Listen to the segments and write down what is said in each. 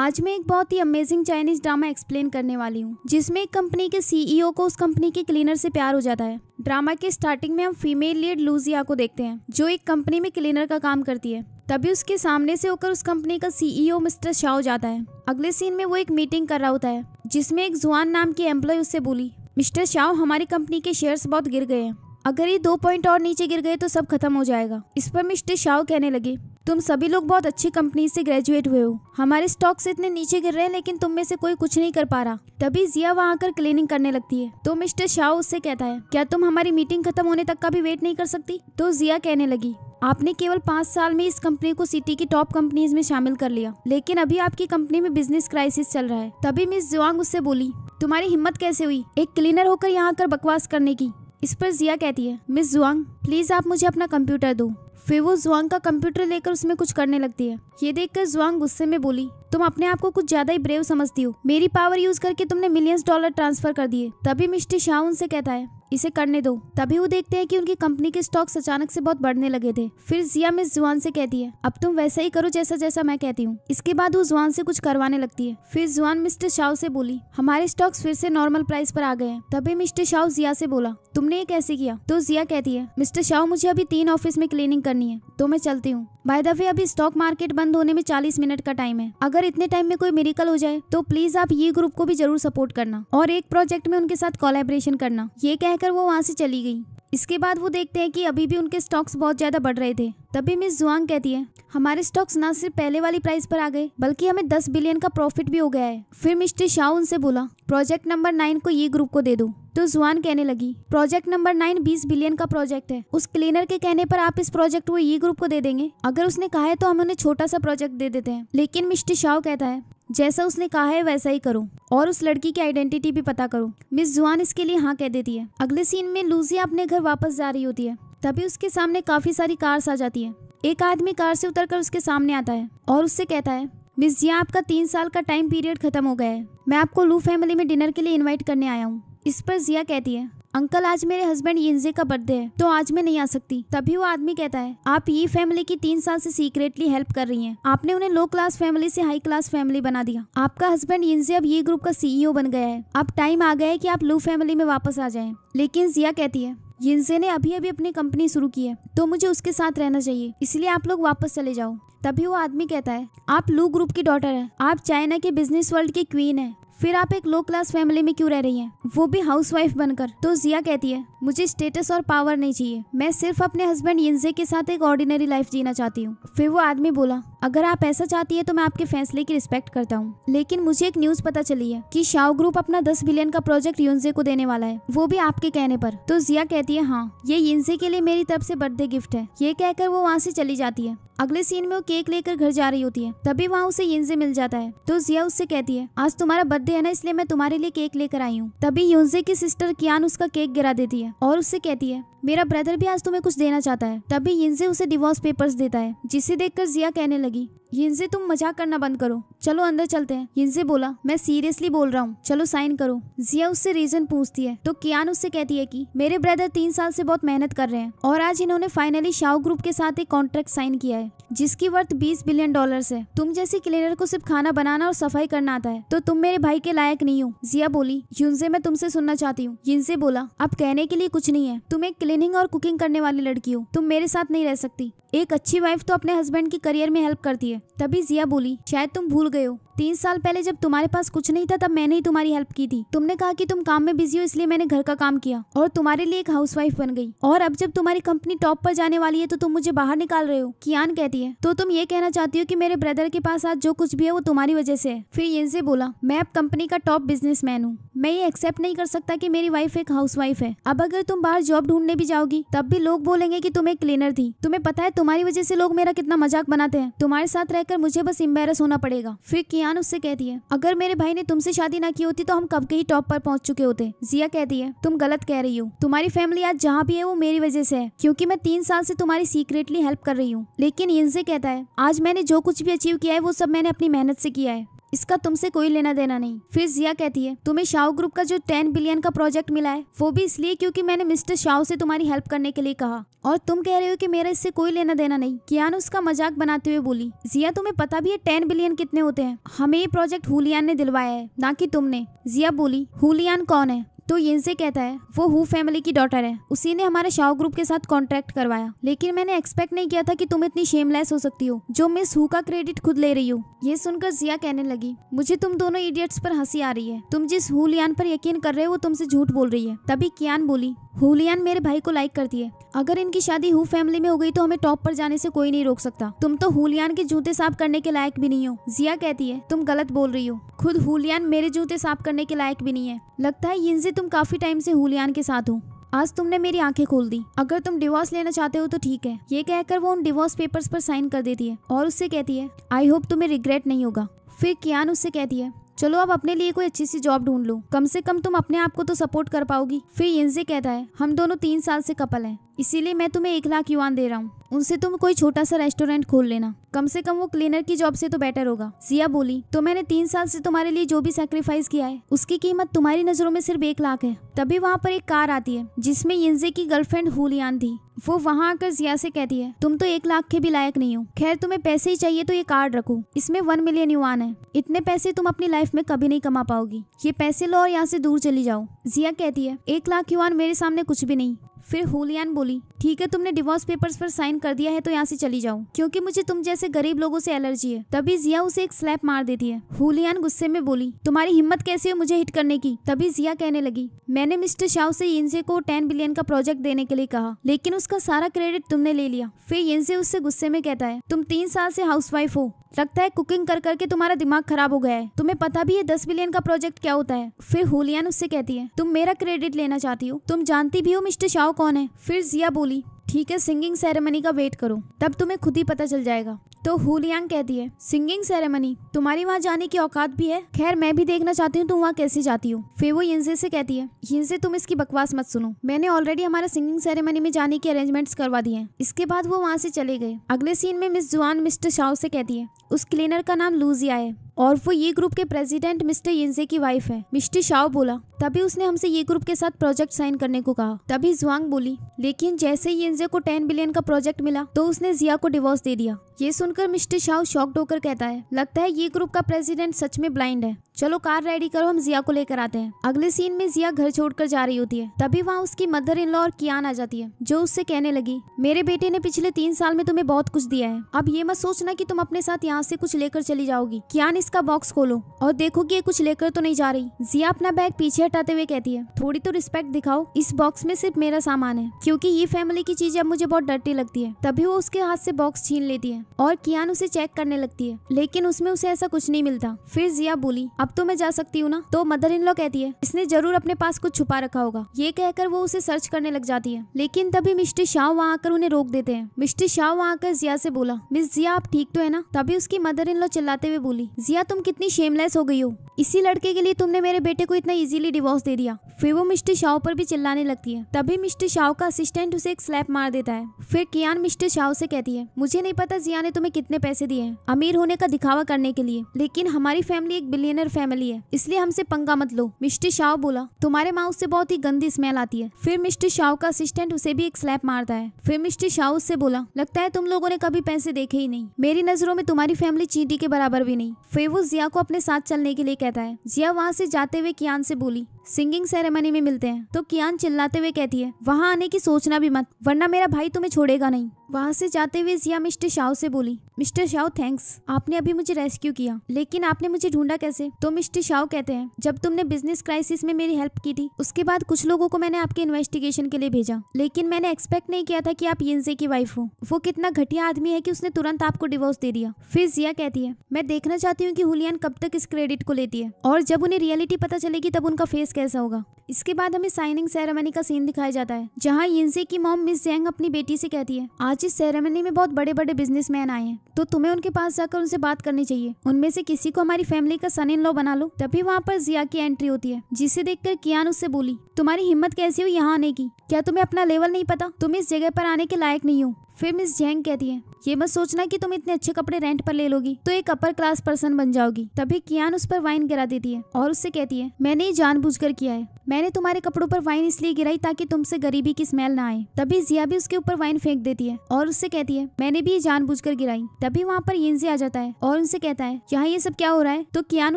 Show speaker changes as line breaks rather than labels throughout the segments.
आज मैं एक बहुत ही अमेजिंग चाइनीज ड्रामा एक्सप्लेन करने वाली हूँ जिसमें एक कंपनी के सीईओ e को उस कंपनी के क्लीनर से प्यार हो जाता है ड्रामा के स्टार्टिंग में हम फीमेल लीड लूजिया को देखते हैं जो एक कंपनी में क्लीनर का काम करती है तभी उसके सामने से होकर उस कंपनी का सीईओ e मिस्टर शाह जाता है अगले सीन में वो एक मीटिंग कर रहा होता है जिसमें एक जुआन नाम की एम्प्लॉय उससे बोली मिस्टर शाह हमारी कंपनी के शेयर्स बहुत गिर गए हैं अगर ये दो पॉइंट और नीचे गिर गए तो सब खत्म हो जाएगा इस पर मिस्टर शाह कहने लगे तुम सभी लोग बहुत अच्छी कंपनी से ग्रेजुएट हुए हो हमारे स्टॉक्स इतने नीचे गिर रहे हैं लेकिन तुम में से कोई कुछ नहीं कर पा रहा तभी जिया वहाँ आकर क्लीनिंग करने लगती है तो मिस्टर शाह उससे कहता है क्या तुम हमारी मीटिंग खत्म होने तक का भी वेट नहीं कर सकती तो जिया कहने लगी आपने केवल पाँच साल में इस कंपनी को सिटी की टॉप कंपनीज में शामिल कर लिया लेकिन अभी आपकी कंपनी में बिजनेस क्राइसिस चल रहा है तभी मिस जुआंग उससे बोली तुम्हारी हिम्मत कैसे हुई एक क्लीनर होकर यहाँ आकर बकवास करने की इस पर जिया कहती है मिस जुआंग प्लीज आप मुझे अपना कंप्यूटर दो फिर वो जुआंग का कंप्यूटर लेकर उसमें कुछ करने लगती है ये देखकर जुआंग गुस्से में बोली तुम अपने आप को कुछ ज्यादा ही ब्रेव समझती हो मेरी पावर यूज करके तुमने मिलियंस डॉलर ट्रांसफर कर दिए तभी मिस्टर शाह उनसे कहता है इसे करने दो तभी वो देखते हैं कि उनकी कंपनी के स्टॉक्स अचानक से बहुत बढ़ने लगे थे फिर जिया मिस जुआन से कहती है अब तुम वैसा ही करो जैसा जैसा मैं कहती हूँ इसके बाद वो जुआन से कुछ करवाने लगती है फिर जुआन मिस्टर शाह से बोली हमारे स्टॉक्स फिर से नॉर्मल प्राइस पर आ गए हैं तभी मिस्टर शाह जिया से बोला तुमने ये कैसे किया तो जिया कहती है मिस्टर शाह मुझे अभी तीन ऑफिस में क्लीनिंग करनी है तो मैं चलती हूँ बाय द वे अभी स्टॉक मार्केट बंद होने में चालीस मिनट का टाइम है अगर अगर इतने टाइम में कोई मेरिकल हो जाए तो प्लीज आप ये ग्रुप को भी जरूर सपोर्ट करना और एक प्रोजेक्ट में उनके साथ कोलेबरेशन करना ये कहकर वो वहाँ से चली गई इसके बाद वो देखते हैं कि अभी भी उनके स्टॉक्स बहुत ज़्यादा बढ़ रहे थे तभी मिस जुआंग कहती है हमारे स्टॉक्स ना सिर्फ पहले वाली प्राइस पर आ गए बल्कि हमें 10 बिलियन का प्रॉफिट भी हो गया है फिर मिस्टर शाह उनसे बोला प्रोजेक्ट नंबर नाइन को ये ग्रुप को दे दो तो जुआन कहने लगी प्रोजेक्ट नंबर नाइन बीस बिलियन का प्रोजेक्ट है उस क्लीनर के कहने पर आप इस प्रोजेक्ट को ये ग्रुप को दे देंगे अगर उसने कहा है तो हम उन्हें छोटा सा प्रोजेक्ट दे देते हैं लेकिन मिस्टर शाह कहता है जैसा उसने कहा है वैसा ही करो और उस लड़की की आइडेंटिटी भी पता करो मिस जुआन इसके लिए हाँ कह देती है अगले सीन में लूजिया अपने घर वापस जा रही होती है तभी उसके सामने काफी सारी कार्स आ जाती है एक आदमी कार से उतर कर उसके सामने आता है और उससे कहता है मिस जिया आपका तीन साल का टाइम पीरियड खत्म हो गया है मैं आपको लू फैमिली में डिनर के लिए इन्वाइट करने आया हूँ इस पर जिया कहती है अंकल आज मेरे हस्बैंड यिनजे का बर्थडे है तो आज मैं नहीं आ सकती तभी वो आदमी कहता है आप ये फैमिली की तीन साल से सीक्रेटली हेल्प कर रही हैं आपने उन्हें लो क्लास फैमिली से हाई क्लास फैमिली बना दिया आपका हस्बैंड यिनजे अब ये ग्रुप का सीईओ बन गया है अब टाइम आ गया है कि आप लू फैमिली में वापस आ जाए लेकिन जिया कहती है यिनजे ने अभी अभी अपनी कंपनी शुरू की है तो मुझे उसके साथ रहना चाहिए इसलिए आप लोग वापस चले जाओ तभी वो आदमी कहता है आप लू ग्रुप की डॉटर है आप चाइना के बिजनेस वर्ल्ड की क्वीन है फिर आप एक लो क्लास फैमिली में क्यों रह रही हैं वो भी हाउसवाइफ बनकर तो जिया कहती है मुझे स्टेटस और पावर नहीं चाहिए मैं सिर्फ अपने हस्बैंड यंजे के साथ एक ऑर्डिनरी लाइफ जीना चाहती हूँ फिर वो आदमी बोला अगर आप ऐसा चाहती है तो मैं आपके फैसले की रिस्पेक्ट करता हूँ लेकिन मुझे एक न्यूज पता चली है की शाओ ग्रुप अपना दस बिलियन का प्रोजेक्ट यूनजे को देने वाला है वो भी आपके कहने पर तो जिया कहती है हाँ ये यंजे के लिए मेरी तरफ से बर्थडे गिफ्ट है ये कहकर वो वहाँ से चली जाती है अगले सीन में वो केक लेकर घर जा रही होती है तभी वहाँ उसे यंजे मिल जाता है तो जिया उससे कहती है आज तुम्हारा बर्थडे होते हैं ना इसलिए मैं तुम्हारे लिए केक लेकर आई हूँ तभी यूनसे की सिस्टर कियान उसका केक गिरा देती है और उससे कहती है मेरा ब्रदर भी आज तुम्हें कुछ देना चाहता है तभी यिनसे उसे डिवोर्स पेपर्स देता है जिसे देखकर जिया कहने लगी इनसे तुम मजाक करना बंद करो चलो अंदर चलते हैं इनसे बोला मैं सीरियसली बोल रहा हूँ चलो साइन करो जिया उससे रीजन पूछती है तो कियान उससे कहती है कि मेरे ब्रदर तीन साल से बहुत मेहनत कर रहे हैं और आज इन्होंने फाइनली शाओ ग्रुप के साथ एक कॉन्ट्रैक्ट साइन किया है जिसकी वर्थ बीस बिलियन डॉलर है तुम जैसी क्लीनर को सिर्फ खाना बनाना और सफाई करना आता है तो तुम मेरे भाई के लायक नहीं हो जिया बोली युनसे मैं तुमसे सुनना चाहती हूँ इनसे बोला अब कहने के लिए कुछ नहीं है तुम एक क्लीनिंग और कुकिंग करने वाली लड़की हो तुम मेरे साथ नहीं रह सकती एक अच्छी वाइफ तो अपने हस्बैंड की करियर में हेल्प करती है तभी जिया बोली शायद तुम भूल गए हो तीन साल पहले जब तुम्हारे पास कुछ नहीं था तब मैंने ही तुम्हारी हेल्प की थी तुमने कहा कि तुम काम में बिजी हो इसलिए मैंने घर का काम किया और तुम्हारे लिए एक हाउसवाइफ बन गई और अब जब तुम्हारी कंपनी टॉप पर जाने वाली है तो तुम मुझे बाहर निकाल रहे हो कियान कहती है तो तुम ये कहना चाहती हो कि मेरे ब्रदर के पास आज जो कुछ भी है वो तुम्हारी वजह से है फिर से बोला मैं अब कंपनी का टॉप मैन हूँ मैं ये एक्सेप्ट नहीं कर सकता की मेरी वाइफ एक वाइफ है अब अगर तुम बाहर जॉब ढूंढने भी जाओगी तब भी लोग बोलेंगे की तुम एक क्लीनर थी तुम्हें पता है तुम्हारी वजह से लोग मेरा कितना मजाक बनाते हैं तुम्हारे साथ रहकर मुझे बस इम्बेरस होना पड़ेगा फिर कियान जियान उससे कहती है अगर मेरे भाई ने तुमसे शादी ना की होती तो हम कब के ही टॉप पर पहुंच चुके होते जिया कहती है तुम गलत कह रही हो तुम्हारी फैमिली आज जहाँ भी है वो मेरी वजह से है क्योंकि मैं तीन साल से तुम्हारी सीक्रेटली हेल्प कर रही हूँ लेकिन इनसे कहता है आज मैंने जो कुछ भी अचीव किया है वो सब मैंने अपनी मेहनत से किया है इसका तुमसे कोई लेना देना नहीं फिर जिया कहती है तुम्हें शाओ ग्रुप का जो टेन बिलियन का प्रोजेक्ट मिला है वो भी इसलिए क्योंकि मैंने मिस्टर शाह से तुम्हारी हेल्प करने के लिए कहा और तुम कह रहे हो कि मेरा इससे कोई लेना देना नहीं कियान उसका मजाक बनाते हुए बोली जिया तुम्हें पता भी है टेन बिलियन कितने होते हैं हमें ये प्रोजेक्ट हुलियान ने दिलवाया है ना कि तुमने जिया बोली हुलियान कौन है तो यिनसे कहता है वो हु फैमिली की डॉटर है उसी ने हमारे शाओ ग्रुप के साथ कॉन्ट्रैक्ट करवाया लेकिन मैंने एक्सपेक्ट नहीं किया था कि तुम इतनी शेमलेस हो सकती हो जो मिस हु का क्रेडिट खुद ले रही हो ये सुनकर जिया कहने लगी मुझे तुम दोनों इडियट्स पर हंसी आ रही है तुम जिस हुलियान पर यकीन कर रहे हो वो तुमसे झूठ बोल रही है तभी कियान बोली हुलियान मेरे भाई को लाइक करती है अगर इनकी शादी हु फैमिली में हो गई तो हमें टॉप पर जाने से कोई नहीं रोक सकता तुम तो हुलियान के जूते साफ करने के लायक भी नहीं हो जिया कहती है तुम गलत बोल रही हो खुद हुलियान मेरे जूते साफ करने के लायक भी नहीं है लगता है तुम काफी टाइम से हुलियान के साथ हो आज तुमने मेरी आंखें खोल दी अगर तुम डिवोर्स लेना चाहते हो तो ठीक है ये कहकर वो उन डिवोर्स पेपर्स पर साइन कर देती है और उससे कहती है आई होप तुम्हें रिग्रेट नहीं होगा फिर कियान उससे कहती है चलो अब अपने लिए कोई अच्छी सी जॉब ढूंढ लो कम से कम तुम अपने आप को तो सपोर्ट कर पाओगी फिर इनसे कहता है हम दोनों तीन साल से कपल हैं इसीलिए मैं तुम्हें एक लाख युवान दे रहा हूँ उनसे तुम कोई छोटा सा रेस्टोरेंट खोल लेना कम से कम वो क्लीनर की जॉब से तो बेटर होगा सिया बोली तो मैंने तीन साल से तुम्हारे लिए जो भी सेक्रीफाइस किया है उसकी कीमत तुम्हारी नजरों में सिर्फ एक लाख है तभी वहाँ पर एक कार आती है जिसमे यंजे की गर्लफ्रेंड हुलियान थी वो वहाँ आकर जिया से कहती है तुम तो एक लाख के भी लायक नहीं हो खैर तुम्हें पैसे ही चाहिए तो ये कार्ड रखो इसमें वन मिलियन युवान है इतने पैसे तुम अपनी लाइफ में कभी नहीं कमा पाओगी ये पैसे लो और यहाँ से दूर चली जाओ जिया कहती है एक लाख युवान मेरे सामने कुछ भी नहीं फिर हुलियान बोली ठीक है तुमने डिवोर्स पेपर्स पर साइन कर दिया है तो यहाँ से चली जाओ क्योंकि मुझे तुम जैसे गरीब लोगों से एलर्जी है तभी जिया उसे एक स्लैप मार देती है हुलियान गुस्से में बोली तुम्हारी हिम्मत कैसे है मुझे हिट करने की तभी जिया कहने लगी मैंने मिस्टर शाह से यिनसे को टेन बिलियन का प्रोजेक्ट देने के लिए कहा लेकिन उसका सारा क्रेडिट तुमने ले लिया फिर यिनसे उससे गुस्से में कहता है तुम तीन साल से हाउस हो लगता है कुकिंग कर करके तुम्हारा दिमाग खराब हो गया है तुम्हें पता भी है दस बिलियन का प्रोजेक्ट क्या होता है फिर होलियान उससे कहती है तुम मेरा क्रेडिट लेना चाहती हो तुम जानती भी हो मिस्टर शाह कौन है फिर जिया बोली ठीक है सिंगिंग सेरेमनी का वेट करो तब तुम्हें खुद ही पता चल जाएगा तो हुलियांग कहती है सिंगिंग सेरेमनी तुम्हारी वहाँ जाने की औकात भी है खैर मैं भी देखना चाहती हूँ तुम वहाँ कैसे जाती हो फिर वो यिनसे से कहती है यिनसे तुम इसकी बकवास मत सुनो मैंने ऑलरेडी हमारा सिंगिंग सेरेमनी में जाने के अरेंजमेंट्स करवा दिए हैं इसके बाद वो वहाँ से चले गए अगले सीन में मिस जुआन मिस्टर शाह से कहती है उस क्लीनर का नाम लूजिया है और वो ये ग्रुप के प्रेसिडेंट मिस्टर यिंसे की वाइफ है मिस्टर शाओ बोला तभी उसने हमसे ये ग्रुप के साथ प्रोजेक्ट साइन करने को कहा तभी जुआंग बोली लेकिन जैसे ही यिंजे को टेन बिलियन का प्रोजेक्ट मिला तो उसने जिया को डिवोर्स दे दिया ये सुनकर मिस्टर शाह शॉक्ड होकर कहता है लगता है ये ग्रुप का प्रेसिडेंट सच में ब्लाइंड है चलो कार रेडी करो हम जिया को लेकर आते हैं अगले सीन में जिया घर छोड़कर जा रही होती है तभी वहाँ उसकी मदर इन लॉ और कियान आ जाती है जो उससे कहने लगी मेरे बेटे ने पिछले तीन साल में तुम्हें बहुत कुछ दिया है अब ये मत सोचना कि तुम अपने साथ यहाँ से कुछ लेकर चली जाओगी कियान इस का बॉक्स खोलो और देखो कि ये कुछ लेकर तो नहीं जा रही जिया अपना बैग पीछे हटाते हुए कहती है थोड़ी तो रिस्पेक्ट दिखाओ इस बॉक्स में सिर्फ मेरा सामान है क्योंकि ये फैमिली की चीजें मुझे बहुत डरती लगती है तभी वो उसके हाथ से बॉक्स छीन लेती है और कियान उसे चेक करने लगती है लेकिन उसमें उसे ऐसा कुछ नहीं मिलता फिर जिया बोली अब तो मैं जा सकती हूँ ना तो मदर इन लॉ कहती है इसने जरूर अपने पास कुछ छुपा रखा होगा ये कहकर वो उसे सर्च करने लग जाती है लेकिन तभी मिस्टर शाह वहाँ आकर उन्हें रोक देते हैं मिस्टर शाह वहाँ आकर जिया से बोला मिस जिया आप ठीक तो है ना तभी उसकी मदर इन लॉ चिल्लाते हुए बोली जिया मिया तुम कितनी शेमलेस हो गई हो इसी लड़के के लिए तुमने मेरे बेटे को इतना इजीली डिवोर्स दे दिया फिर वो मिस्टर शाह पर भी चिल्लाने लगती है तभी मिस्टर शाह का असिस्टेंट उसे एक स्लैप मार देता है फिर कियान मिस्टर शाह से कहती है मुझे नहीं पता जिया ने तुम्हें कितने पैसे दिए हैं अमीर होने का दिखावा करने के लिए लेकिन हमारी फैमिली एक बिलियनर फैमिली है इसलिए हमसे पंगा मत लो मिस्टर शाह बोला तुम्हारे माँ उससे बहुत ही गंदी स्मेल आती है फिर मिस्टर शाह का असिस्टेंट उसे भी एक स्लैप मारता है फिर मिस्टर शाह उससे बोला लगता है तुम लोगों ने कभी पैसे देखे ही नहीं मेरी नजरों में तुम्हारी फैमिली चींटी के बराबर भी नहीं फिर फिर वो जिया को अपने साथ चलने के लिए कहता है जिया वहाँ से जाते हुए कियान से बोली सिंगिंग सेरेमनी में मिलते हैं तो कियान चिल्लाते हुए कहती है वहाँ आने की सोचना भी मत वरना मेरा भाई तुम्हें छोड़ेगा नहीं वहाँ से जाते हुए जिया मिस्टर शाह से बोली मिस्टर शाह थैंक्स आपने अभी मुझे रेस्क्यू किया लेकिन आपने मुझे ढूंढा कैसे तो मिस्टर शाह कहते हैं जब तुमने बिजनेस क्राइसिस में मेरी हेल्प की थी उसके बाद कुछ लोगों को मैंने आपके इन्वेस्टिगेशन के लिए भेजा लेकिन मैंने एक्सपेक्ट नहीं किया था कि आप यिनसे की वाइफ हो वो कितना घटिया आदमी है कि उसने तुरंत आपको डिवोर्स दे दिया फिर जिया कहती है मैं देखना चाहती हूँ हूँ कि हुलियन कब तक इस क्रेडिट को लेती है और जब उन्हें रियलिटी पता चलेगी तब उनका फेस कैसा होगा इसके बाद हमें साइनिंग सेरेमनी का सीन दिखाया जाता है जहाँ यिनसे की मॉम मिस जेंग अपनी बेटी से कहती है आज इस सेरेमनी में बहुत बड़े बड़े बिजनेसमैन आए हैं तो तुम्हें उनके पास जाकर उनसे बात करनी चाहिए उनमें से किसी को हमारी फैमिली का सन इन लॉ बना लो तभी वहाँ पर जिया की एंट्री होती है जिसे कर कियान उससे बोली तुम्हारी हिम्मत कैसी हुई यहाँ आने की क्या तुम्हें अपना लेवल नहीं पता तुम इस जगह पर आने के लायक नहीं हो फिर मिस जैंग कहती है ये मत सोचना कि तुम इतने अच्छे कपड़े रेंट पर ले लोगी तो एक अपर क्लास पर्सन बन जाओगी तभी कियान उस पर वाइन गिरा देती है और उससे कहती है मैंने ये जानबूझकर किया है मैंने तुम्हारे कपड़ों पर वाइन इसलिए गिराई ताकि तुमसे गरीबी की स्मेल ना आए तभी जिया भी उसके ऊपर वाइन फेंक देती है और उससे कहती है मैंने भी ये कर गिराई तभी वहाँ पर येंजी आ जाता है और उनसे कहता है यहाँ ये सब क्या हो रहा है तो कियान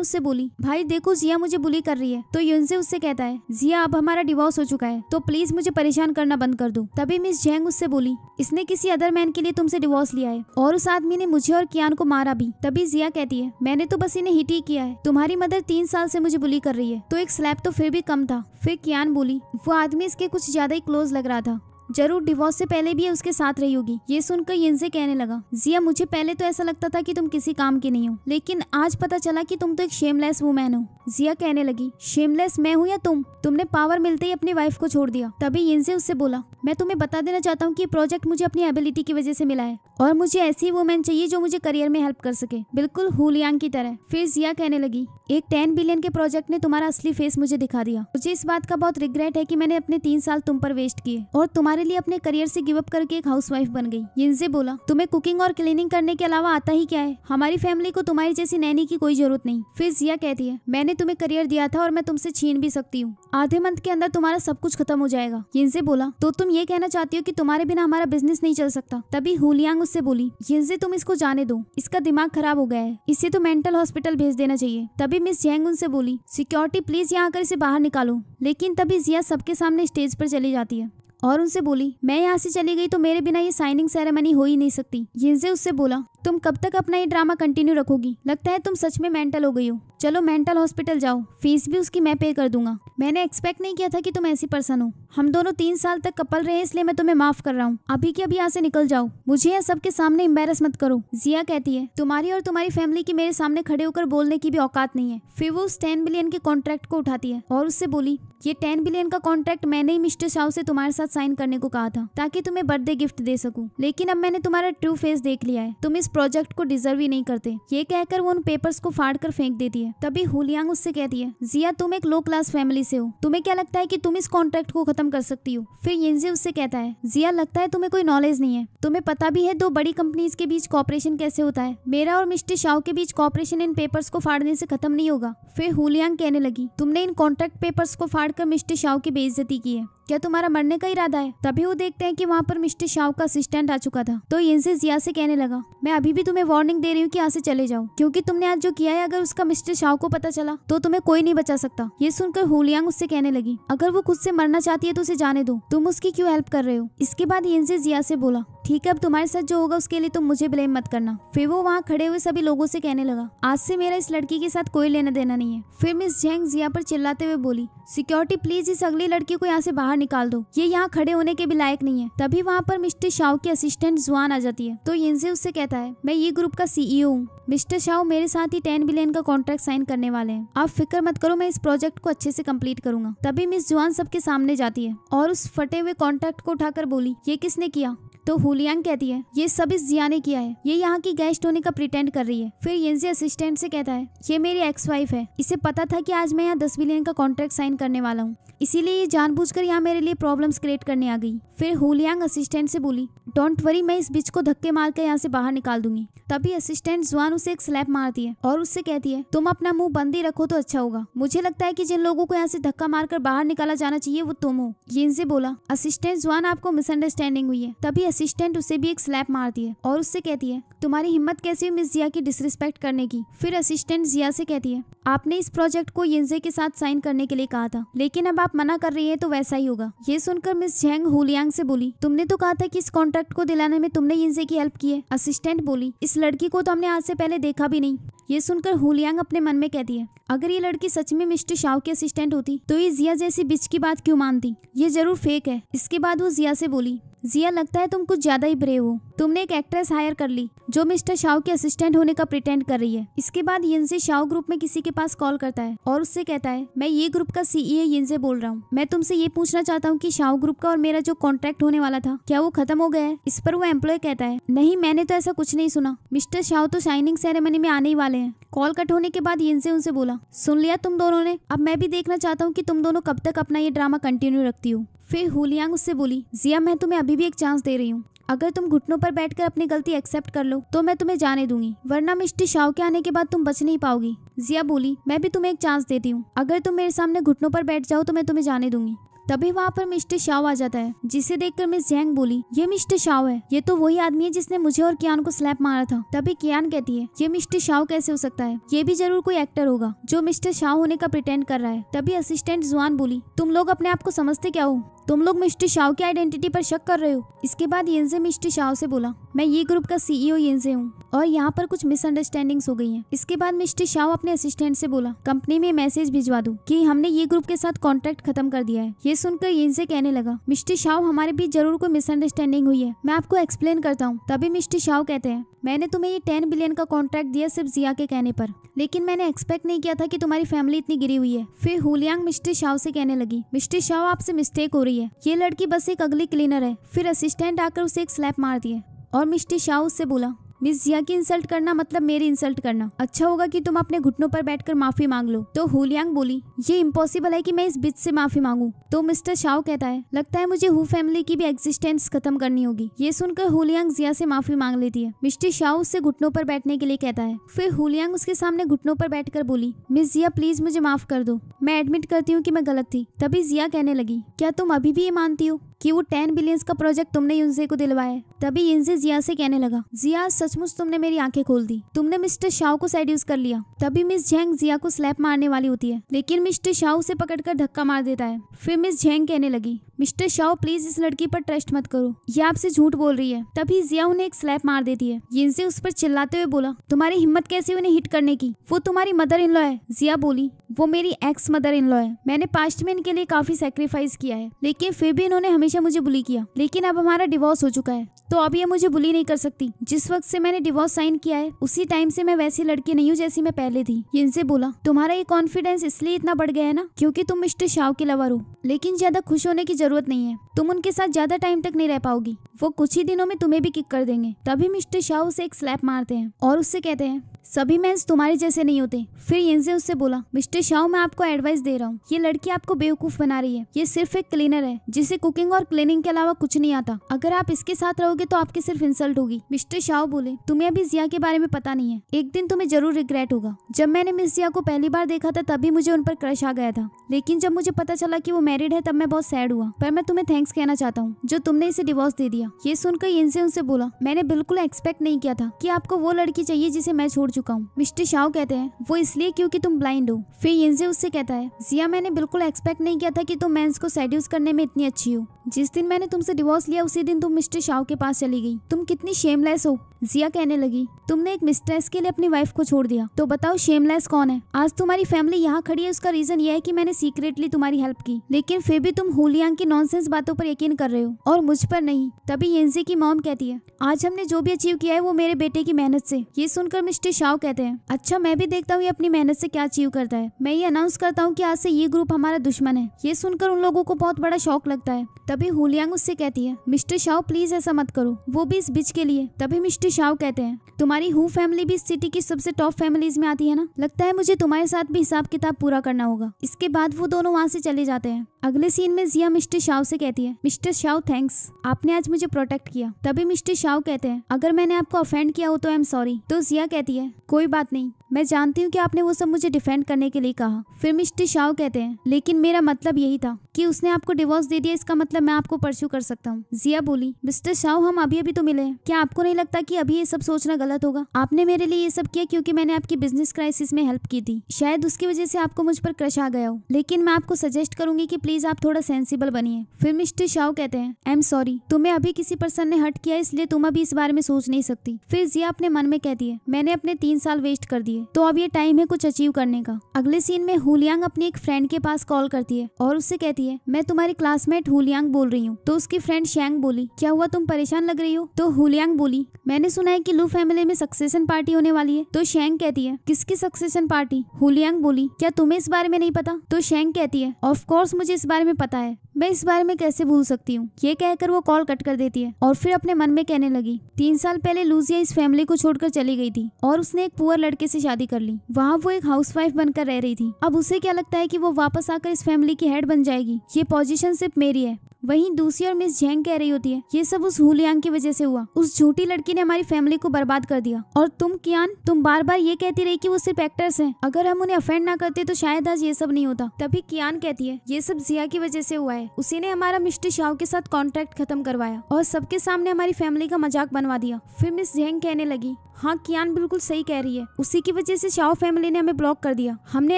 उससे बोली भाई देखो जिया मुझे बुली कर रही है तो युनसे उससे कहता है जिया अब हमारा डिवोर्स हो चुका है तो प्लीज मुझे परेशान करना बंद कर दो तभी मिस जैंग उससे बोली इसने किसी अदर मैन के लिए तुमसे डिवोर्स लिया है और उस आदमी ने मुझे और कियान को मारा भी तभी जिया कहती है मैंने तो बस इन्हें हिट ही किया है तुम्हारी मदर तीन साल से मुझे बुली कर रही है तो एक स्लैब तो फिर भी कम था फिर कियान बोली वो आदमी इसके कुछ ज्यादा ही क्लोज लग रहा था जरूर डिवोर्स से पहले भी उसके साथ रही होगी ये सुनकर इनसे कहने लगा जिया मुझे पहले तो ऐसा लगता था कि तुम किसी काम की नहीं हो लेकिन आज पता चला कि तुम तो एक शेमलेस वुमेन हो जिया कहने लगी शेमलेस मैं हूँ या तुम तुमने पावर मिलते ही अपनी वाइफ को छोड़ दिया तभी इनसे उससे बोला मैं तुम्हें बता देना चाहता हूँ की प्रोजेक्ट मुझे अपनी एबिलिटी की वजह से मिला है और मुझे ऐसी वुमेन चाहिए जो मुझे करियर में हेल्प कर सके बिल्कुल हुलियांग की तरह फिर जिया कहने लगी एक टेन बिलियन के प्रोजेक्ट ने तुम्हारा असली फेस मुझे दिखा दिया मुझे इस बात का बहुत रिग्रेट है की मैंने अपने तीन साल तुम पर वेस्ट किए और तुम्हारे तुम्हारे लिए अपने करियर से गिव अप करके एक हाउसवाइफ बन गई यिनसे बोला तुम्हें कुकिंग और क्लीनिंग करने के अलावा आता ही क्या है हमारी फैमिली को तुम्हारी जैसी नैनी की कोई जरूरत नहीं फिर जिया कहती है मैंने तुम्हें करियर दिया था और मैं तुमसे छीन भी सकती हूँ आधे मंथ के अंदर तुम्हारा सब कुछ खत्म हो जाएगा यिनसे बोला तो तुम ये कहना चाहती हो कि तुम्हारे बिना हमारा बिजनेस नहीं चल सकता तभी हुलियांग उससे बोली यिनसे तुम इसको जाने दो इसका दिमाग खराब हो गया है इसे तो मेंटल हॉस्पिटल भेज देना चाहिए तभी मिस जेंग उनसे बोली सिक्योरिटी प्लीज यहाँ आकर इसे बाहर निकालो लेकिन तभी जिया सबके सामने स्टेज पर चली जाती है और उनसे बोली मैं यहाँ से चली गई तो मेरे बिना ये साइनिंग सेरेमनी हो ही नहीं सकती यिंजे उससे बोला तुम कब तक अपना ये ड्रामा कंटिन्यू रखोगी लगता है तुम सच में मेंटल हो गई हो चलो मेंटल हॉस्पिटल जाओ फीस भी उसकी मैं पे कर दूंगा मैंने एक्सपेक्ट नहीं किया था कि तुम ऐसी पर्सन हो हम दोनों तीन साल तक कपल रहे इसलिए मैं तुम्हें माफ कर रहा हूँ अभी की अभी यहाँ से निकल जाओ मुझे यहाँ सबके सामने एम्बेरस मत करो जिया कहती है तुम्हारी और तुम्हारी फैमिली की मेरे सामने खड़े होकर बोलने की भी औकात नहीं है फिर वो उस टेन बिलियन के कॉन्ट्रैक्ट को उठाती है और उससे बोली ये टेन बिलियन का कॉन्ट्रैक्ट मैंने ही मिस्टर शाह से तुम्हारे साथ साइन करने को कहा था ताकि तुम्हें बर्थडे गिफ्ट दे सकूं लेकिन अब मैंने तुम्हारा ट्रू फेस देख लिया है तुम इस प्रोजेक्ट को डिजर्व ही नहीं करते ये कहकर वो उन पेपर्स को फाड़ कर फेंक देती है तभी हुलियांग उससे कहती है जिया तुम एक लो क्लास फैमिली से हो तुम्हें क्या लगता है की तुम इस कॉन्ट्रैक्ट को खत्म कर सकती हो फिर यिंजी उससे कहता है जिया लगता है तुम्हें कोई नॉलेज नहीं है तुम्हें पता भी है दो बड़ी कंपनीज के बीच कॉपरेशन कैसे होता है मेरा और मिस्टर शाह के बीच कॉपरेशन इन पेपर्स को फाड़ने से खत्म नहीं होगा फिर हुलियांग कहने लगी तुमने इन कॉन्ट्रैक्ट पेपर्स को फाड़ कर मिस्टर शाह की बेइज्जती की है क्या तुम्हारा मरने का इरादा है तभी वो देखते हैं कि वहाँ पर मिस्टर शाव का असिस्टेंट आ चुका था तो इनसे जिया से कहने लगा मैं अभी भी तुम्हें वार्निंग दे रही हूँ की यहाँ से चले जाओ क्योंकि तुमने आज जो किया है अगर उसका मिस्टर शाव को पता चला तो तुम्हें कोई नहीं बचा सकता ये सुनकर हुलियांग उससे कहने लगी अगर वो खुद से मरना चाहती है तो उसे जाने दो तुम उसकी क्यों हेल्प कर रहे हो इसके बाद इनसे जिया से बोला ठीक है अब तुम्हारे साथ जो होगा उसके लिए तुम मुझे ब्लेम मत करना फिर वो वहाँ खड़े हुए सभी लोगों से कहने लगा आज से मेरा इस लड़की के साथ कोई लेना देना नहीं है फिर मिस जेंग जिया पर चिल्लाते हुए बोली सिक्योरिटी प्लीज इस अगली लड़की को यहाँ से बाहर बाहर निकाल दो ये यहाँ खड़े होने के भी लायक नहीं है तभी वहाँ पर मिस्टर शाह की असिस्टेंट जुआन आ जाती है तो यिनसे उससे कहता है मैं ये ग्रुप का सीईओ e हूँ मिस्टर शाह मेरे साथ ही टेन बिलियन का कॉन्ट्रैक्ट साइन करने वाले हैं आप फिक्र मत करो मैं इस प्रोजेक्ट को अच्छे से कंप्लीट करूंगा तभी मिस जुआन सबके सामने जाती है और उस फटे हुए कॉन्ट्रैक्ट को उठाकर बोली ये किसने किया तो हुलियांग कहती है ये सब इस जिया ने किया है ये यहाँ की गेस्ट होने का प्रिटेंड कर रही है फिर येंजी असिस्टेंट से कहता है ये मेरी एक्स वाइफ है इसे पता था कि आज मैं यहाँ दस बिलियन का कॉन्ट्रैक्ट साइन करने वाला हूँ इसीलिए ये जानबूझकर यहाँ मेरे लिए प्रॉब्लम्स क्रिएट करने आ गई फिर होलियांग असिस्टेंट से बोली डोंट वरी मैं इस बिच को धक्के मार कर यहाँ से बाहर निकाल दूंगी तभी असिस्टेंट जुआन उसे एक स्लैप मारती है और उससे कहती है तुम अपना मुंह बंद ही रखो तो अच्छा होगा मुझे लगता है कि जिन लोगों को यहाँ से धक्का मारकर बाहर निकाला जाना चाहिए वो तुम हो ये बोला असिस्टेंट जुआन आपको मिसअंडरस्टैंडिंग हुई है तभी असिस्टेंट उसे भी एक स्लैप मारती है और उससे कहती है तुम्हारी हिम्मत कैसी हुई मिस जिया की डिसरिस्पेक्ट करने की फिर असिस्टेंट जिया से कहती है आपने इस प्रोजेक्ट को यिनजे के साथ साइन करने के लिए कहा था लेकिन अब आप आप मना कर रही है तो वैसा ही होगा ये सुनकर मिस झेंग हुलियांग से बोली तुमने तो कहा था कि इस कॉन्ट्रैक्ट को दिलाने में तुमने इनसे की हेल्प की है असिस्टेंट बोली इस लड़की को तो हमने आज से पहले देखा भी नहीं ये सुनकर हुलियांग अपने मन में कहती है अगर ये लड़की सच में मिस्टर शाह की असिस्टेंट होती तो ये जिया जैसी बिच की बात क्यों मानती ये जरूर फेक है इसके बाद वो जिया से बोली जिया लगता है तुम कुछ ज्यादा ही ब्रेव हो तुमने एक एक्ट्रेस हायर कर ली जो मिस्टर शाओ के असिस्टेंट होने का प्रिटेंड कर रही है इसके बाद यिनसे शाओ ग्रुप में किसी के पास कॉल करता है और उससे कहता है मैं ये ग्रुप का सीईओ e यिनसे बोल रहा हूँ मैं तुमसे ये पूछना चाहता हूँ की शाओ ग्रुप का और मेरा जो कॉन्ट्रैक्ट होने वाला था क्या वो खत्म हो गया है इस पर वो एम्प्लॉय कहता है नहीं मैंने तो ऐसा कुछ नहीं सुना मिस्टर शाओ तो शाइनिंग सेरेमनी में आने ही वाले हैं कॉल कट होने के बाद यिनसे उनसे बोला सुन लिया तुम दोनों ने अब मैं भी देखना चाहता हूँ की तुम दोनों कब तक अपना ये ड्रामा कंटिन्यू रखती हूँ फिर हुलियांग उससे बोली जिया मैं तुम्हें अभी भी एक चांस दे रही हूँ अगर तुम घुटनों पर बैठकर अपनी गलती एक्सेप्ट कर लो तो मैं तुम्हें जाने दूंगी वरना मिस्टी शाव के आने के बाद तुम बच नहीं पाओगी जिया बोली मैं भी तुम्हें एक चांस देती हूँ अगर तुम मेरे सामने घुटनों पर बैठ जाओ तो मैं तुम्हें जाने दूंगी तभी वहाँ पर मिस्टर शाव आ जाता है जिसे कर मिस जैंग बोली ये मिस्टर शाव है ये तो वही आदमी है जिसने मुझे और कियान को स्लैप मारा था तभी कियान कहती है ये मिस्टर शाव कैसे हो सकता है ये भी जरूर कोई एक्टर होगा जो मिस्टर शाह होने का प्रिटेंड कर रहा है तभी असिस्टेंट जुआन बोली तुम लोग अपने आप को समझते क्या हो तुम लोग मिस्टर शाह की आइडेंटिटी पर शक कर रहे हो इसके बाद येंजे मिस्टर शाह से बोला मैं ये ग्रुप का सीईओ e येंजे हूँ और यहाँ पर कुछ मिसअंडरस्टैंडिंग्स हो गई हैं। इसके बाद मिस्टर शाह अपने असिस्टेंट से बोला कंपनी में मैसेज भिजवा दो कि हमने ये ग्रुप के साथ कॉन्ट्रैक्ट खत्म कर दिया है ये सुनकर येंजे कहने लगा मिस्टर शाह हमारे बीच जरूर कोई मिसअंडरस्टैंडिंग हुई है मैं आपको एक्सप्लेन करता हूँ तभी मिस्टर शाह कहते हैं मैंने तुम्हें ये टेन बिलियन का कॉन्ट्रैक्ट दिया सिर्फ जिया के कहने पर लेकिन मैंने एक्सपेक्ट नहीं किया था कि तुम्हारी फैमिली इतनी गिरी हुई है फिर हुलियांग मिस्टर शाह से कहने लगी मिस्टर शाह आपसे मिस्टेक हो रही है ये लड़की बस एक अगली क्लीनर है फिर असिस्टेंट आकर उसे एक स्लैप मार दिए और मिस्टर शाह उससे बोला मिस जिया की इंसल्ट करना मतलब मेरी इंसल्ट करना अच्छा होगा कि तुम अपने घुटनों पर बैठकर माफी मांग लो तो हुलियांग बोली ये इम्पोसिबल है कि मैं इस बिच से माफी मांगू तो मिस्टर शाओ कहता है लगता है मुझे हु फैमिली की भी एग्जिस्टेंस खत्म करनी होगी ये सुनकर हुलियांग जिया से माफी मांग लेती है मिस्टर शाओ उससे घुटनों पर बैठने के लिए कहता है फिर हुलियांग उसके सामने घुटनों पर कर बोली मिस जिया प्लीज मुझे माफ कर दो मैं एडमिट करती हूँ की मैं गलत थी तभी जिया कहने लगी क्या तुम अभी भी ये मानती हो कि वो टेन बिलियंस का प्रोजेक्ट तुमने युनसे को दिलवाया तभी युनसे जिया से कहने लगा जिया सचमुच तुमने मेरी आंखें खोल दी तुमने मिस्टर शाह को सेड्यूस कर लिया तभी मिस झेंग जिया को स्लैप मारने वाली होती है लेकिन मिस्टर शाह उसे पकड़कर धक्का मार देता है फिर मिस झेंग कहने लगी मिस्टर शाह प्लीज इस लड़की पर ट्रस्ट मत करो ये आपसे झूठ बोल रही है तभी जिया उन्हें एक स्लैप मार देती है जिनसे उस पर चिल्लाते हुए बोला तुम्हारी हिम्मत कैसे उन्हें हिट करने की वो तुम्हारी मदर इन लॉ है जिया बोली वो मेरी एक्स मदर इन लॉ है मैंने पास्ट में इनके लिए काफी सेक्रीफाइस किया है लेकिन फिर भी इन्होंने हमेशा हमेशा मुझे बुली किया लेकिन अब हमारा डिवोर्स हो चुका है तो अब ये मुझे बुली नहीं कर सकती जिस वक्त से मैंने डिवोर्स साइन किया है उसी टाइम से मैं वैसी लड़की नहीं हूँ जैसी मैं पहले थी इनसे बोला तुम्हारा ये कॉन्फिडेंस इसलिए इतना बढ़ गया है ना क्योंकि तुम मिस्टर शाह के लवर हो लेकिन ज्यादा खुश होने की जरूरत नहीं है तुम उनके साथ ज्यादा टाइम तक नहीं रह पाओगी वो कुछ ही दिनों में तुम्हें भी किक कर देंगे तभी मिस्टर शाह उसे एक स्लैप मारते हैं और उससे कहते हैं सभी मेंस तुम्हारे जैसे नहीं होते फिर इनसे उससे बोला मिस्टर शाह मैं आपको एडवाइस दे रहा हूँ ये लड़की आपको बेवकूफ बना रही है ये सिर्फ एक क्लीनर है जिसे कुकिंग और क्लीनिंग के अलावा कुछ नहीं आता अगर आप इसके साथ रहोगे तो आपकी सिर्फ इंसल्ट होगी मिस्टर शाह बोले तुम्हें अभी जिया के बारे में पता नहीं है एक दिन तुम्हें जरूर रिग्रेट होगा जब मैंने मिस जिया को पहली बार देखा था तभी मुझे उन पर क्रश आ गया था लेकिन जब मुझे पता चला की वो मैरिड है तब मैं बहुत सैड हुआ पर मैं तुम्हें थैंक्स कहना चाहता हूँ जो तुमने इसे डिवोर्स दे दिया ये सुनकर इनसे उनसे बोला मैंने बिल्कुल एक्सपेक्ट नहीं किया था की आपको वो लड़की चाहिए जिसे मैं छोड़ चुका हूँ मिस्टर शाह कहते हैं वो इसलिए क्यूँकी तुम ब्लाइंड हो फिर इनसे उससे कहता है जिया मैंने बिल्कुल एक्सपेक्ट नहीं किया था कि तुम मैं को सेड्यूस करने में इतनी अच्छी हो जिस दिन मैंने तुमसे डिवोर्स लिया उसी दिन तुम मिस्टर शाह के पास चली गई तुम कितनी शेमलेस हो जिया कहने लगी तुमने एक मिस्ट्रेस के लिए अपनी वाइफ को छोड़ दिया तो बताओ शेमलेस कौन है आज तुम्हारी फैमिली यहाँ खड़ी है उसका रीजन यह है कि मैंने सीक्रेटली तुम्हारी हेल्प की लेकिन फिर भी तुम होलियांग की नॉनसेंस बातों पर यकीन कर रहे हो और मुझ पर नहीं तभी येंजी की मॉम कहती है आज हमने जो भी अचीव किया है वो मेरे बेटे की मेहनत से ये सुनकर मिस्टर शाह कहते हैं अच्छा मैं भी देखता हूँ ये अपनी मेहनत से क्या अचीव करता है मैं ये अनाउंस करता हूँ की आज से ये ग्रुप हमारा दुश्मन है ये सुनकर उन लोगों को बहुत बड़ा शौक लगता है तभी हुलियांग उससे कहती है मिस्टर शाह प्लीज ऐसा मत करो वो भी इस बिच के लिए तभी मिस्टर शाह कहते हैं तुम्हारी हु फैमिली भी इस सिटी की सबसे टॉप फैमिलीज में आती है ना लगता है मुझे तुम्हारे साथ भी हिसाब किताब पूरा करना होगा इसके बाद वो दोनों वहाँ से चले जाते हैं अगले सीन में जिया मिस्टर शाह से कहती है मिस्टर शाह थैंक्स आपने आज मुझे प्रोटेक्ट किया तभी मिस्टर शाह कहते हैं अगर मैंने आपको ऑफेंड किया हो तो आई एम सॉरी तो जिया कहती है कोई बात नहीं मैं जानती हूँ कि आपने वो सब मुझे डिफेंड करने के लिए कहा फिर मिस्टर शाह कहते हैं लेकिन मेरा मतलब यही था कि उसने आपको डिवोर्स दे दिया इसका मतलब मैं आपको परस्यू कर सकता हूँ जिया बोली मिस्टर शाह हम अभी अभी तो मिले क्या आपको नहीं लगता की अभी ये सब सोचना गलत होगा आपने मेरे लिए ये सब किया क्यूँकी मैंने आपकी बिजनेस क्राइसिस में हेल्प की थी शायद उसकी वजह से आपको मुझ पर क्रश आ गया हो लेकिन मैं आपको सजेस्ट करूंगी की प्लीज आप थोड़ा सेंसिबल बनिए फिर मिस्टर शाह कहते हैं आई एम सॉरी तुम्हें अभी किसी पर्सन ने हट किया इसलिए तुम अभी इस बारे में सोच नहीं सकती फिर जिया अपने मन में कहती है मैंने अपने तीन साल वेस्ट कर दिए तो अब ये टाइम है कुछ अचीव करने का अगले सीन में हुलियांग अपनी एक फ्रेंड के पास कॉल करती है और उससे कहती है मैं तुम्हारी क्लासमेट हुलियांग बोल रही हूँ तो उसकी फ्रेंड शेंग बोली क्या हुआ तुम परेशान लग रही हो तो हुलियांग बोली मैंने सुना है की लू फैमिली में सक्सेशन पार्टी होने वाली है तो शेंग कहती है किसकी सक्सेशन पार्टी हुलियांग बोली क्या तुम्हें इस बारे में नहीं पता तो शेंग कहती है ऑफकोर्स मुझे इस बारे में पता है मैं इस बारे में कैसे भूल सकती हूँ ये कहकर वो कॉल कट कर देती है और फिर अपने मन में कहने लगी तीन साल पहले लूजिया इस फैमिली को छोड़कर चली गई थी और उसने एक पुअर लड़के से शादी कर ली वहाँ वो एक हाउसवाइफ बनकर रह रही थी अब उसे क्या लगता है कि वो वापस आकर इस फैमिली की हेड बन जाएगी ये पोजिशन सिर्फ मेरी है वहीं दूसरी और मिस झेंग कह रही होती है ये सब उस हुलियांग की वजह से हुआ उस झूठी लड़की ने हमारी फैमिली को बर्बाद कर दिया और तुम कियान तुम बार बार ये कहती रही कि वो सिर्फ एक्टर्स हैं अगर हम उन्हें अफेंड ना करते तो शायद आज ये सब नहीं होता तभी कियान कहती है ये सब जिया की वजह से हुआ है है उसी ने हमारा मिस्टर शाह के साथ कॉन्ट्रैक्ट खत्म करवाया और सबके सामने हमारी फैमिली का मजाक बनवा दिया फिर मिस जेंग कहने लगी हाँ कियान बिल्कुल सही कह रही है उसी की वजह से शाह फैमिली ने हमें ब्लॉक कर दिया हमने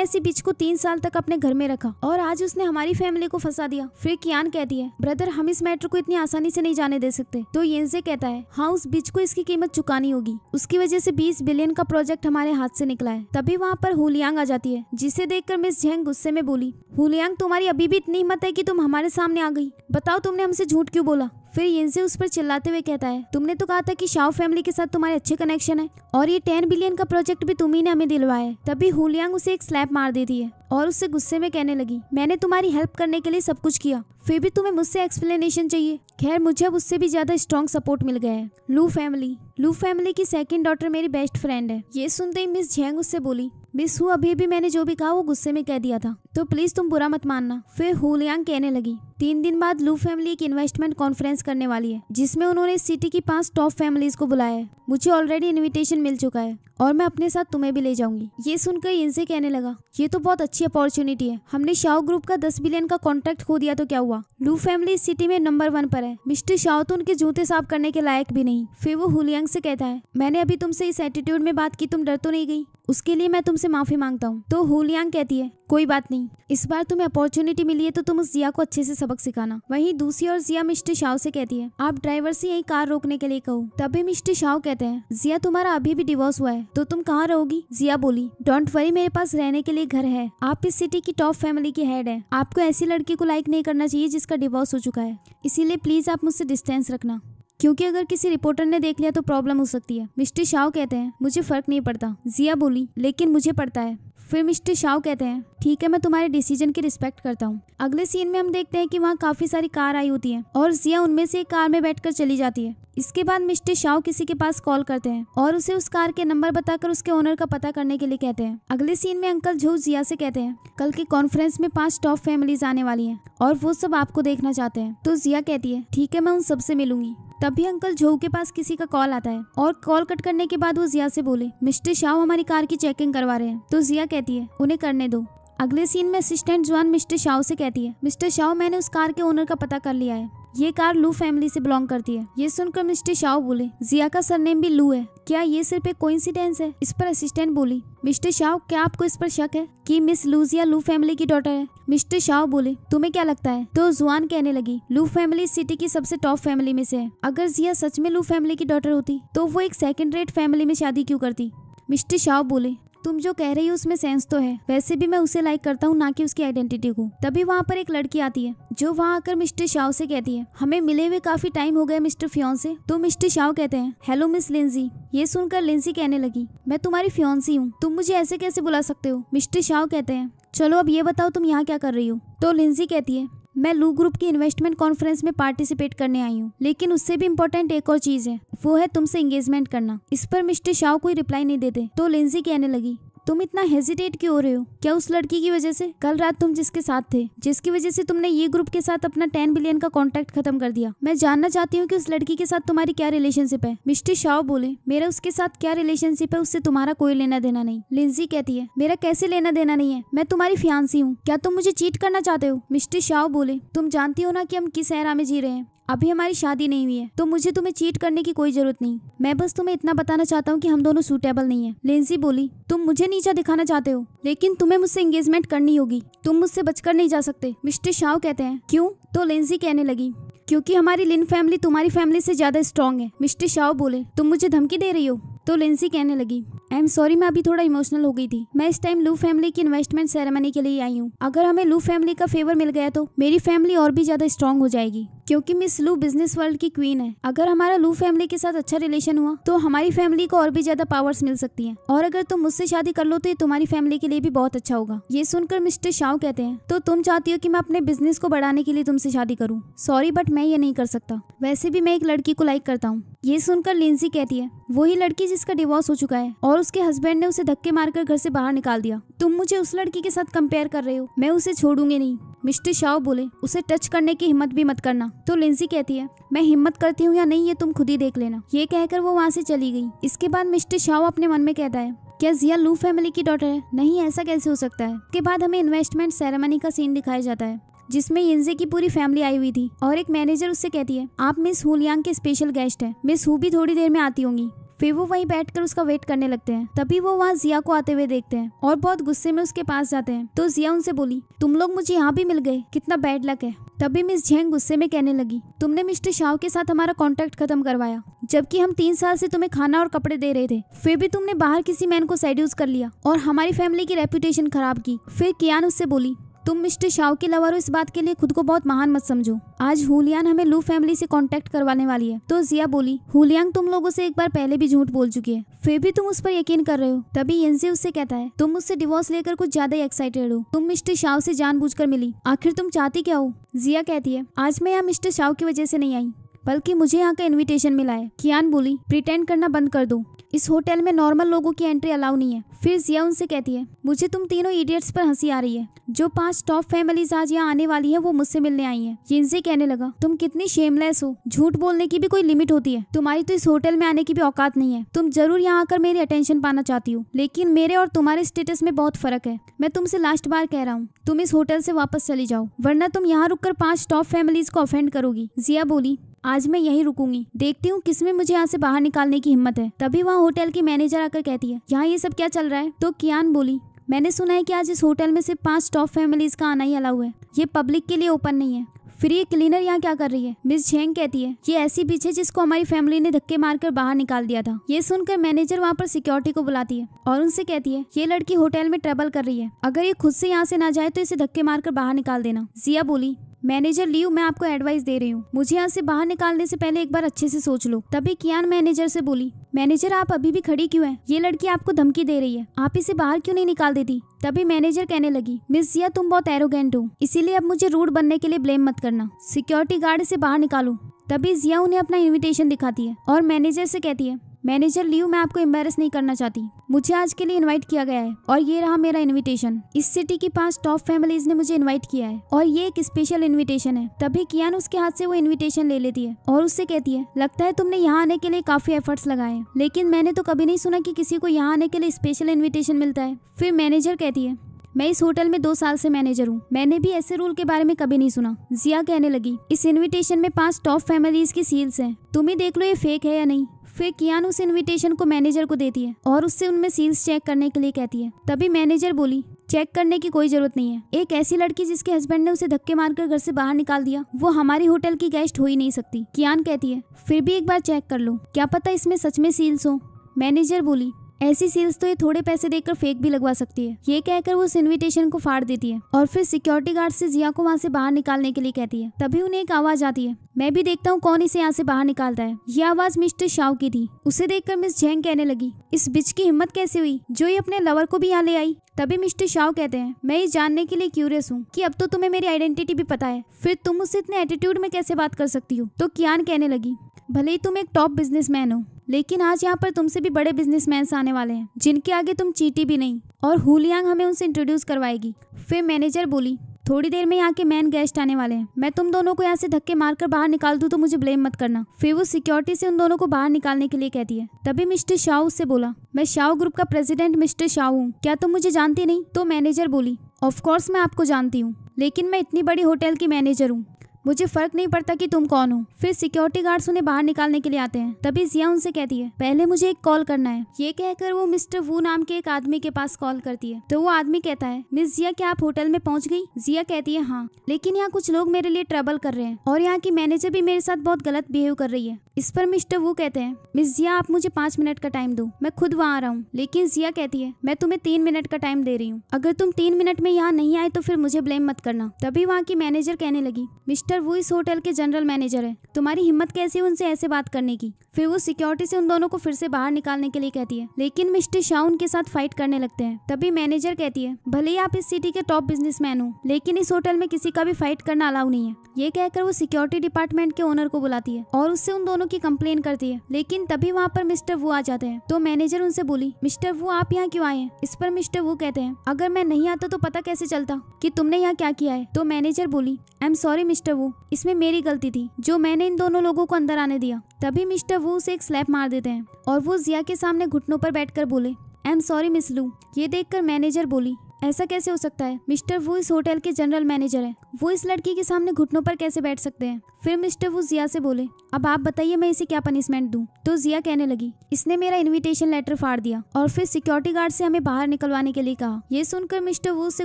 ऐसी बिच को तीन साल तक अपने घर में रखा और आज उसने हमारी फैमिली को फंसा दिया फिर कियान कहती है ब्रदर हम इस मैटर को इतनी आसानी से नहीं जाने दे सकते तो येनजे कहता है हाँ उस बीच को इसकी कीमत चुकानी होगी उसकी वजह से बीस बिलियन का प्रोजेक्ट हमारे हाथ से निकला है तभी वहाँ पर हुलियांग आ जाती है जिसे देखकर मिस झेंग गुस्से में बोली हुलियांग तुम्हारी अभी भी इतनी हिम्मत है की तुम हमारे हमारे सामने आ गई बताओ तुमने हमसे झूठ क्यों बोला फिर यिनसे उस पर चिल्लाते हुए कहता है तुमने तो कहा था कि शाओ फैमिली के साथ तुम्हारे अच्छे कनेक्शन है और ये टेन बिलियन का प्रोजेक्ट भी तुम्ही ने हमें दिलवाया तभी हुलियांग उसे एक स्लैप मार देती है और उससे गुस्से में कहने लगी मैंने तुम्हारी हेल्प करने के लिए सब कुछ किया फिर भी तुम्हें मुझसे एक्सप्लेनेशन चाहिए खैर मुझे अब उससे भी ज्यादा स्ट्रॉन्ग सपोर्ट मिल गया है लू फैमिली लू फैमिली की सेकंड डॉटर मेरी बेस्ट फ्रेंड है ये सुनते ही मिस झेंग उससे बोली मिस हु अभी भी मैंने जो भी कहा वो गुस्से में कह दिया था तो प्लीज तुम बुरा मत मानना फिर हुलियांग कहने लगी तीन दिन बाद लू फैमिली एक इन्वेस्टमेंट कॉन्फ्रेंस करने वाली है जिसमें उन्होंने सिटी की पांच टॉप फैमिलीज को बुलाया है मुझे ऑलरेडी इनविटेशन मिल चुका है और मैं अपने साथ तुम्हें भी ले जाऊंगी ये सुनकर इनसे कहने लगा ये तो बहुत अच्छी अपॉर्चुनिटी है हमने शाह ग्रुप का दस बिलियन का कॉन्ट्रैक्ट खो दिया तो क्या हुआ लू फैमिली इस सिटी में नंबर वन पर है मिस्टर शाह तो उनके जूते साफ करने के लायक भी नहीं फिर वो हुलियंग से कहता है मैंने अभी तुमसे इस एटीट्यूड में बात की तुम डर तो नहीं गई उसके लिए मैं तुमसे माफी मांगता हूँ तो हुलियांग कहती है कोई बात नहीं इस बार तुम्हें अपॉर्चुनिटी मिली है तो तुम उस जिया को अच्छे से सबक सिखाना वहीं दूसरी और जिया मिस्टर शाह से कहती है आप ड्राइवर से यही कार रोकने के लिए कहो तभी मिस्टर शाह कहते हैं जिया तुम्हारा अभी भी डिवोर्स हुआ है तो तुम कहाँ रहोगी जिया बोली डोंट वरी मेरे पास रहने के लिए घर है आप इस सिटी की टॉप फैमिली की हेड है आपको ऐसी लड़की को लाइक नहीं करना चाहिए जिसका डिवोर्स हो चुका है इसीलिए प्लीज आप मुझसे डिस्टेंस रखना क्योंकि अगर किसी रिपोर्टर ने देख लिया तो प्रॉब्लम हो सकती है मिस्टर शाह कहते हैं मुझे फर्क नहीं पड़ता जिया बोली लेकिन मुझे पड़ता है फिर मिस्टर शाह कहते हैं ठीक है मैं तुम्हारे डिसीजन की रिस्पेक्ट करता हूँ अगले सीन में हम देखते हैं कि वहाँ काफी सारी कार आई होती है और जिया उनमें से एक कार में बैठकर चली जाती है इसके बाद मिस्टर शाह किसी के पास कॉल करते हैं और उसे उस कार के नंबर बताकर उसके ओनर का पता करने के लिए कहते हैं अगले सीन में अंकल झू जिया से कहते हैं कल के कॉन्फ्रेंस में पांच टॉप फैमिलीज आने वाली है और वो सब आपको देखना चाहते हैं तो जिया कहती है ठीक है मैं उन सबसे मिलूंगी तभी अंकल झो के पास किसी का कॉल आता है और कॉल कट करने के बाद वो जिया से बोले मिस्टर शाह हमारी कार की चेकिंग करवा रहे हैं तो जिया कहती है उन्हें करने दो अगले सीन में असिस्टेंट जवान मिस्टर शाह से कहती है मिस्टर शाह मैंने उस कार के ओनर का पता कर लिया है ये कार लू फैमिली से बिलोंग करती है ये सुनकर मिस्टर शाह बोले जिया का सरनेम भी लू है क्या ये सिर्फ एक कोइंसिडेंस है इस पर असिस्टेंट बोली मिस्टर शाह क्या आपको इस पर शक है कि मिस लूजिया लू फैमिली की डॉटर है मिस्टर शाह बोले तुम्हें क्या लगता है तो जुआन कहने लगी लू फैमिली सिटी की सबसे टॉप फैमिली में से है अगर जिया सच में लू फैमिली की डॉटर होती तो वो एक सेकेंड रेट फैमिली में शादी क्यूँ करती मिस्टर शाह बोले तुम जो कह रही हो उसमें सेंस तो है वैसे भी मैं उसे लाइक करता हूँ ना कि उसकी आइडेंटिटी को तभी वहाँ पर एक लड़की आती है जो वहाँ आकर मिस्टर शाह से कहती है हमें मिले हुए काफी टाइम हो गया मिस्टर फ्योन से तो मिस्टर शाह कहते हैं हेलो मिस लिंजी ये सुनकर लिंजी कहने लगी मैं तुम्हारी फ्योन्सी हूँ तुम मुझे ऐसे कैसे बुला सकते हो मिस्टर शाह कहते हैं चलो अब ये बताओ तुम यहाँ क्या कर रही हो तो लिंजी कहती है मैं लू ग्रुप की इन्वेस्टमेंट कॉन्फ्रेंस में पार्टिसिपेट करने आई हूँ लेकिन उससे भी इम्पोर्टेंट एक और चीज है वो है तुमसे एंगेजमेंट करना इस पर मिस्टर शाह कोई रिप्लाई नहीं देते तो लिंजी कहने लगी तुम इतना हेजिटेट क्यों हो रहे हो क्या उस लड़की की वजह से कल रात तुम जिसके साथ थे जिसकी वजह से तुमने ये ग्रुप के साथ अपना टेन बिलियन का कॉन्ट्रैक्ट खत्म कर दिया मैं जानना चाहती हूँ की उस लड़की के साथ तुम्हारी क्या रिलेशनशिप है मिस्टर शाह बोले मेरा उसके साथ क्या रिलेशनशिप है उससे तुम्हारा कोई लेना देना नहीं लिंजी कहती है मेरा कैसे लेना देना नहीं है मैं तुम्हारी फियांसी हूँ क्या तुम मुझे चीट करना चाहते हो मिस्टर शाह बोले तुम जानती हो ना की हम किस एरा में जी रहे हैं अभी हमारी शादी नहीं हुई है तो मुझे तुम्हें चीट करने की कोई जरूरत नहीं मैं बस तुम्हें इतना बताना चाहता हूँ कि हम दोनों सूटेबल नहीं है लेंसी बोली तुम मुझे नीचा दिखाना चाहते हो लेकिन तुम्हें मुझसे एंगेजमेंट करनी होगी तुम मुझसे बचकर नहीं जा सकते मिस्टर शाह कहते हैं क्यूँ तो लेंसी कहने लगी क्योंकि हमारी लिन फैमिली तुम्हारी फैमिली से ज्यादा स्ट्रांग है मिस्टर शाह बोले तुम मुझे धमकी दे रही हो तो लेंसी कहने लगी आई एम सॉरी मैं अभी थोड़ा इमोशनल हो गई थी मैं इस टाइम लू फैमिली की इन्वेस्टमेंट सेरेमनी के लिए आई हूँ अगर हमें लू फैमिली का फेवर मिल गया तो मेरी फैमिली और भी ज्यादा स्ट्रांग हो जाएगी क्योंकि मिस लू बिजनेस वर्ल्ड की क्वीन है अगर हमारा लू फैमिली के साथ अच्छा रिलेशन हुआ तो हमारी फैमिली को और भी ज्यादा पावर्स मिल सकती है और अगर तुम मुझसे शादी कर लो तो ये तुम्हारी फैमिली के लिए भी बहुत अच्छा होगा ये सुनकर मिस्टर शाह कहते हैं तो तुम चाहती हो की मैं अपने बिजनेस को बढ़ाने के लिए तुमसे शादी करूँ सॉरी बट मैं ये नहीं कर सकता वैसे भी मैं एक लड़की को लाइक करता हूँ ये सुनकर लिंसी कहती है वही लड़की जिसका डिवोर्स हो चुका है और उसके हस्बैंड ने उसे धक्के मारकर घर से बाहर निकाल दिया तुम मुझे उस लड़की के साथ कंपेयर कर रहे हो मैं उसे छोड़ूंगी नहीं मिस्टर शाह बोले उसे टच करने की हिम्मत भी मत करना तो लिंसी कहती है मैं हिम्मत करती हूँ या नहीं ये तुम खुद ही देख लेना ये कहकर वो वहाँ से चली गई इसके बाद मिस्टर शाह अपने मन में कहता है क्या जिया लू फैमिली की डॉटर है नहीं ऐसा कैसे हो सकता है के बाद हमें इन्वेस्टमेंट सेरेमनी का सीन दिखाया जाता है जिसमें यिंजे की पूरी फैमिली आई हुई थी और एक मैनेजर उससे कहती है आप मिस हुलियांग के स्पेशल गेस्ट हैं मिस हु भी थोड़ी देर में आती होंगी फिर वो वहीं बैठकर उसका वेट करने लगते हैं तभी वो वहाँ जिया को आते हुए देखते हैं और बहुत गुस्से में उसके पास जाते हैं तो जिया उनसे बोली तुम लोग मुझे यहाँ भी मिल गए कितना बैड लक है तभी मिस झेंग गुस्से में कहने लगी तुमने मिस्टर शाह के साथ हमारा कॉन्ट्रैक्ट खत्म करवाया जबकि हम तीन साल से तुम्हें खाना और कपड़े दे रहे थे फिर भी तुमने बाहर किसी मैन को सेड्यूस कर लिया और हमारी फैमिली की रेपुटेशन खराब की फिर कियान उससे बोली तुम मिस्टर शाव के लवारो इस बात के लिए खुद को बहुत महान मत समझो आज हुलियान हमें लू फैमिली से कांटेक्ट करवाने वाली है तो जिया बोली हुलियांग तुम लोगों से एक बार पहले भी झूठ बोल चुकी है फिर भी तुम उस पर यकीन कर रहे हो तभी यंजी उससे कहता है तुम उससे डिवोर्स लेकर कुछ ज्यादा एक्साइटेड हो तुम मिस्टर शाव से जान मिली आखिर तुम चाहती क्या हो जिया कहती है आज मैं यहाँ मिस्टर शाव की वजह से नहीं आई बल्कि मुझे यहाँ का इन्विटेशन मिला है कियान बोली प्रिटेंड करना बंद कर दो इस होटल में नॉर्मल लोगों की एंट्री अलाउ नहीं है फिर जिया उनसे कहती है मुझे तुम तीनों इडियट्स पर हंसी आ रही है जो पांच टॉप फैमिलीज आज यहाँ आने वाली है वो मुझसे मिलने आई है जिनसे कहने लगा तुम कितनी शेमलेस हो झूठ बोलने की भी कोई लिमिट होती है तुम्हारी तो इस होटल में आने की भी औकात नहीं है तुम जरूर यहाँ आकर मेरी अटेंशन पाना चाहती हो लेकिन मेरे और तुम्हारे स्टेटस में बहुत फर्क है मैं तुमसे लास्ट बार कह रहा हूँ तुम इस होटल से वापस चली जाओ वरना तुम यहाँ रुककर पांच टॉप फैमिलीज को अफेंड करोगी जिया बोली आज मैं यही रुकूंगी देखती हूँ किसमें मुझे यहाँ से बाहर निकालने की हिम्मत है तभी वहाँ होटल की मैनेजर आकर कहती है यहाँ ये सब क्या चल रहा है तो कियान बोली मैंने सुना है कि आज इस होटल में सिर्फ पांच टॉप फैमिलीज का आना ही अलाउ है ये पब्लिक के लिए ओपन नहीं है फिर ये क्लीनर यहाँ क्या कर रही है मिस झेंग कहती है ये ऐसी पीछे जिसको हमारी फैमिली ने धक्के मारकर बाहर निकाल दिया था ये सुनकर मैनेजर वहाँ पर सिक्योरिटी को बुलाती है और उनसे कहती है ये लड़की होटल में ट्रेवल कर रही है अगर ये खुद से यहाँ से ना जाए तो इसे धक्के मारकर बाहर निकाल देना जिया बोली मैनेजर लियू मैं आपको एडवाइस दे रही हूँ मुझे यहाँ से बाहर निकालने से पहले एक बार अच्छे से सोच लो तभी कियान मैनेजर से बोली मैनेजर आप अभी भी खड़ी क्यों हैं? ये लड़की आपको धमकी दे रही है आप इसे बाहर क्यों नहीं निकाल देती तभी मैनेजर कहने लगी मिस जिया तुम बहुत एरोगेंट हो इसीलिए अब मुझे रूड बनने के लिए ब्लेम मत करना सिक्योरिटी गार्ड इसे बाहर निकालो तभी जिया उन्हें अपना इन्विटेशन दिखाती है और मैनेजर से कहती है मैनेजर लियू मैं आपको एम्बेरस नहीं करना चाहती मुझे आज के लिए इनवाइट किया गया है और ये रहा मेरा इनविटेशन इस सिटी की पांच टॉप फैमिलीज ने मुझे इनवाइट किया है और ये एक स्पेशल इनविटेशन है तभी कियान उसके हाथ से वो इनविटेशन ले लेती है और उससे कहती है लगता है तुमने यहाँ आने के लिए काफी एफर्ट्स लगाए लेकिन मैंने तो कभी नहीं सुना की कि किसी को यहाँ आने के लिए स्पेशल इन्विटेशन मिलता है फिर मैनेजर कहती है मैं इस होटल में दो साल से मैनेजर हूँ मैंने भी ऐसे रूल के बारे में कभी नहीं सुना जिया कहने लगी इस इनविटेशन में पांच टॉप फैमिलीज की सील्स हैं तुम ही देख लो ये फेक है या नहीं फिर कियान उस इनविटेशन को मैनेजर को देती है और उससे उनमें सील्स चेक करने के लिए कहती है तभी मैनेजर बोली चेक करने की कोई जरूरत नहीं है एक ऐसी लड़की जिसके हस्बैंड ने उसे धक्के मारकर घर से बाहर निकाल दिया वो हमारी होटल की गेस्ट हो ही नहीं सकती कियान कहती है फिर भी एक बार चेक कर लो क्या पता इसमें सच में सील्स हो मैनेजर बोली ऐसी सील्स तो ये थोड़े पैसे देकर फेक भी लगवा सकती है ये कहकर वो उस इन्विटेशन को फाड़ देती है और फिर सिक्योरिटी गार्ड से जिया को वहाँ से बाहर निकालने के लिए कहती है तभी उन्हें एक आवाज आती है मैं भी देखता हूँ कौन इसे यहाँ से बाहर निकालता है ये आवाज मिस्टर शाह की थी उसे देखकर मिस जैंग कहने लगी इस बिच की हिम्मत कैसे हुई जो ये अपने लवर को भी यहाँ ले आई तभी मिस्टर शाह कहते हैं मैं ये जानने के लिए क्यूरियस हूँ कि अब तो तुम्हें मेरी आइडेंटिटी भी पता है फिर तुम उससे इतने एटीट्यूड में कैसे बात कर सकती हो तो कियान कहने लगी भले ही तुम एक टॉप बिजनेसमैन हो लेकिन आज यहाँ पर तुमसे भी बड़े बिजनेसमैन आने वाले हैं जिनके आगे तुम चीटी भी नहीं और हुलियांग हमें उनसे इंट्रोड्यूस करवाएगी फिर मैनेजर बोली थोड़ी देर में यहाँ के मेन गेस्ट आने वाले हैं मैं तुम दोनों को यहाँ से धक्के मारकर बाहर निकाल दूँ तो मुझे ब्लेम मत करना फिर वो सिक्योरिटी से उन दोनों को बाहर निकालने के लिए कहती है तभी मिस्टर शाह उससे बोला मैं शाह ग्रुप का प्रेसिडेंट मिस्टर शाह हूँ क्या तुम मुझे जानती नहीं तो मैनेजर बोली ऑफकोर्स मैं आपको जानती हूँ लेकिन मैं इतनी बड़ी होटल की मैनेजर हूँ मुझे फर्क नहीं पड़ता कि तुम कौन हो फिर सिक्योरिटी गार्ड्स उन्हें बाहर निकालने के लिए आते हैं तभी जिया उनसे कहती है पहले मुझे एक कॉल करना है ये कहकर वो मिस्टर वू नाम के एक आदमी के पास कॉल करती है तो वो आदमी कहता है मिस जिया क्या आप होटल में पहुंच गई जिया कहती है हाँ लेकिन यहाँ कुछ लोग मेरे लिए ट्रबल कर रहे हैं और यहाँ की मैनेजर भी मेरे साथ बहुत गलत बिहेव कर रही है इस पर मिस्टर वू कहते हैं मिस जिया आप मुझे पाँच मिनट का टाइम दो मैं खुद वहाँ आ रहा हूँ लेकिन जिया कहती है मैं तुम्हें तीन मिनट का टाइम दे रही हूँ अगर तुम तीन मिनट में यहाँ नहीं आए तो फिर मुझे ब्लेम मत करना तभी वहाँ की मैनेजर कहने लगी मिस्टर सर वो इस होटल के जनरल मैनेजर है तुम्हारी हिम्मत कैसी है उनसे ऐसे बात करने की फिर वो सिक्योरिटी से उन दोनों को फिर से बाहर निकालने के लिए कहती है लेकिन मिस्टर शाह उनके साथ फाइट करने लगते हैं तभी मैनेजर कहती है भले ही आप इस सिटी के टॉप बिजनेसमैन हो लेकिन इस होटल में किसी का भी फाइट करना अलाउ नहीं है ये कहकर वो सिक्योरिटी डिपार्टमेंट के ओनर को बुलाती है और उससे उन दोनों की कंप्लेन करती है लेकिन तभी वहाँ पर मिस्टर वो आ जाते हैं तो मैनेजर उनसे बोली मिस्टर वो आप यहाँ क्यों आए हैं इस पर मिस्टर वो कहते हैं अगर मैं नहीं आता तो पता कैसे चलता की तुमने यहाँ क्या किया है तो मैनेजर बोली आई एम सॉरी मिस्टर वो वू इसमें मेरी गलती थी जो मैंने इन दोनों लोगों को अंदर आने दिया तभी मिस्टर वू उसे एक स्लैप मार देते हैं और वो जिया के सामने घुटनों पर बैठकर बोले आई एम सॉरी मिस लू ये देखकर मैनेजर बोली ऐसा कैसे हो सकता है मिस्टर वो इस होटल के जनरल मैनेजर है वो इस लड़की के सामने घुटनों पर कैसे बैठ सकते हैं फिर मिस्टर वो जिया से बोले अब आप बताइए मैं इसे क्या पनिशमेंट दूं तो जिया कहने लगी इसने मेरा इनविटेशन लेटर फाड़ दिया और फिर सिक्योरिटी गार्ड से हमें बाहर निकलवाने के लिए कहा यह सुनकर मिस्टर वो से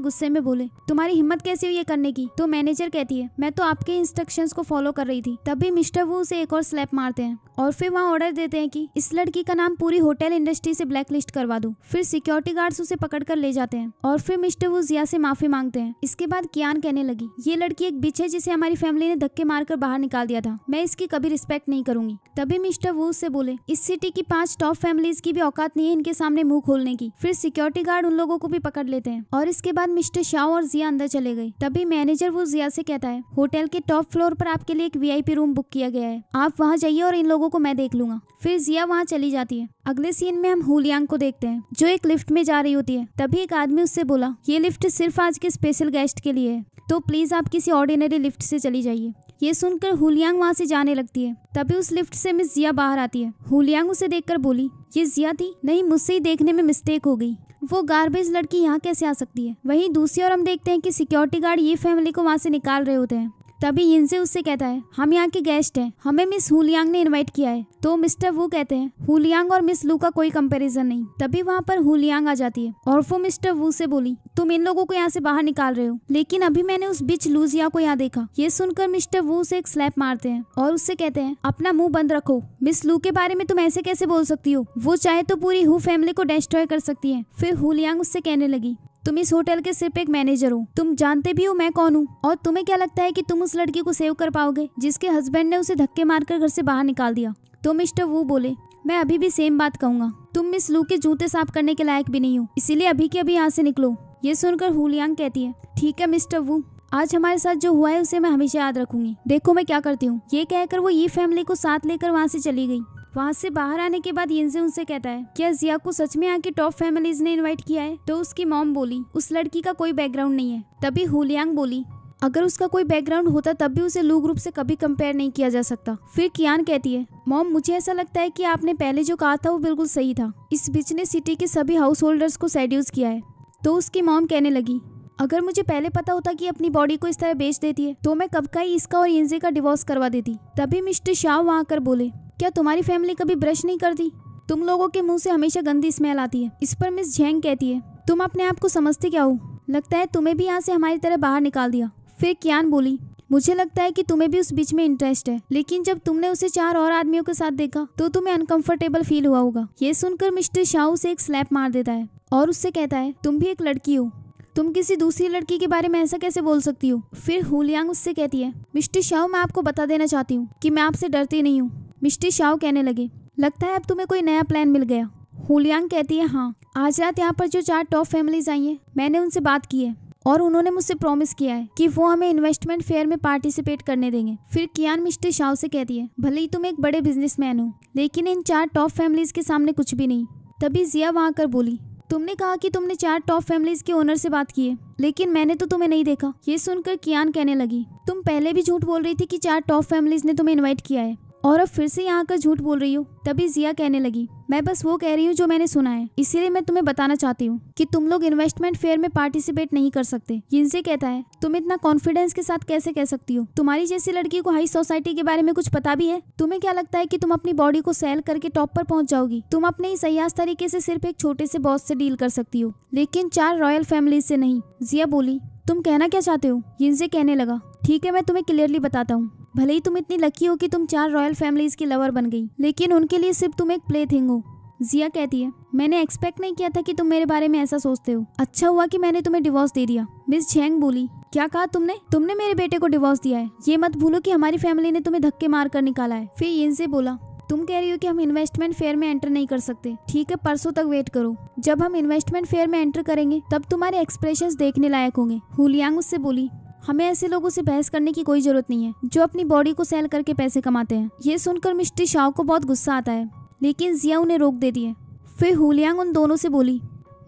गुस्से में बोले तुम्हारी हिम्मत कैसे हुई ये करने की तो मैनेजर कहती है मैं तो आपके इंस्ट्रक्शन को फॉलो कर रही थी तभी मिस्टर वो उसे एक और स्लैप मारते हैं और फिर वहाँ ऑर्डर देते हैं की इस लड़की का नाम पूरी होटल इंडस्ट्री से ब्लैकलिस्ट करवा दो फिर सिक्योरिटी गार्ड उसे कर ले जाते हैं और फिर मिस्टर वो जिया से माफी मांगते हैं इसके बाद कियान कहने लगी ये लड़की एक बिच है जिसे हमारी फैमिली ने धक्के मारकर बाहर निकाल दिया था मैं इसकी कभी रिस्पेक्ट नहीं करूंगी तभी मिस्टर वो उससे बोले इस सिटी की पांच टॉप फैमिलीज की भी औकात नहीं है इनके सामने मुंह खोलने की फिर सिक्योरिटी गार्ड उन लोगों को भी पकड़ लेते हैं और इसके बाद मिस्टर शाह और जिया अंदर चले गए तभी मैनेजर वो जिया से कहता है होटल के टॉप फ्लोर पर आपके लिए एक वीआईपी रूम बुक किया गया है आप वहाँ जाइए और इन लोगों को मैं देख लूंगा फिर जिया वहाँ चली जाती है अगले सीन में हम हुलियांग को देखते हैं जो एक लिफ्ट में जा रही होती है तभी एक आदमी उससे बोला ये लिफ्ट सिर्फ आज के स्पेशल गेस्ट के लिए है तो प्लीज आप किसी ऑर्डिनरी लिफ्ट से चली जाइए ये सुन सुनकर हुलियांग वहाँ से जाने लगती है तभी उस लिफ्ट से मिस जिया बाहर आती है हुलियांग उसे देखकर बोली ये जिया थी नहीं मुझसे ही देखने में मिस्टेक हो गई वो गार्बेज लड़की यहाँ कैसे आ सकती है वहीं दूसरी ओर हम देखते हैं कि सिक्योरिटी गार्ड ये फैमिली को वहाँ से निकाल रहे होते हैं तभी इनसे उससे कहता है हम यहाँ के गेस्ट हैं हमें मिस हुलियांग ने इनवाइट किया है तो मिस्टर वो कहते हैं हुलियांग और मिस लू का कोई कंपैरिजन नहीं तभी वहाँ पर हुलियांग आ जाती है और वो मिस्टर वू से बोली तुम इन लोगों को यहाँ से बाहर निकाल रहे हो लेकिन अभी मैंने उस बिच लूजिया को यहाँ देखा ये सुनकर मिस्टर वू उसे एक स्लैप मारते हैं और उससे कहते हैं अपना मुंह बंद रखो मिस लू के बारे में तुम ऐसे कैसे बोल सकती हो वो चाहे तो पूरी हु फैमिली को डिस्ट्रॉय कर सकती है फिर हुलियांग उससे कहने लगी तुम इस होटल के सिर्फ एक मैनेजर हो तुम जानते भी हो मैं कौन हूँ और तुम्हें क्या लगता है कि तुम उस लड़की को सेव कर पाओगे जिसके हस्बैंड ने उसे धक्के मारकर घर से बाहर निकाल दिया तो मिस्टर वो बोले मैं अभी भी सेम बात कहूंगा तुम मिस लू के जूते साफ करने के लायक भी नहीं हो इसीलिए अभी के अभी यहाँ से निकलो ये सुनकर हुलियांग कहती है ठीक है मिस्टर वू आज हमारे साथ जो हुआ है उसे मैं हमेशा याद रखूंगी देखो मैं क्या करती हूँ ये कहकर वो ये फैमिली को साथ लेकर वहाँ से चली गई वहाँ से बाहर आने के बाद यिनजे उनसे कहता है क्या जिया को सच में यहाँ टॉप फैमिलीज ने इन्वाइट किया है तो उसकी मॉम बोली उस लड़की का कोई बैकग्राउंड नहीं है तभी हुलियांग बोली अगर उसका कोई बैकग्राउंड होता तब भी उसे लू ग्रुप से कभी कंपेयर नहीं किया जा सकता फिर कियान कहती है मॉम मुझे ऐसा लगता है कि आपने पहले जो कहा था वो बिल्कुल सही था इस बीच ने सिटी के सभी हाउस होल्डर्स को सेड्यूस किया है तो उसकी मॉम कहने लगी अगर मुझे पहले पता होता कि अपनी बॉडी को इस तरह बेच देती है तो मैं कब का ही इसका और इंजे का डिवोर्स करवा देती तभी मिस्टर शाह वहाँ कर बोले क्या तुम्हारी फैमिली कभी ब्रश नहीं करती तुम लोगों के मुंह से हमेशा गंदी स्मेल आती है इस पर मिस झेंग कहती है तुम अपने आप को समझते क्या हो लगता है तुम्हें भी यहाँ से हमारी तरह बाहर निकाल दिया फिर कियान बोली मुझे लगता है कि तुम्हें भी उस बीच में इंटरेस्ट है लेकिन जब तुमने उसे चार और आदमियों के साथ देखा तो तुम्हें अनकंफर्टेबल फील हुआ होगा ये सुनकर मिस्टर शाह उसे एक स्लैप मार देता है और उससे कहता है तुम भी एक लड़की हो तुम किसी दूसरी लड़की के बारे में ऐसा कैसे बोल सकती हो फिर हुलियांग उससे कहती है मिस्टर शाह मैं आपको बता देना चाहती हूँ कि मैं आपसे डरती नहीं हूँ मिस्टी शाओ कहने लगे लगता है अब तुम्हें कोई नया प्लान मिल गया हुलियांग कहती है हाँ आज रात यहाँ पर जो चार टॉप फैमिलीज आई हैं मैंने उनसे बात की है और उन्होंने मुझसे प्रॉमिस किया है कि वो हमें इन्वेस्टमेंट फेयर में पार्टिसिपेट करने देंगे फिर कियान मिस्टर शाह से कहती है भले ही तुम एक बड़े बिजनेसमैन हो लेकिन इन चार टॉप फैमिलीज के सामने कुछ भी नहीं तभी जिया वहाँ कर बोली तुमने कहा कि तुमने चार टॉप फैमिलीज के ओनर से बात की है लेकिन मैंने तो तुम्हें नहीं देखा ये सुनकर कियान कहने लगी तुम पहले भी झूठ बोल रही थी कि चार टॉप फैमिलीज ने तुम्हें इनवाइट किया है और अब फिर से यहाँ का झूठ बोल रही हो तभी जिया कहने लगी मैं बस वो कह रही हूँ जो मैंने सुना है इसीलिए मैं तुम्हें बताना चाहती हूँ कि तुम लोग इन्वेस्टमेंट फेयर में पार्टिसिपेट नहीं कर सकते जिनसे कहता है तुम इतना कॉन्फिडेंस के साथ कैसे कह सकती हो तुम्हारी जैसी लड़की को हाई सोसाइटी के बारे में कुछ पता भी है तुम्हें क्या लगता है की तुम अपनी बॉडी को सेल करके टॉप पर पहुँच जाओगी तुम अपने ही सयास तरीके से सिर्फ एक छोटे से बॉस से डील कर सकती हो लेकिन चार रॉयल फैमिली से नहीं जिया बोली तुम कहना क्या चाहते हो जिनसे कहने लगा ठीक है मैं तुम्हें क्लियरली बताता हूँ भले ही तुम इतनी लकी हो कि तुम चार रॉयल फैमिलीज की लवर बन गई लेकिन उनके लिए सिर्फ तुम एक प्ले थिंग हो जिया कहती है मैंने एक्सपेक्ट नहीं किया था कि तुम मेरे बारे में ऐसा सोचते हो अच्छा हुआ कि मैंने तुम्हें डिवोर्स दे दिया मिस छेंग बोली क्या कहा तुमने तुमने मेरे बेटे को डिवोर्स दिया है ये मत भूलो कि हमारी फैमिली ने तुम्हें धक्के मार कर निकाला है फिर इनसे बोला तुम कह रही हो कि हम इन्वेस्टमेंट फेयर में एंटर नहीं कर सकते ठीक है परसों तक वेट करो जब हम इन्वेस्टमेंट फेयर में एंटर करेंगे तब तुम्हारे एक्सप्रेशन देखने लायक होंगे हुलियांग उससे बोली हमें ऐसे लोगों से बहस करने की कोई जरूरत नहीं है जो अपनी बॉडी को सेल करके पैसे कमाते हैं ये सुनकर मिस्टर शाह को बहुत गुस्सा आता है लेकिन जिया उन्हें रोक देती है फिर हुलियांग उन दोनों से बोली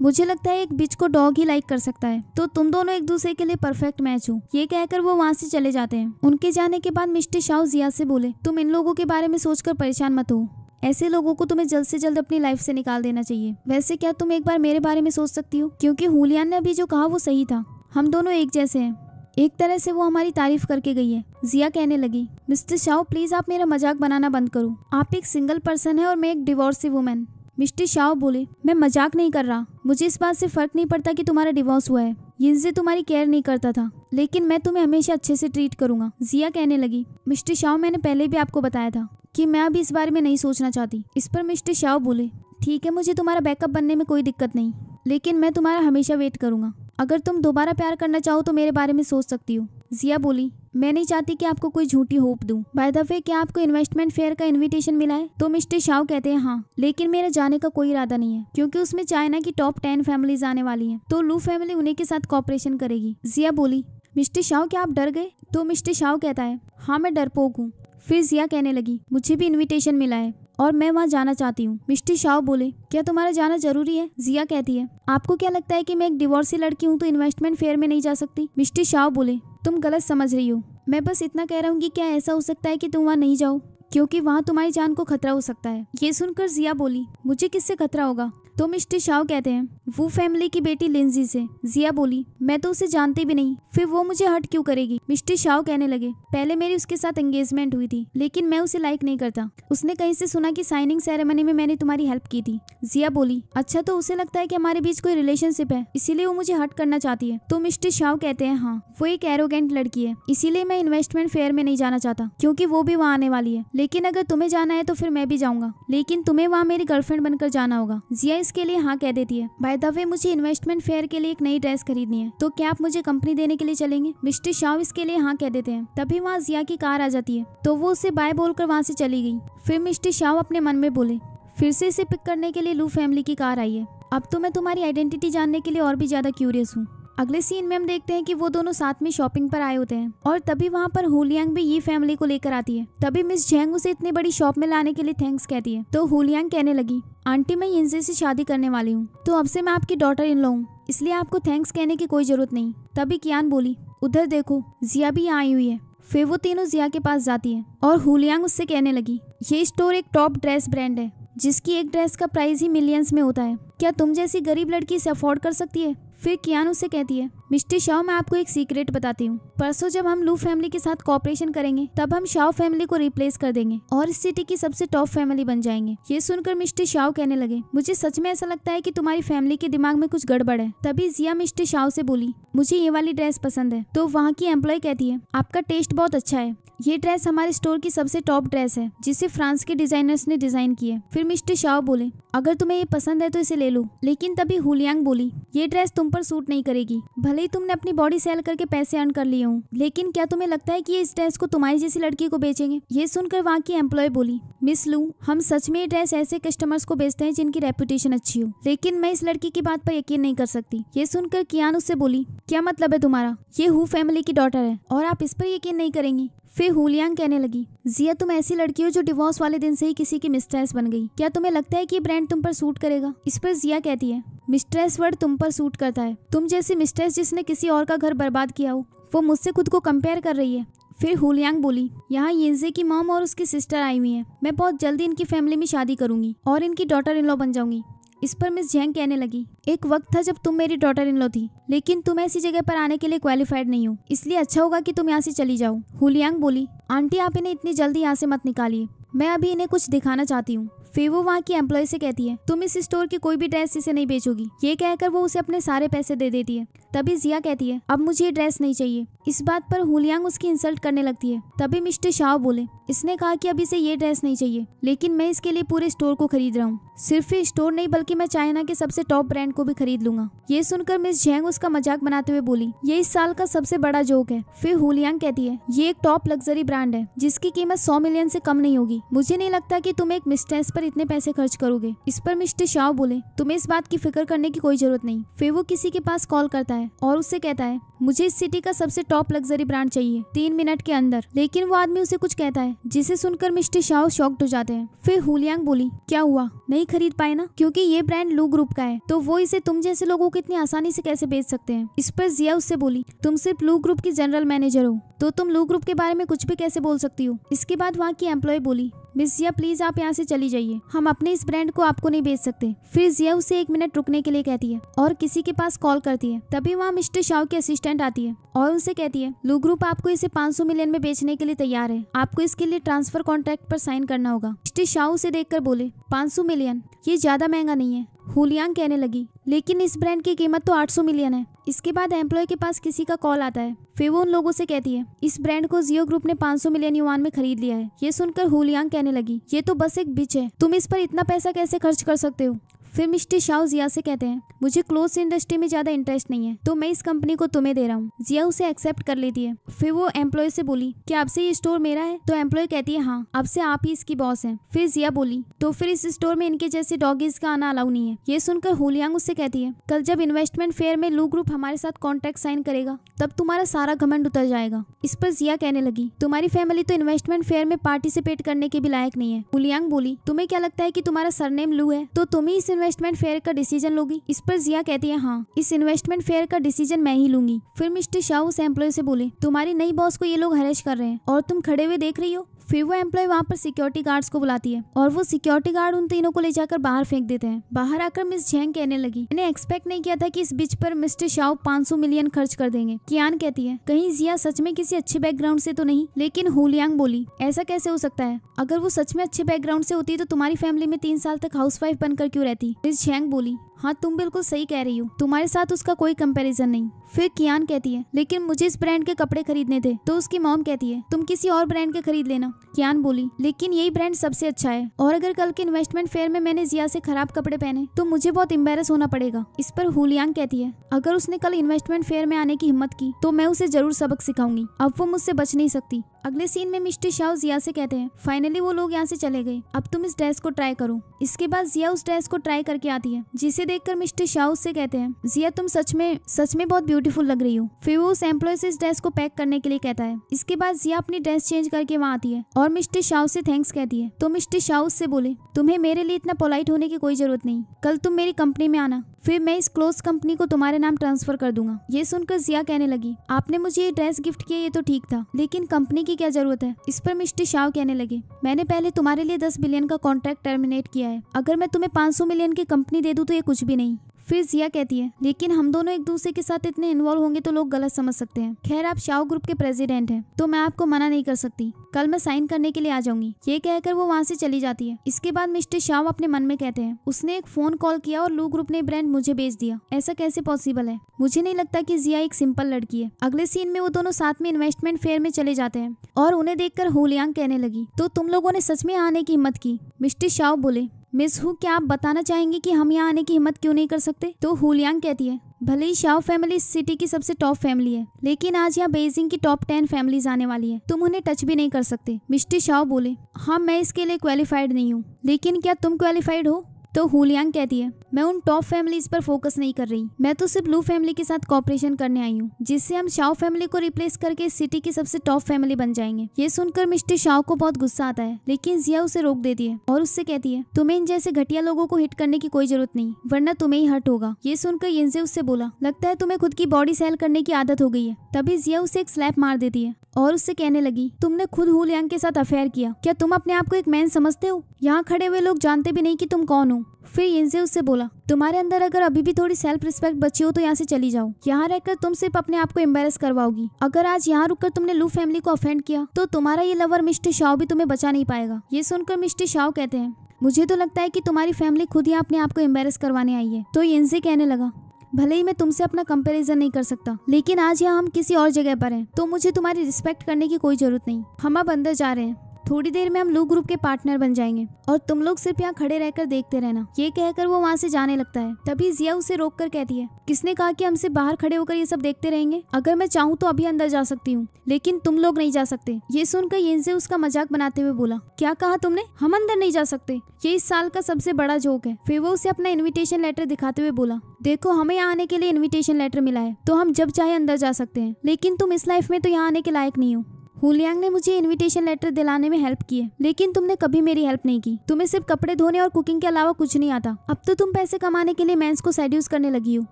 मुझे लगता है एक बिच को डॉग ही लाइक कर सकता है तो तुम दोनों एक दूसरे के लिए परफेक्ट मैच हो ये कहकर वो वहाँ से चले जाते हैं उनके जाने के बाद मिस्टर शाह जिया से बोले तुम इन लोगों के बारे में सोचकर परेशान मत हो ऐसे लोगों को तुम्हें जल्द से जल्द अपनी लाइफ से निकाल देना चाहिए वैसे क्या तुम एक बार मेरे बारे में सोच सकती हो क्योंकि हुलियान ने अभी जो कहा वो सही था हम दोनों एक जैसे हैं एक तरह से वो हमारी तारीफ करके गई है जिया कहने लगी मिस्टर शाह प्लीज आप मेरा मजाक बनाना बंद करो आप एक सिंगल पर्सन है और मैं एक डिवोर्स वुमेन मिस्टर शाह बोले मैं मजाक नहीं कर रहा मुझे इस बात से फर्क नहीं पड़ता कि तुम्हारा डिवोर्स हुआ है इनसे तुम्हारी केयर नहीं करता था लेकिन मैं तुम्हें हमेशा अच्छे से ट्रीट करूंगा जिया कहने लगी मिस्टर शाह मैंने पहले भी आपको बताया था कि मैं अभी इस बारे में नहीं सोचना चाहती इस पर मिस्टर शाह बोले ठीक है मुझे तुम्हारा बैकअप बनने में कोई दिक्कत नहीं लेकिन मैं तुम्हारा हमेशा वेट करूंगा अगर तुम दोबारा प्यार करना चाहो तो मेरे बारे में सोच सकती हो जिया बोली मैं नहीं चाहती कि आपको कोई झूठी होप दूं। बाय द वे क्या आपको इन्वेस्टमेंट फेयर का इनविटेशन मिला है तो मिस्टर शाह कहते हैं हाँ लेकिन मेरा जाने का कोई इरादा नहीं है क्योंकि उसमें चाइना की टॉप टेन फैमिलीज आने वाली हैं तो लू फैमिली उन्हीं के साथ कॉपरेशन करेगी जिया बोली मिस्टर शाह क्या आप डर गए तो मिस्टर शाह कहता है हाँ मैं डरपोक पोकूँ फिर जिया कहने लगी मुझे भी इन्विटेशन मिला है और मैं वहाँ जाना चाहती हूँ मिस्टी शाह बोले क्या तुम्हारा जाना जरूरी है जिया कहती है आपको क्या लगता है कि मैं एक डिवोर्सी लड़की हूँ तो इन्वेस्टमेंट फेयर में नहीं जा सकती मिस्टी शाह बोले तुम गलत समझ रही हो मैं बस इतना कह रहा हूँ की क्या ऐसा हो सकता है की तुम वहाँ नहीं जाओ क्योंकि वहाँ तुम्हारी जान को खतरा हो सकता है ये सुनकर जिया बोली मुझे किससे खतरा होगा तो मिस्टर शाह कहते हैं वो फैमिली की बेटी लिंजी से जिया बोली मैं तो उसे जानती भी नहीं फिर वो मुझे हर्ट क्यों करेगी मिस्टर शाह कहने लगे पहले मेरी उसके साथ एंगेजमेंट हुई थी लेकिन मैं उसे लाइक नहीं करता उसने कहीं से सुना की साइनिंग सेरेमनी में मैंने तुम्हारी हेल्प की थी जिया बोली अच्छा तो उसे लगता है की हमारे बीच कोई रिलेशनशिप है इसीलिए वो मुझे हर्ट करना चाहती है तो मिस्टर शाह कहते हैं हाँ वो एक एरोगेंट लड़की है इसीलिए मैं इन्वेस्टमेंट फेयर में नहीं जाना चाहता क्योंकि वो भी वहाँ आने वाली है लेकिन अगर तुम्हें जाना है तो फिर मैं भी जाऊंगा लेकिन तुम्हें वहाँ मेरी गर्लफ्रेंड बनकर जाना होगा जिया इसके लिए हाँ कह देती है बाय द वे मुझे इन्वेस्टमेंट फेयर के लिए एक नई ड्रेस खरीदनी है तो क्या आप मुझे कंपनी देने के लिए चलेंगे मिस्टर शाह इसके लिए हाँ कह देते हैं तभी वहाँ जिया की कार आ जाती है तो वो उसे बाय बोलकर वहाँ से चली गई फिर मिस्टर शाह अपने मन में बोले फिर से इसे पिक करने के लिए लू फैमिली की कार आई है अब तो मैं तुम्हारी आइडेंटिटी जानने के लिए और भी ज्यादा क्यूरियस हूँ अगले सीन में हम देखते हैं कि वो दोनों साथ में शॉपिंग पर आए होते हैं और तभी वहाँ पर हुलियांग भी ये फैमिली को लेकर आती है तभी मिस जेंग उसे इतनी बड़ी शॉप में लाने के लिए थैंक्स कहती है तो हुलियांग कहने लगी आंटी मैं इनसे से शादी करने वाली हूँ तो अब से मैं आपकी डॉटर इन लॉ हूँ इसलिए आपको थैंक्स कहने की कोई जरूरत नहीं तभी कियान बोली उधर देखो जिया भी यहाँ आई हुई है फिर वो तीनों जिया के पास जाती है और हुलियांग उससे कहने लगी ये स्टोर एक टॉप ड्रेस ब्रांड है जिसकी एक ड्रेस का प्राइस ही मिलियंस में होता है क्या तुम जैसी गरीब लड़की इसे अफोर्ड कर सकती है फिर कियान उसे कहती है मिस्टर शाह मैं आपको एक सीक्रेट बताती हूँ परसों जब हम लू फैमिली के साथ कॉपरेशन करेंगे तब हम शाह फैमिली को रिप्लेस कर देंगे और इस सिटी की सबसे टॉप फैमिली बन जाएंगे ये सुनकर मिस्टर शाह कहने लगे मुझे सच में ऐसा लगता है की तुम्हारी फैमिली के दिमाग में कुछ गड़बड़ है तभी जिया मिस्टर शाह से बोली मुझे ये वाली ड्रेस पसंद है तो वहाँ की एम्प्लॉय कहती है आपका टेस्ट बहुत अच्छा है ये ड्रेस हमारे स्टोर की सबसे टॉप ड्रेस है जिसे फ्रांस के डिजाइनर्स ने डिजाइन की है फिर मिस्टर शाह बोले अगर तुम्हें ये पसंद है तो इसे ले लो लेकिन तभी हुलियांग बोली ये ड्रेस तुम पर सूट नहीं करेगी भले भले ही तुमने अपनी बॉडी सेल करके पैसे अर्न कर लिए हूँ लेकिन क्या तुम्हें लगता है कि इस ड्रेस को तुम्हारी जैसी लड़की को बेचेंगे ये सुनकर वहाँ की एम्प्लॉय बोली मिस लू हम सच में ये ड्रेस ऐसे कस्टमर्स को बेचते हैं जिनकी रेपुटेशन अच्छी हो लेकिन मैं इस लड़की की बात पर यकीन नहीं कर सकती ये सुनकर कियान उससे बोली क्या मतलब है तुम्हारा ये हु फैमिली की डॉटर है और आप इस पर यकीन नहीं करेंगी फिर हुलियांग कहने लगी जिया तुम ऐसी लड़की हो जो डिवोर्स वाले दिन से ही किसी की मिस्ट्रेस बन गई क्या तुम्हें लगता है कि ब्रांड तुम पर सूट करेगा इस पर जिया कहती है मिस्ट्रेस वर्ड तुम पर सूट करता है तुम जैसी मिस्ट्रेस जिसने किसी और का घर बर्बाद किया हो वो मुझसे खुद को कंपेयर कर रही है फिर हुलियांग बोली यहाँ यिंजे की मॉम और उसकी सिस्टर आई हुई है मैं बहुत जल्दी इनकी फैमिली में शादी करूंगी और इनकी डॉटर इन लॉ बन जाऊंगी इस पर मिस जैंग कहने लगी एक वक्त था जब तुम मेरी डॉटर इन लो थी लेकिन तुम ऐसी जगह पर आने के लिए क्वालिफाइड नहीं हो इसलिए अच्छा होगा कि तुम यहाँ से चली जाओ हुलियांग बोली आंटी आप इन्हें इतनी जल्दी यहाँ से मत निकालिए मैं अभी इन्हें कुछ दिखाना चाहती हूँ फेवो वहाँ की एम्प्लॉय से कहती है तुम इस स्टोर की कोई भी ड्रेस इसे नहीं बेचोगी ये कहकर वो उसे अपने सारे पैसे दे देती है तभी जिया कहती है अब मुझे ये ड्रेस नहीं चाहिए इस बात पर हुलियांग उसकी इंसल्ट करने लगती है तभी मिस्टर शाह बोले इसने कहा कि अब इसे ये ड्रेस नहीं चाहिए लेकिन मैं इसके लिए पूरे स्टोर को खरीद रहा हूँ सिर्फ ये स्टोर नहीं बल्कि मैं चाइना के सबसे टॉप ब्रांड को भी खरीद लूंगा ये सुनकर मिस झेंग उसका मजाक बनाते हुए बोली ये इस साल का सबसे बड़ा जोक है फिर हुलियांग कहती है ये एक टॉप लग्जरी ब्रांड है जिसकी कीमत सौ मिलियन से कम नहीं होगी मुझे नहीं लगता कि तुम एक मिस्टेस पर इतने पैसे खर्च करोगे इस पर मिस्टर शाह बोले तुम्हें इस बात की फिक्र करने की कोई जरूरत नहीं फिर वो किसी के पास कॉल करता है और उससे कहता है मुझे इस सिटी का सबसे टॉप लग्जरी ब्रांड चाहिए तीन मिनट के अंदर लेकिन वो आदमी उसे कुछ कहता है जिसे सुनकर मिस्टर शाह शॉक्ट हो जाते हैं फिर हुलियांग बोली क्या हुआ नहीं खरीद पाए ना क्योंकि ये ब्रांड लू ग्रुप का है तो वो इसे तुम जैसे लोगों को इतनी आसानी से कैसे बेच सकते हैं इस पर जिया उससे बोली तुम सिर्फ लू ग्रुप की जनरल मैनेजर हो तो तुम लू ग्रुप के बारे में कुछ भी कैसे बोल सकती हो इसके बाद वहाँ की एम्प्लॉय बोली मिस जिया प्लीज आप यहाँ से चली जाइए हम अपने इस ब्रांड को आपको नहीं बेच सकते फिर जिया उसे एक मिनट रुकने के लिए कहती है और किसी के पास कॉल करती है तभी वहाँ मिस्टर शाह की असिस्टेंट आती है और उसे कहती है लू ग्रुप आपको इसे 500 मिलियन में बेचने के लिए तैयार है आपको इसके लिए ट्रांसफर कॉन्ट्रैक्ट पर साइन करना होगा मिस्टर शाह उसे देख बोले पाँच मिलियन ये ज्यादा महंगा नहीं है हुलियांग कहने लगी लेकिन इस ब्रांड की कीमत तो 800 मिलियन है इसके बाद एम्प्लॉय के पास किसी का कॉल आता है फिर वो उन लोगों से कहती है इस ब्रांड को जियो ग्रुप ने 500 मिलियन युवान में खरीद लिया है ये सुनकर हुलियांग कहने लगी ये तो बस एक बिच है तुम इस पर इतना पैसा कैसे खर्च कर सकते हो फिर मिस्टर शाह जिया से कहते हैं मुझे क्लोथ इंडस्ट्री में ज्यादा इंटरेस्ट नहीं है तो मैं इस कंपनी को तुम्हें दे रहा हूँ जिया उसे एक्सेप्ट कर लेती है फिर वो एम्प्लॉय से बोली क्या आपसे ये स्टोर मेरा है तो एम्प्लॉय कहती है हाँ आपसे आप ही इसकी बॉस है फिर जिया बोली तो फिर इस स्टोर में इनके जैसे डॉगीज का आना अलाउ नहीं है ये सुनकर होलियांग उससे कहती है कल जब इन्वेस्टमेंट फेयर में लू ग्रुप हमारे साथ कॉन्ट्रैक्ट साइन करेगा तब तुम्हारा सारा घमंड उतर जाएगा इस पर जिया कहने लगी तुम्हारी फैमिली तो इन्वेस्टमेंट फेयर में पार्टिसिपेट करने के भी लायक नहीं है होलियांग बोली तुम्हें क्या लगता है की तुम्हारा सरनेम लू है तो तुम्हें इस इन्वेस्टमेंट फेयर का डिसीजन लोगी इस पर जिया कहती है हाँ इस इन्वेस्टमेंट फेयर का डिसीजन मैं ही लूंगी फिर मिस्टर शाह उस एम्प्लॉय से बोले तुम्हारी नई बॉस को ये लोग हरेश कर रहे हैं और तुम खड़े हुए देख रही हो फिर वो एम्प्लॉय वहाँ पर सिक्योरिटी गार्ड्स को बुलाती है और वो सिक्योरिटी गार्ड उन तीनों को ले जाकर बाहर फेंक देते हैं बाहर आकर मिस झेंग कहने लगी मैंने एक्सपेक्ट नहीं किया था कि इस बीच पर मिस्टर शाओ 500 मिलियन खर्च कर देंगे कियान कहती है कहीं जिया सच में किसी अच्छे बैकग्राउंड से तो नहीं लेकिन हुलियांग बोली ऐसा कैसे हो सकता है अगर वो सच में अच्छे बैकग्राउंड से होती तो तुम्हारी फैमिली में तीन साल तक हाउस बनकर क्यों रहती मिस झेंग बोली हाँ तुम बिल्कुल सही कह रही हो तुम्हारे साथ उसका कोई कंपैरिजन नहीं फिर कियान कहती है लेकिन मुझे इस ब्रांड के कपड़े खरीदने थे तो उसकी मॉम कहती है तुम किसी और ब्रांड के खरीद लेना कियान बोली लेकिन यही ब्रांड सबसे अच्छा है और अगर कल के इन्वेस्टमेंट फेयर में मैंने जिया से खराब कपड़े पहने तो मुझे बहुत इम्बेरस होना पड़ेगा इस पर हुलियांग कहती है अगर उसने कल इन्वेस्टमेंट फेयर में आने की हिम्मत की तो मैं उसे जरूर सबक सिखाऊंगी अब वो मुझसे बच नहीं सकती अगले सीन में मिस्टर शाह जिया से कहते हैं फाइनली वो लोग यहाँ से चले गए अब तुम इस ड्रेस को ट्राई करो इसके बाद जिया उस ड्रेस को ट्राई करके आती है जिसे देखकर मिस्टर शाह उससे कहते हैं जिया तुम सच में सच में बहुत ब्यूटीफुल लग रही हो फिर वो उस एम्प्लॉय से इस ड्रेस को पैक करने के लिए कहता है इसके बाद जिया अपनी ड्रेस चेंज करके वहाँ आती है और मिस्टर शाह से थैंक्स कहती है तो मिस्टर शाह उससे बोले तुम्हें मेरे लिए इतना पोलाइट होने की कोई जरूरत नहीं कल तुम मेरी कंपनी में आना फिर मैं इस क्लोज कंपनी को तुम्हारे नाम ट्रांसफर कर दूंगा ये सुनकर जिया कहने लगी आपने मुझे ये ड्रेस गिफ्ट किया ये तो ठीक था लेकिन कंपनी की की क्या जरूरत है इस पर मिस्टर शाह कहने लगे मैंने पहले तुम्हारे लिए दस बिलियन का कॉन्ट्रैक्ट टर्मिनेट किया है अगर मैं तुम्हें पाँच मिलियन की कंपनी दे दूँ तो ये कुछ भी नहीं फिर जिया कहती है लेकिन हम दोनों एक दूसरे के साथ इतने इन्वॉल्व होंगे तो लोग गलत समझ सकते हैं खैर आप शाओ ग्रुप के प्रेसिडेंट हैं तो मैं आपको मना नहीं कर सकती कल मैं साइन करने के लिए आ जाऊंगी ये कहकर वो वहाँ से चली जाती है इसके बाद मिस्टर शाओ अपने मन में कहते हैं उसने एक फोन कॉल किया और लू ग्रुप ने ब्रांड मुझे बेच दिया ऐसा कैसे पॉसिबल है मुझे नहीं लगता की जिया एक सिंपल लड़की है अगले सीन में वो दोनों साथ में इन्वेस्टमेंट फेयर में चले जाते हैं और उन्हें देखकर होलियांग कहने लगी तो तुम लोगों ने सच में आने की हिम्मत की मिस्टर शाओ बोले मिस हु क्या आप बताना चाहेंगे कि हम यहाँ आने की हिम्मत क्यों नहीं कर सकते तो हुलियांग कहती है भले ही शाओ फैमिली इस सिटी की सबसे टॉप फैमिली है लेकिन आज यहाँ बेजिंग की टॉप टेन फैमिलीज आने वाली है तुम उन्हें टच भी नहीं कर सकते मिस्टर शाओ बोले हाँ मैं इसके लिए क्वालिफाइड नहीं हूँ लेकिन क्या तुम क्वालिफाइड हो तो हुलियांग कहती है मैं उन टॉप फैमिलीज पर फोकस नहीं कर रही मैं तो सिर्फ लू फैमिली के साथ कॉपरेशन करने आई हूँ जिससे हम शाओ फैमिली को रिप्लेस करके सिटी की सबसे टॉप फैमिली बन जाएंगे ये सुनकर मिस्टर शाओ को बहुत गुस्सा आता है लेकिन जिया उसे रोक देती है और उससे कहती है तुम्हें इन जैसे घटिया लोगों को हिट करने की कोई जरूरत नहीं वरना तुम्हें ही हर्ट होगा ये सुनकर यिंजे उससे बोला लगता है तुम्हें खुद की बॉडी सेल करने की आदत हो गई है तभी जिया उसे एक स्लैप मार देती है और उससे कहने लगी तुमने खुद हुलियांग के साथ अफेयर किया क्या तुम अपने आप को एक मैन समझते हो यहाँ खड़े हुए लोग जानते भी नहीं कि तुम कौन हो हूँ फिर यिंजे उससे बोला तुम्हारे अंदर अगर अभी भी थोड़ी सेल्फ रिस्पेक्ट बची हो तो यहाँ से चली जाओ यहाँ रहकर तुम सिर्फ अपने आप को एम्बेरस करवाओगी अगर आज यहाँ रुककर तुमने लू फैमिली को ऑफेंड किया तो तुम्हारा ये लवर मिस्टर शाह भी तुम्हें बचा नहीं पाएगा ये सुनकर मिस्टर शाह कहते हैं मुझे तो लगता है कि तुम्हारी फैमिली खुद ही अपने आप को एम्बेरस करवाने आई है तो इनसे कहने लगा भले ही मैं तुमसे अपना कंपैरिजन नहीं कर सकता लेकिन आज यहाँ हम किसी और जगह पर हैं तो मुझे तुम्हारी रिस्पेक्ट करने की कोई जरूरत नहीं हम अब अंदर जा रहे हैं थोड़ी देर में हम लू ग्रुप के पार्टनर बन जाएंगे और तुम लोग सिर्फ यहाँ खड़े रहकर देखते रहना ये कहकर वो वहाँ से जाने लगता है तभी जिया उसे रोक कर कहती है किसने कहा कि हमसे बाहर खड़े होकर ये सब देखते रहेंगे अगर मैं चाहूँ तो अभी अंदर जा सकती हूँ लेकिन तुम लोग नहीं जा सकते ये सुनकर यिनसे उसका मजाक बनाते हुए बोला क्या कहा तुमने हम अंदर नहीं जा सकते ये इस साल का सबसे बड़ा जोक है फिर वो उसे अपना इन्विटेशन लेटर दिखाते हुए बोला देखो हमें यहाँ आने के लिए इन्विटेशन लेटर मिला है तो हम जब चाहे अंदर जा सकते हैं लेकिन तुम इस लाइफ में तो यहाँ आने के लायक नहीं हो हुलियांग ने मुझे इनविटेशन लेटर दिलाने में हेल्प किए लेकिन तुमने कभी मेरी हेल्प नहीं की तुम्हें सिर्फ कपड़े धोने और कुकिंग के अलावा कुछ नहीं आता अब तो तुम पैसे कमाने के लिए मैं को सेड्यूस करने लगी हो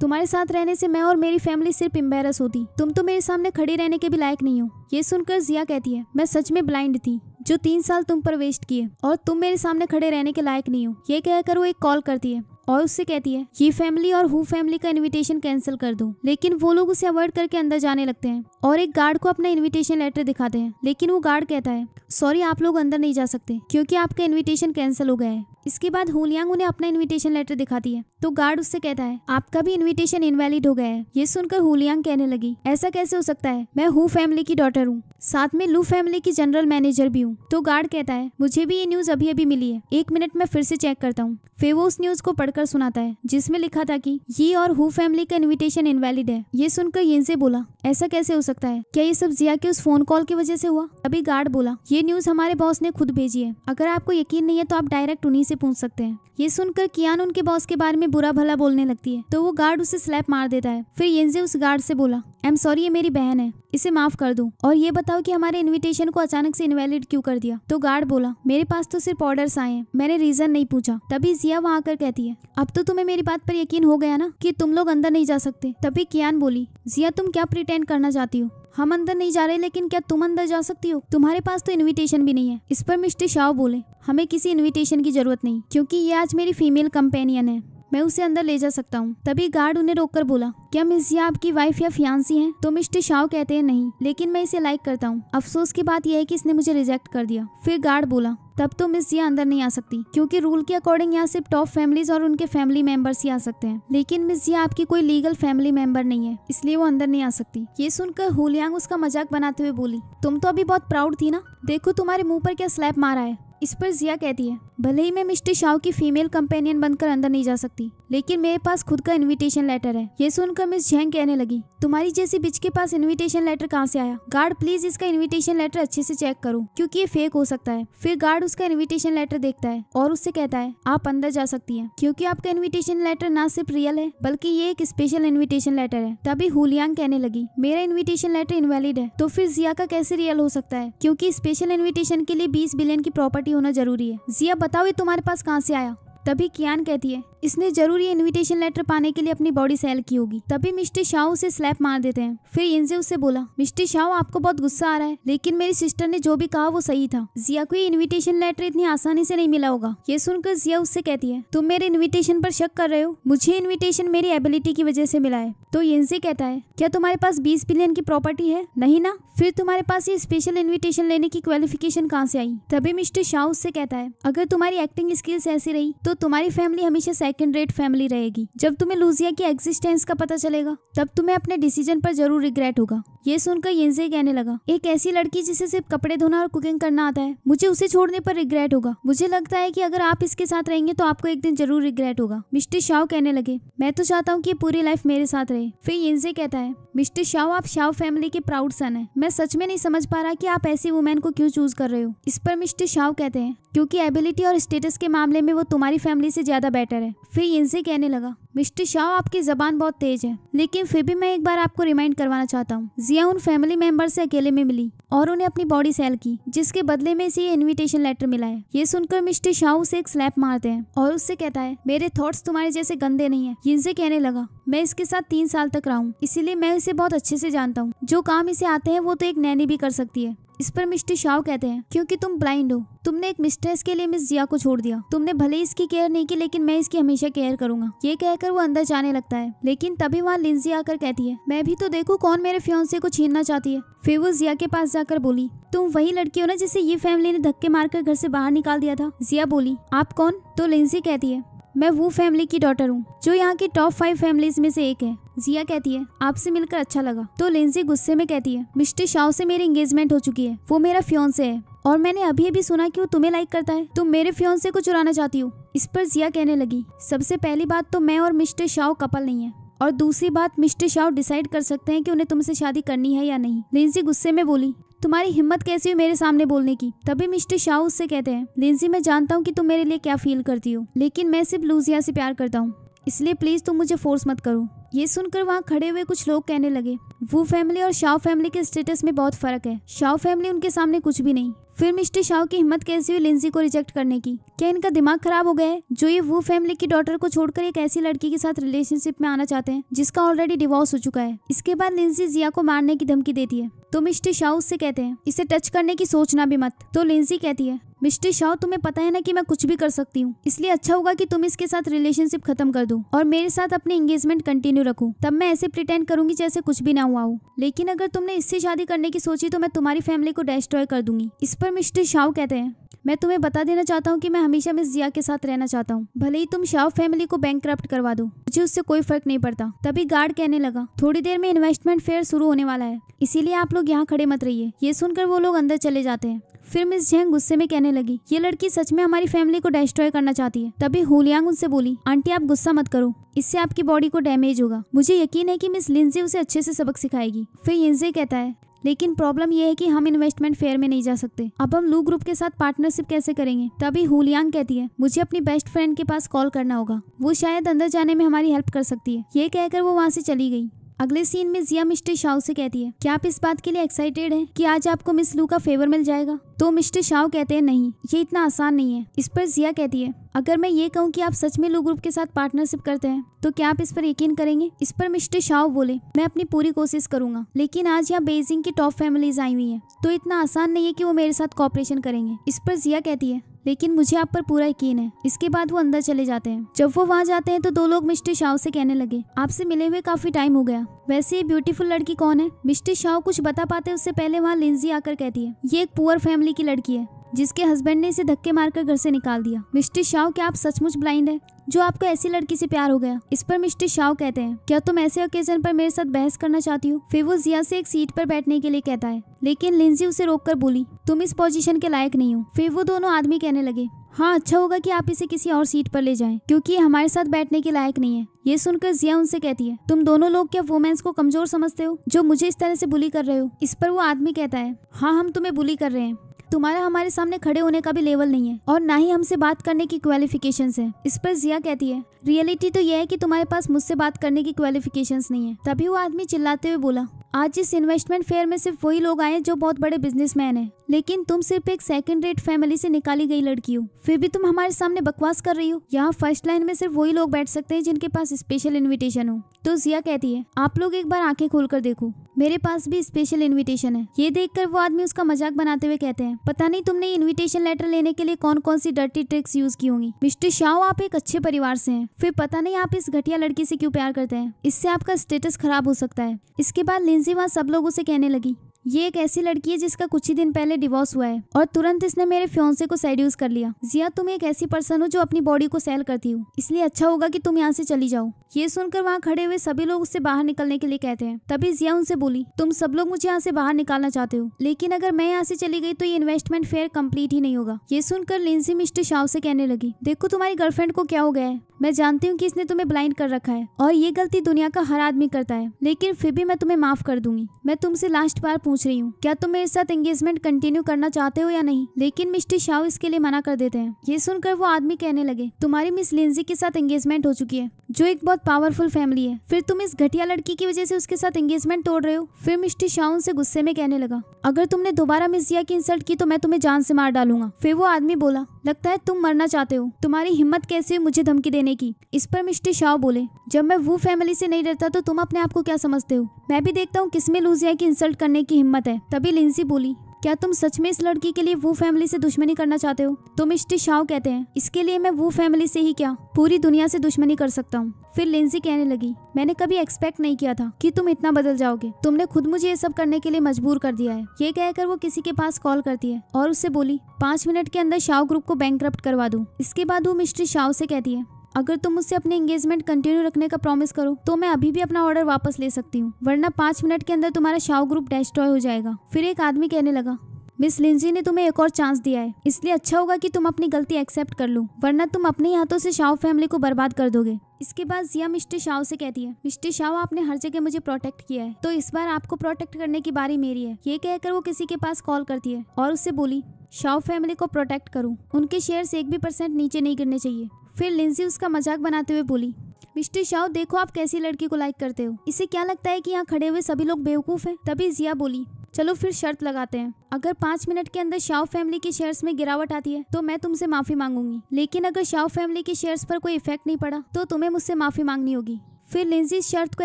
तुम्हारे साथ रहने से मैं और मेरी फैमिली सिर्फ इम्बेरस होती तुम तो मेरे सामने खड़ी रहने के भी लायक नहीं हो ये सुनकर जिया कहती है मैं सच में ब्लाइंड थी जो तीन साल तुम पर वेस्ट किए और तुम मेरे सामने खड़े रहने के लायक नहीं हो ये कहकर वो एक कॉल करती है और उससे कहती है ये फैमिली और हु फैमिली का इन्विटेशन कैंसिल कर दो लेकिन वो लोग उसे अवॉइड करके अंदर जाने लगते हैं और एक गार्ड को अपना इन्विटेशन लेटर दिखाते हैं लेकिन वो गार्ड कहता है सॉरी आप लोग अंदर नहीं जा सकते क्योंकि आपका इन्विटेशन कैंसिल हो गया है इसके बाद होलियांग उन्हें अपना इन्विटेशन लेटर दिखाती है तो गार्ड उससे कहता है आपका भी इन्विटेशन इनवैलिड हो गया है ये सुनकर होलियांग कहने लगी ऐसा कैसे हो सकता है मैं हु फैमिली की डॉटर हूँ साथ में लू फैमिली की जनरल मैनेजर भी हूँ तो गार्ड कहता है मुझे भी ये न्यूज अभी अभी मिली है एक मिनट में फिर से चेक करता हूँ फिर वो उस न्यूज को पढ़ पढ़कर सुनाता है जिसमें लिखा था कि ये और हु फैमिली का इन्विटेशन इनवैलिड है ये सुनकर यिनसे बोला ऐसा कैसे हो सकता है क्या ये सब जिया के उस फोन कॉल की वजह से हुआ तभी गार्ड बोला ये न्यूज हमारे बॉस ने खुद भेजी है अगर आपको यकीन नहीं है तो आप डायरेक्ट उन्हीं से पूछ सकते हैं ये सुनकर कियान उनके बॉस के बारे में बुरा भला बोलने लगती है तो वो गार्ड उसे स्लैप मार देता है फिर येंजे उस गार्ड से बोला आई एम सॉरी ये मेरी बहन है इसे माफ कर दो और ये बताओ कि हमारे इनविटेशन को अचानक से इनवैलिड क्यों कर दिया तो गार्ड बोला मेरे पास तो सिर्फ ऑर्डर्स आए हैं मैंने रीजन नहीं पूछा तभी जिया वहाँ आकर कहती है अब तो तुम्हें मेरी बात पर यकीन हो गया ना कि तुम लोग अंदर नहीं जा सकते तभी कियान बोली जिया तुम क्या प्रिटेंड करना चाहती हो हम अंदर नहीं जा रहे लेकिन क्या तुम अंदर जा सकती हो तुम्हारे पास तो इनविटेशन भी नहीं है इस पर मिस्टर शाह बोले हमें किसी इनविटेशन की जरूरत नहीं क्योंकि ये आज मेरी फीमेल कंपेनियन है मैं उसे अंदर ले जा सकता हूँ तभी गार्ड उन्हें रोककर बोला क्या मिस जिया आपकी वाइफ या फियांसी है तो मिस्टर शाह कहते हैं नहीं लेकिन मैं इसे लाइक करता हूँ अफसोस की बात यह है कि इसने मुझे रिजेक्ट कर दिया फिर गार्ड बोला तब तो मिस जिया अंदर नहीं आ सकती क्योंकि रूल के अकॉर्डिंग यहाँ सिर्फ टॉप फैमिलीज और उनके फैमिली मेंबर्स ही आ सकते हैं लेकिन मिस जिया आपकी कोई लीगल फैमिली मेंबर नहीं है इसलिए वो अंदर नहीं आ सकती ये सुनकर हुलियांग उसका मजाक बनाते हुए बोली तुम तो अभी बहुत प्राउड थी ना देखो तुम्हारे मुंह पर क्या स्लैप मारा है इस पर जिया कहती है भले ही मैं मिस्टर शाह की फीमेल कंपेनियन बनकर अंदर नहीं जा सकती लेकिन मेरे पास खुद का इनविटेशन लेटर है ये सुनकर मिस झेंग कहने लगी तुम्हारी जैसी बिच के पास इनविटेशन लेटर कहाँ से आया गार्ड प्लीज इसका इनविटेशन लेटर अच्छे से चेक करो क्योंकि ये फेक हो सकता है फिर गार्ड उसका इनविटेशन लेटर देखता है और उससे कहता है आप अंदर जा सकती है क्यूँकी आपका इन्विटेशन लेटर न सिर्फ रियल है बल्कि ये एक स्पेशल इन्विटेशन लेटर है तभी हुलियांग कहने लगी मेरा इन्विटेशन लेटर इनवेलिड है तो फिर जिया का कैसे रियल हो सकता है क्यूँकी स्पेशल इन्विटेशन के लिए बीस बिलियन की प्रॉपर्टी पार्टी होना जरूरी है जिया बताओ ये तुम्हारे पास कहाँ से आया तभी कियान कहती है इसने जरूर ये इन्विटेशन लेटर पाने के लिए अपनी बॉडी सेल की होगी तभी मिस्टर शाह उसे स्लैप मार देते हैं फिर इनसे उसे बोला मिस्टर शाह आपको बहुत गुस्सा आ रहा है लेकिन मेरी सिस्टर ने जो भी कहा वो सही था जिया को ये इन्विटेशन लेटर इतनी आसानी से नहीं मिला होगा ये सुनकर जिया उससे कहती है तुम मेरे इन्विटेशन पर शक कर रहे हो मुझे इन्विटेशन मेरी एबिलिटी की वजह से मिला है तो इनसे कहता है क्या तुम्हारे पास बीस बिलियन की प्रॉपर्टी है नहीं ना फिर तुम्हारे पास ये स्पेशल इन्विटेशन लेने की क्वालिफिकेशन कहाँ से आई तभी मिस्टर शाह उससे कहता है अगर तुम्हारी एक्टिंग स्किल्स ऐसी रही तो तुम्हारी फैमिली हमेशा सेकेंड रेट फैमिली रहेगी जब तुम्हें लूजिया की एग्जिस्टेंस का पता चलेगा तब तुम्हें अपने डिसीजन पर जरूर रिग्रेट होगा ये सुनकर ये कहने लगा एक ऐसी लड़की जिसे सिर्फ कपड़े धोना और कुकिंग करना आता है मुझे उसे छोड़ने पर रिग्रेट होगा मुझे लगता है कि अगर आप इसके साथ रहेंगे तो आपको एक दिन जरूर रिग्रेट होगा मिस्टर शाव कहने लगे मैं तो चाहता हूँ कि पूरी लाइफ मेरे साथ रहे फिर ये कहता है मिस्टर शाव आप शाव फैमिली के प्राउड सन है मैं सच में नहीं समझ पा रहा की आप ऐसी वुमेन को क्यूँ चूज कर रहे हो इस पर मिस्टर शाव कहते हैं क्योंकि एबिलिटी और स्टेटस के मामले में वो तुम्हारी फैमिली से ज्यादा बेटर है फिर इनसे कहने लगा मिस्टर शाह आपकी जबान बहुत तेज है लेकिन फिर भी मैं एक बार आपको रिमाइंड करवाना चाहता हूँ जिया उन फैमिली मेंबर से अकेले में मिली और उन्हें अपनी बॉडी सेल की जिसके बदले में इसे इनविटेशन लेटर मिला है ये सुनकर मिस्टर शाह उसे एक स्लैप मारते हैं और उससे कहता है मेरे थॉट्स तुम्हारे जैसे गंदे नहीं है इनसे कहने लगा मैं इसके साथ तीन साल तक रहा हूँ इसीलिए मैं इसे बहुत अच्छे से जानता हूँ जो काम इसे आते हैं वो तो एक नैनी भी कर सकती है इस पर मिस्टर शाह कहते हैं क्योंकि तुम ब्लाइंड हो तुमने एक मिस्ट्रेस के लिए मिस जिया को छोड़ दिया तुमने भले इसकी केयर नहीं की लेकिन मैं इसकी हमेशा केयर करूंगा ये कहकर वो अंदर जाने लगता है लेकिन तभी वहाँ लिंजी आकर कहती है मैं भी तो देखूँ कौन मेरे फ्योन्से को छीनना चाहती है फिर वो जिया के पास जाकर बोली तुम वही लड़की हो ना जिसे ये फैमिली ने धक्के मारकर घर से बाहर निकाल दिया था जिया बोली आप कौन तो लिंजी कहती है मैं वो फैमिली की डॉटर हूँ जो यहाँ की टॉप फाइव फैमिलीज में से एक है जिया कहती है आपसे मिलकर अच्छा लगा तो लिंजी गुस्से में कहती है मिस्टर शाह से मेरी एंगेजमेंट हो चुकी है वो मेरा फ्योन से है और मैंने अभी अभी सुना कि वो तुम्हें लाइक करता है तुम मेरे फ्योन से कुछ चुराना चाहती हो इस पर जिया कहने लगी सबसे पहली बात तो मैं और मिस्टर शाह कपल नहीं है और दूसरी बात मिस्टर शाह डिसाइड कर सकते हैं कि उन्हें तुमसे शादी करनी है या नहीं लिंजी गुस्से में बोली तुम्हारी हिम्मत कैसी हुई मेरे सामने बोलने की तभी मिस्टर शाह उससे कहते हैं लिंसी मैं जानता हूँ कि तुम मेरे लिए क्या फील करती हो लेकिन मैं सिर्फ लूजिया से प्यार करता हूँ इसलिए प्लीज तुम मुझे फोर्स मत करो ये सुनकर वहाँ खड़े हुए कुछ लोग कहने लगे वो फैमिली और शाह फैमिली के स्टेटस में बहुत फर्क है शाह फैमिली उनके सामने कुछ भी नहीं फिर मिस्टर शाह की हिम्मत कैसी हुई लिंसी को रिजेक्ट करने की क्या इनका दिमाग खराब हो गया है जो ये वो फैमिली की डॉटर को छोड़कर एक ऐसी लड़की के साथ रिलेशनशिप में आना चाहते हैं जिसका ऑलरेडी डिवोर्स हो चुका है इसके बाद लिंसी जिया को मारने की धमकी देती है तो मिस्टर शाह उससे कहते हैं इसे टच करने की सोचना भी मत तो लिंजी कहती है मिस्टर शाह तुम्हें पता है ना कि मैं कुछ भी कर सकती हूँ इसलिए अच्छा होगा कि तुम इसके साथ रिलेशनशिप खत्म कर दो और मेरे साथ अपने एंगेजमेंट कंटिन्यू रखूँ तब मैं ऐसे प्रिटेंड करूंगी जैसे कुछ भी ना हुआ हो लेकिन अगर तुमने इससे शादी करने की सोची तो मैं तुम्हारी फैमिली को डिस्ट्रॉय कर दूंगी इस पर मिस्टर शाह कहते हैं मैं तुम्हें बता देना चाहता हूँ कि मैं हमेशा मिस जिया के साथ रहना चाहता हूँ भले ही तुम शाह फैमिली को बैंक करवा दो मुझे उससे कोई फर्क नहीं पड़ता तभी गार्ड कहने लगा थोड़ी देर में इन्वेस्टमेंट फेयर शुरू होने वाला है इसीलिए आप लोग यहाँ खड़े मत रहिए ये सुनकर वो लोग अंदर चले जाते हैं फिर मिस जेंग गुस्से में कहने लगी ये लड़की सच में हमारी फैमिली को डिस्ट्रॉय करना चाहती है तभी हुलियांग उनसे बोली आंटी आप गुस्सा मत करो इससे आपकी बॉडी को डैमेज होगा मुझे यकीन है कि मिस लिंजे उसे अच्छे से सबक सिखाएगी फिर यिंजे कहता है लेकिन प्रॉब्लम यह है कि हम इन्वेस्टमेंट फेयर में नहीं जा सकते अब हम लू ग्रुप के साथ पार्टनरशिप कैसे करेंगे तभी हुलियांग कहती है मुझे अपनी बेस्ट फ्रेंड के पास कॉल करना होगा वो शायद अंदर जाने में हमारी हेल्प कर सकती है ये कहकर वो वहाँ से चली गई अगले सीन में जिया मिस्टर शाह से कहती है क्या आप इस बात के लिए एक्साइटेड हैं कि आज आपको मिस लू का फेवर मिल जाएगा तो मिस्टर शाह कहते हैं नहीं ये इतना आसान नहीं है इस पर जिया कहती है अगर मैं ये कहूँ कि आप सच में लू ग्रुप के साथ पार्टनरशिप करते हैं तो क्या आप इस पर यकीन करेंगे इस पर मिस्टर शाह बोले मैं अपनी पूरी कोशिश करूंगा लेकिन आज यहाँ बेजिंग की टॉप फैमिलीज आई हुई है तो इतना आसान नहीं है की वो मेरे साथ कॉपरेशन करेंगे इस पर जिया कहती है लेकिन मुझे आप पर पूरा यकीन है इसके बाद वो अंदर चले जाते हैं जब वो वहाँ जाते हैं तो दो लोग मिस्टर शाह से कहने लगे आपसे मिले हुए काफी टाइम हो गया वैसे ये ब्यूटीफुल लड़की कौन है मिस्टर शाह कुछ बता पाते उससे पहले वहाँ लिंजी आकर कहती है ये एक पुअर फैमिली फैमिली की लड़की है जिसके हस्बैंड ने इसे धक्के मारकर घर से निकाल दिया मिस्टर शाह क्या आप सचमुच ब्लाइंड है जो आपको ऐसी लड़की से प्यार हो गया इस पर मिस्टर शाह कहते हैं क्या तुम ऐसे ओकेजन पर मेरे साथ बहस करना चाहती हो फिर वो जिया से एक सीट पर बैठने के लिए कहता है लेकिन लिंजी उसे रोक बोली तुम इस पोजिशन के लायक नहीं हो फिर वो दोनों आदमी कहने लगे हाँ अच्छा होगा कि आप इसे किसी और सीट पर ले जाएं क्योंकि ये हमारे साथ बैठने के लायक नहीं है ये सुनकर जिया उनसे कहती है तुम दोनों लोग क्या वुमेन्स को कमजोर समझते हो जो मुझे इस तरह से बुली कर रहे हो इस पर वो आदमी कहता है हाँ हम तुम्हें बुली कर रहे हैं तुम्हारा हमारे सामने खड़े होने का भी लेवल नहीं है और ना ही हमसे बात करने की क्वालिफिकेशन है इस पर जिया कहती है रियलिटी तो यह है कि तुम्हारे पास मुझसे बात करने की क्वालिफिकेशन नहीं है तभी वो आदमी चिल्लाते हुए बोला आज इस इन्वेस्टमेंट फेयर में सिर्फ वही लोग आए जो बहुत बड़े बिजनेसमैन हैं लेकिन तुम सिर्फ एक सेकंड रेट फैमिली से निकाली गई लड़की हो फिर भी तुम हमारे सामने बकवास कर रही हो यहाँ फर्स्ट लाइन में सिर्फ वही लोग बैठ सकते हैं जिनके पास स्पेशल इन्विटेशन हो तो जिया कहती है आप लोग एक बार आंखें खोलकर देखो मेरे पास भी स्पेशल इन्विटेशन है ये देखकर वो आदमी उसका मजाक बनाते हुए कहते हैं पता नहीं तुमने इन्विटेशन लेटर लेने के लिए कौन कौन सी डर्टी ट्रिक्स यूज की होंगी मिस्टर शाह आप एक अच्छे परिवार से हैं फिर पता नहीं आप इस घटिया लड़की से क्यों प्यार करते हैं इससे आपका स्टेटस खराब हो सकता है इसके बाद लिंजी वहाँ सब लोग उसे कहने लगी ये एक ऐसी लड़की है जिसका कुछ ही दिन पहले डिवोर्स हुआ है और तुरंत इसने मेरे फ्योन्से को सेड्यूस कर लिया जिया तुम एक ऐसी पर्सन हो जो अपनी बॉडी को सेल करती हो इसलिए अच्छा होगा कि तुम यहाँ से चली जाओ ये सुनकर वहाँ खड़े हुए सभी लोग उससे बाहर निकलने के लिए कहते हैं तभी जिया उनसे बोली तुम सब लोग मुझे यहाँ से बाहर निकालना चाहते हो लेकिन अगर मैं यहाँ से चली गई तो ये इन्वेस्टमेंट फेयर कम्प्लीट ही नहीं होगा ये सुनकर लिंसी मिस्टर शाह से कहने लगी देखो तुम्हारी गर्लफ्रेंड को क्या हो गया है मैं जानती हूँ कि इसने तुम्हें ब्लाइंड कर रखा है और ये गलती दुनिया का हर आदमी करता है लेकिन फिर भी मैं तुम्हें माफ कर दूंगी मैं तुमसे लास्ट बार पूछ पूछ रही हूँ क्या तुम मेरे साथ एंगेजमेंट कंटिन्यू करना चाहते हो या नहीं लेकिन मिस्टर शाह इसके लिए मना कर देते हैं ये सुनकर वो आदमी कहने लगे तुम्हारी मिस लिंजी के साथ एंगेजमेंट हो चुकी है जो एक बहुत पावरफुल फैमिली है फिर तुम इस घटिया लड़की की वजह से उसके साथ एंगेजमेंट तोड़ रहे हो फिर मिस्टर शाह उनसे गुस्से में कहने लगा अगर तुमने दोबारा मिस जिया की इंसल्ट की तो मैं तुम्हें जान से मार डालूंगा फिर वो आदमी बोला लगता है तुम मरना चाहते हो तुम्हारी हिम्मत कैसे हुई मुझे धमकी देने की इस पर मिस्टर शाह बोले जब मैं वो फैमिली से नहीं डरता तो तुम अपने आप को क्या समझते हो मैं भी देखता हूँ किसमें लूजिया की इंसल्ट करने की हिम्मत है तभी लिंसी बोली क्या तुम सच में इस लड़की के लिए वो फैमिली से दुश्मनी करना चाहते हो तो इष्टि शाह कहते हैं इसके लिए मैं वो फैमिली से ही क्या पूरी दुनिया से दुश्मनी कर सकता हूँ फिर लिंसी कहने लगी मैंने कभी एक्सपेक्ट नहीं किया था कि तुम इतना बदल जाओगे तुमने खुद मुझे ये सब करने के लिए मजबूर कर दिया है ये कहकर वो किसी के पास कॉल करती है और उससे बोली पाँच मिनट के अंदर शाह ग्रुप को बैंक करवा दूँ इसके बाद वो मिस्ट्री शाह से कहती है अगर तुम मुझसे अपने एंगेजमेंट कंटिन्यू रखने का प्रॉमिस करो तो मैं अभी भी अपना ऑर्डर वापस ले सकती हूँ वरना पाँच मिनट के अंदर तुम्हारा शाव ग्रुप डेस्ट्रॉय हो जाएगा फिर एक आदमी कहने लगा मिस लिंजी ने तुम्हें एक और चांस दिया है इसलिए अच्छा होगा कि तुम अपनी गलती एक्सेप्ट कर लो वरना तुम अपने हाथों से शाव फैमिली को बर्बाद कर दोगे इसके बाद जिया मिस्टर शाह से कहती है मिस्टर शाह आपने हर जगह मुझे प्रोटेक्ट किया है तो इस बार आपको प्रोटेक्ट करने की बारी मेरी है ये कहकर वो किसी के पास कॉल करती है और उससे बोली शाव फैमिली को प्रोटेक्ट करूँ उनके शेयर्स एक भी परसेंट नीचे नहीं गिरने चाहिए फिर लिंसी उसका मजाक बनाते हुए बोली मिस्टर शाह देखो आप कैसी लड़की को लाइक करते हो इसे क्या लगता है कि यहाँ खड़े हुए सभी लोग बेवकूफ़ हैं तभी जिया बोली चलो फिर शर्त लगाते हैं अगर पाँच मिनट के अंदर शाह फैमिली के शेयर्स में गिरावट आती है तो मैं तुमसे माफ़ी मांगूंगी लेकिन अगर शाह फैमिली के शेयर्स पर कोई इफेक्ट नहीं पड़ा तो तुम्हें मुझसे माफ़ी मांगनी होगी फिर लिंजी इस शर्त को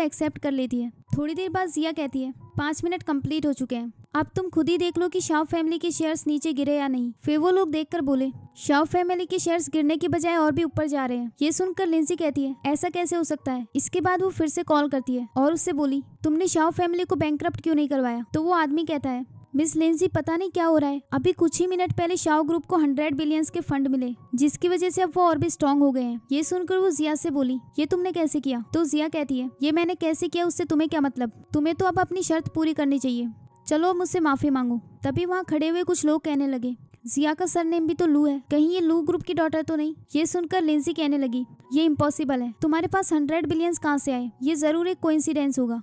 एक्सेप्ट कर लेती है थोड़ी देर बाद जिया कहती है पाँच मिनट कम्प्लीट हो चुके हैं अब तुम खुद ही देख लो कि शाह फैमिली के शेयर्स नीचे गिरे या नहीं फिर वो लोग देखकर बोले शाह फैमिली के शेयर्स गिरने के बजाय और भी ऊपर जा रहे हैं ये सुनकर लिंसी कहती है ऐसा कैसे हो सकता है इसके बाद वो फिर से कॉल करती है और उससे बोली तुमने शाह फैमिली को बैंक क्यों नहीं करवाया तो वो आदमी कहता है मिस लेंसी पता नहीं क्या हो रहा है अभी कुछ ही मिनट पहले शाह ग्रुप को हंड्रेड बिलियंस के फंड मिले जिसकी वजह से अब वो और भी स्ट्रांग हो गए हैं ये सुनकर वो जिया से बोली ये तुमने कैसे किया तो जिया कहती है ये मैंने कैसे किया उससे तुम्हें क्या मतलब तुम्हें तो अब अपनी शर्त पूरी करनी चाहिए चलो अब मुझसे माफ़ी मांगो तभी वहाँ खड़े हुए कुछ लोग कहने लगे जिया का सरनेम भी तो लू है कहीं ये लू ग्रुप की डॉटर तो नहीं ये सुनकर लिंसी कहने लगी ये इम्पॉसिबल है तुम्हारे पास हंड्रेड बिलियंस कहाँ से आए ये जरूर एक कोइंसिडेंस होगा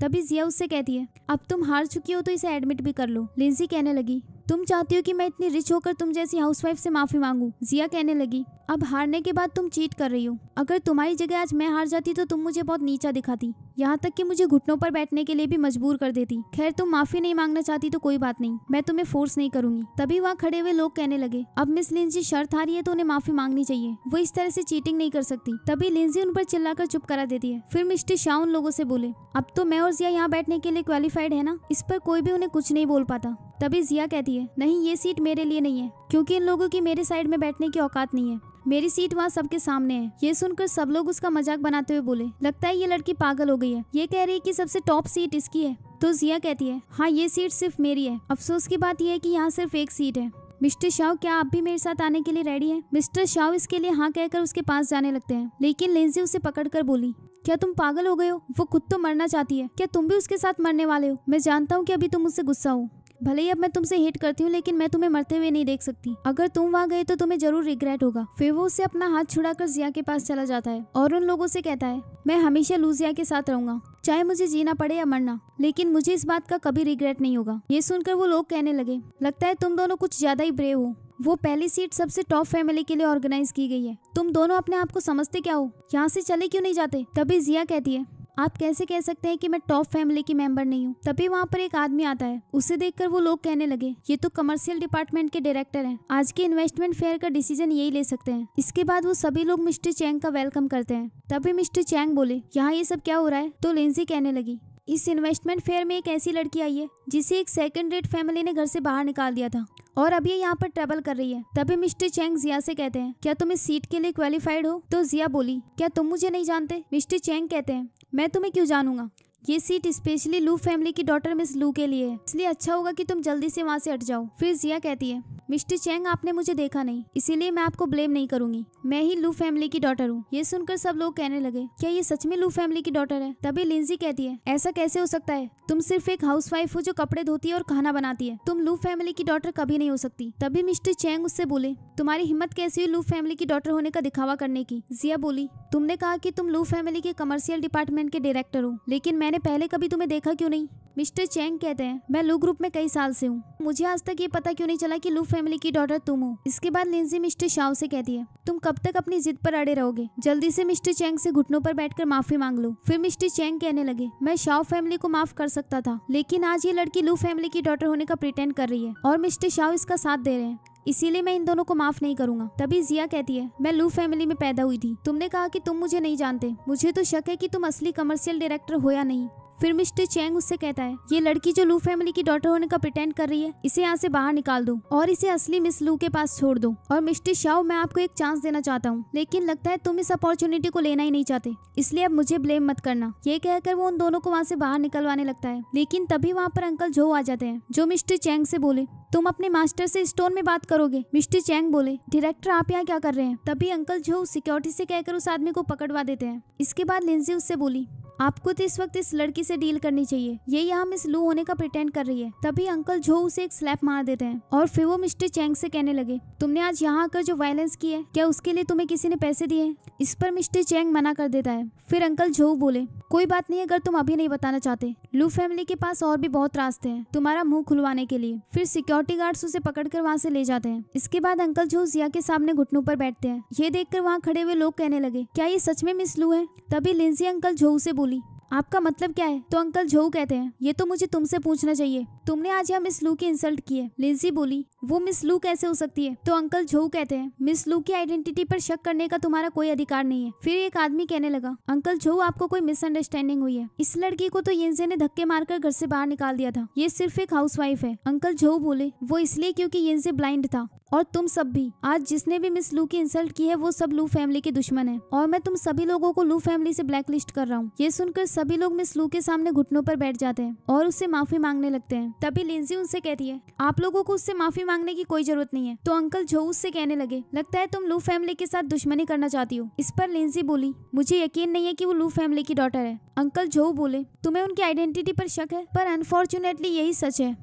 तभी जिया उससे कहती है अब तुम हार चुकी हो तो इसे एडमिट भी कर लो लिंसी कहने लगी तुम चाहती हो कि मैं इतनी रिच होकर तुम जैसी हाउसवाइफ से माफी मांगू जिया कहने लगी अब हारने के बाद तुम चीट कर रही हो अगर तुम्हारी जगह आज मैं हार जाती तो तुम मुझे बहुत नीचा दिखाती यहाँ तक कि मुझे घुटनों पर बैठने के लिए भी मजबूर कर देती खैर तुम माफी नहीं मांगना चाहती तो कोई बात नहीं मैं तुम्हें फोर्स नहीं करूंगी तभी वहाँ खड़े हुए लोग कहने लगे अब मिस लिंजी शर्त हारी है तो उन्हें माफी मांगनी चाहिए वो इस तरह से चीटिंग नहीं कर सकती तभी लिंजी उन पर चिल्लाकर चुप करा देती है फिर मिस्टर शाह उन लोगों से बोले अब तो मैं और जिया यहाँ बैठने के लिए क्वालिफाइड है ना इस पर कोई भी उन्हें कुछ नहीं बोल पाता तभी जिया कहती है लिए नहीं ये सीट मेरे लिए नहीं है क्योंकि इन लोगों की मेरे साइड में बैठने की औकात नहीं है मेरी सीट वहाँ सबके सामने है ये सुनकर सब लोग उसका मजाक बनाते हुए बोले लगता है ये लड़की पागल हो गई है ये कह रही है कि सबसे टॉप सीट इसकी है तो जिया कहती है हाँ ये सीट सिर्फ मेरी है अफसोस की बात यह है कि यहाँ सिर्फ एक सीट है मिस्टर शाह क्या आप भी मेरे साथ आने के लिए रेडी हैं? मिस्टर शाह इसके लिए हाँ कहकर उसके पास जाने लगते हैं लेकिन लेंजी उसे पकड़कर बोली क्या तुम पागल हो गए हो वो खुद तो मरना चाहती है क्या तुम भी उसके साथ मरने वाले हो मैं जानता हूँ कि अभी तुम उससे गुस्सा हो भले ही अब मैं तुमसे हेट करती हूँ लेकिन मैं तुम्हें मरते हुए नहीं देख सकती अगर तुम वहाँ गए तो तुम्हें जरूर रिग्रेट होगा फिर वो उसे अपना हाथ छुड़ाकर जिया के पास चला जाता है और उन लोगों से कहता है मैं हमेशा लूजिया के साथ रहूंगा चाहे मुझे जीना पड़े या मरना लेकिन मुझे इस बात का कभी रिग्रेट नहीं होगा ये सुनकर वो लोग कहने लगे लगता है तुम दोनों कुछ ज्यादा ही ब्रेव हो वो पहली सीट सबसे टॉप फैमिली के लिए ऑर्गेनाइज की गई है तुम दोनों अपने आप को समझते क्या हो यहाँ से चले क्यों नहीं जाते तभी जिया कहती है आप कैसे कह सकते हैं कि मैं टॉप फैमिली की मेंबर नहीं हूँ तभी वहाँ पर एक आदमी आता है उसे देखकर वो लोग कहने लगे ये तो कमर्शियल डिपार्टमेंट के डायरेक्टर है आज के इन्वेस्टमेंट फेयर का डिसीजन यही ले सकते हैं इसके बाद वो सभी लोग मिस्टर चैंग का वेलकम करते हैं तभी मिस्टर चैंग बोले यहाँ ये सब क्या हो रहा है तो लेंसी कहने लगी इस इन्वेस्टमेंट फेयर में एक ऐसी लड़की आई है जिसे एक सेकंड रेट फैमिली ने घर से बाहर निकाल दिया था और अब ये यहाँ पर ट्रेवल कर रही है तभी मिस्टर चैंग जिया से कहते हैं क्या तुम इस सीट के लिए क्वालिफाइड हो तो जिया बोली क्या तुम मुझे नहीं जानते मिस्टर चैंग कहते हैं मैं तुम्हें क्यों जानूंगा ये सीट स्पेशली लू फैमिली की डॉटर मिस लू के लिए है इसलिए अच्छा होगा कि तुम जल्दी से वहाँ से हट जाओ फिर जिया कहती है मिस्टर चैंग आपने मुझे देखा नहीं इसीलिए मैं आपको ब्लेम नहीं करूंगी मैं ही लू फैमिली की डॉटर हूँ ये सुनकर सब लोग कहने लगे क्या ये सच में लू फैमिली की डॉटर है तभी लिंजी कहती है ऐसा कैसे हो सकता है तुम सिर्फ एक हाउस हो जो कपड़े धोती है और खाना बनाती है तुम लू फैमिली की डॉटर कभी नहीं हो सकती तभी मिस्टर चैंग उससे बोले तुम्हारी हिम्मत कैसी हुई लू फैमिली की डॉटर होने का दिखावा करने की जिया बोली तुमने कहा की तुम लू फैमिली के कमर्शियल डिपार्टमेंट के डायरेक्टर हो लेकिन मैं मैंने पहले कभी तुम्हें देखा क्यों नहीं मिस्टर चैंग कहते हैं मैं लू ग्रुप में कई साल से हूँ मुझे आज तक ये पता क्यों नहीं चला कि लू फैमिली की डॉटर तुम हो इसके बाद लिंजी मिस्टर शाव से कहती है तुम कब तक अपनी जिद पर अड़े रहोगे जल्दी से मिस्टर चैंग से घुटनों पर बैठकर माफी मांग लो फिर मिस्टर चैंग कहने लगे मैं शाव फैमिली को माफ कर सकता था लेकिन आज ये लड़की लू फैमिली की डॉटर होने का प्रिटेंड कर रही है और मिस्टर शाव इसका साथ दे रहे हैं इसीलिए मैं इन दोनों को माफ नहीं करूंगा तभी जिया कहती है मैं लू फैमिली में पैदा हुई थी तुमने कहा कि तुम मुझे नहीं जानते मुझे तो शक है कि तुम असली कमर्शियल डायरेक्टर हो या नहीं फिर मिस्टर चैंग उससे कहता है ये लड़की जो लू फैमिली की डॉटर होने का प्रिटेंड कर रही है इसे यहाँ से बाहर निकाल दो और इसे असली मिस लू के पास छोड़ दो और मिस्टर शाओ मैं आपको एक चांस देना चाहता हूँ लेकिन लगता है तुम इस अपॉर्चुनिटी को लेना ही नहीं चाहते इसलिए अब मुझे ब्लेम मत करना ये कहकर वो उन दोनों को वहाँ से बाहर निकलवाने लगता है लेकिन तभी वहाँ पर अंकल जो आ जाते हैं जो मिस्टर चैंग से बोले तुम अपने मास्टर से स्टोन में बात करोगे मिस्टर चैंग बोले डायरेक्टर आप यहाँ क्या कर रहे हैं तभी अंकल जो सिक्योरिटी से कहकर उस आदमी को पकड़वा देते हैं इसके बाद लिंजी उससे बोली आपको तो इस वक्त इस लड़की से डील करनी चाहिए ये यहाँ मिस लू होने का प्रिटेंड कर रही है तभी अंकल जो उसे एक स्लैप मार देते हैं और फिर वो मिस्टर चैंग से कहने लगे तुमने आज यहाँ आकर जो वायलेंस की है क्या उसके लिए तुम्हें किसी ने पैसे दिए इस पर मिस्टर चैंग मना कर देता है फिर अंकल जो बोले कोई बात नहीं अगर तुम अभी नहीं बताना चाहते लू फैमिली के पास और भी बहुत रास्ते हैं तुम्हारा मुंह खुलवाने के लिए फिर सिक्योरिटी गार्ड्स उसे पकड़कर वहाँ से ले जाते हैं इसके बाद अंकल जो जिया के सामने घुटनों पर बैठते हैं ये देखकर वहाँ खड़े हुए लोग कहने लगे क्या ये सच में मिस लू है तभी लिंसी अंकल जो ऐसी बोली आपका मतलब क्या है तो अंकल झो कहते हैं ये तो मुझे तुमसे पूछना चाहिए तुमने आज यहाँ मिस लू की इंसल्ट की है लिंसी बोली वो मिस लू कैसे हो सकती है तो अंकल झो कहते हैं मिस लू की आइडेंटिटी पर शक करने का तुम्हारा कोई अधिकार नहीं है फिर एक आदमी कहने लगा अंकल झो आपको कोई मिसअंडरस्टैंडिंग हुई है इस लड़की को तो येंजे ने धक्के मारकर घर से बाहर निकाल दिया था ये सिर्फ एक वाइफ है अंकल झो बोले वो इसलिए क्यूँकी येंजे ब्लाइंड था और तुम सब भी आज जिसने भी मिस लू की इंसल्ट की है वो सब लू फैमिली के दुश्मन है और मैं तुम सभी लोगों को लू फैमिली से ब्लैकलिस्ट कर रहा हूँ ये सुनकर सभी लोग मिस लू के सामने घुटनों पर बैठ जाते हैं और उससे माफी मांगने लगते हैं तभी लिंजी उनसे कहती है आप लोगों को उससे माफी मांगने की कोई जरूरत नहीं है तो अंकल जो उससे कहने लगे लगता है तुम लू फैमिली के साथ दुश्मनी करना चाहती हो इस पर लिंजी बोली मुझे यकीन नहीं है की वो लू फैमिली की डॉटर है अंकल जो बोले तुम्हें उनकी आइडेंटिटी पर शक है पर अनफॉर्चुनेटली यही सच है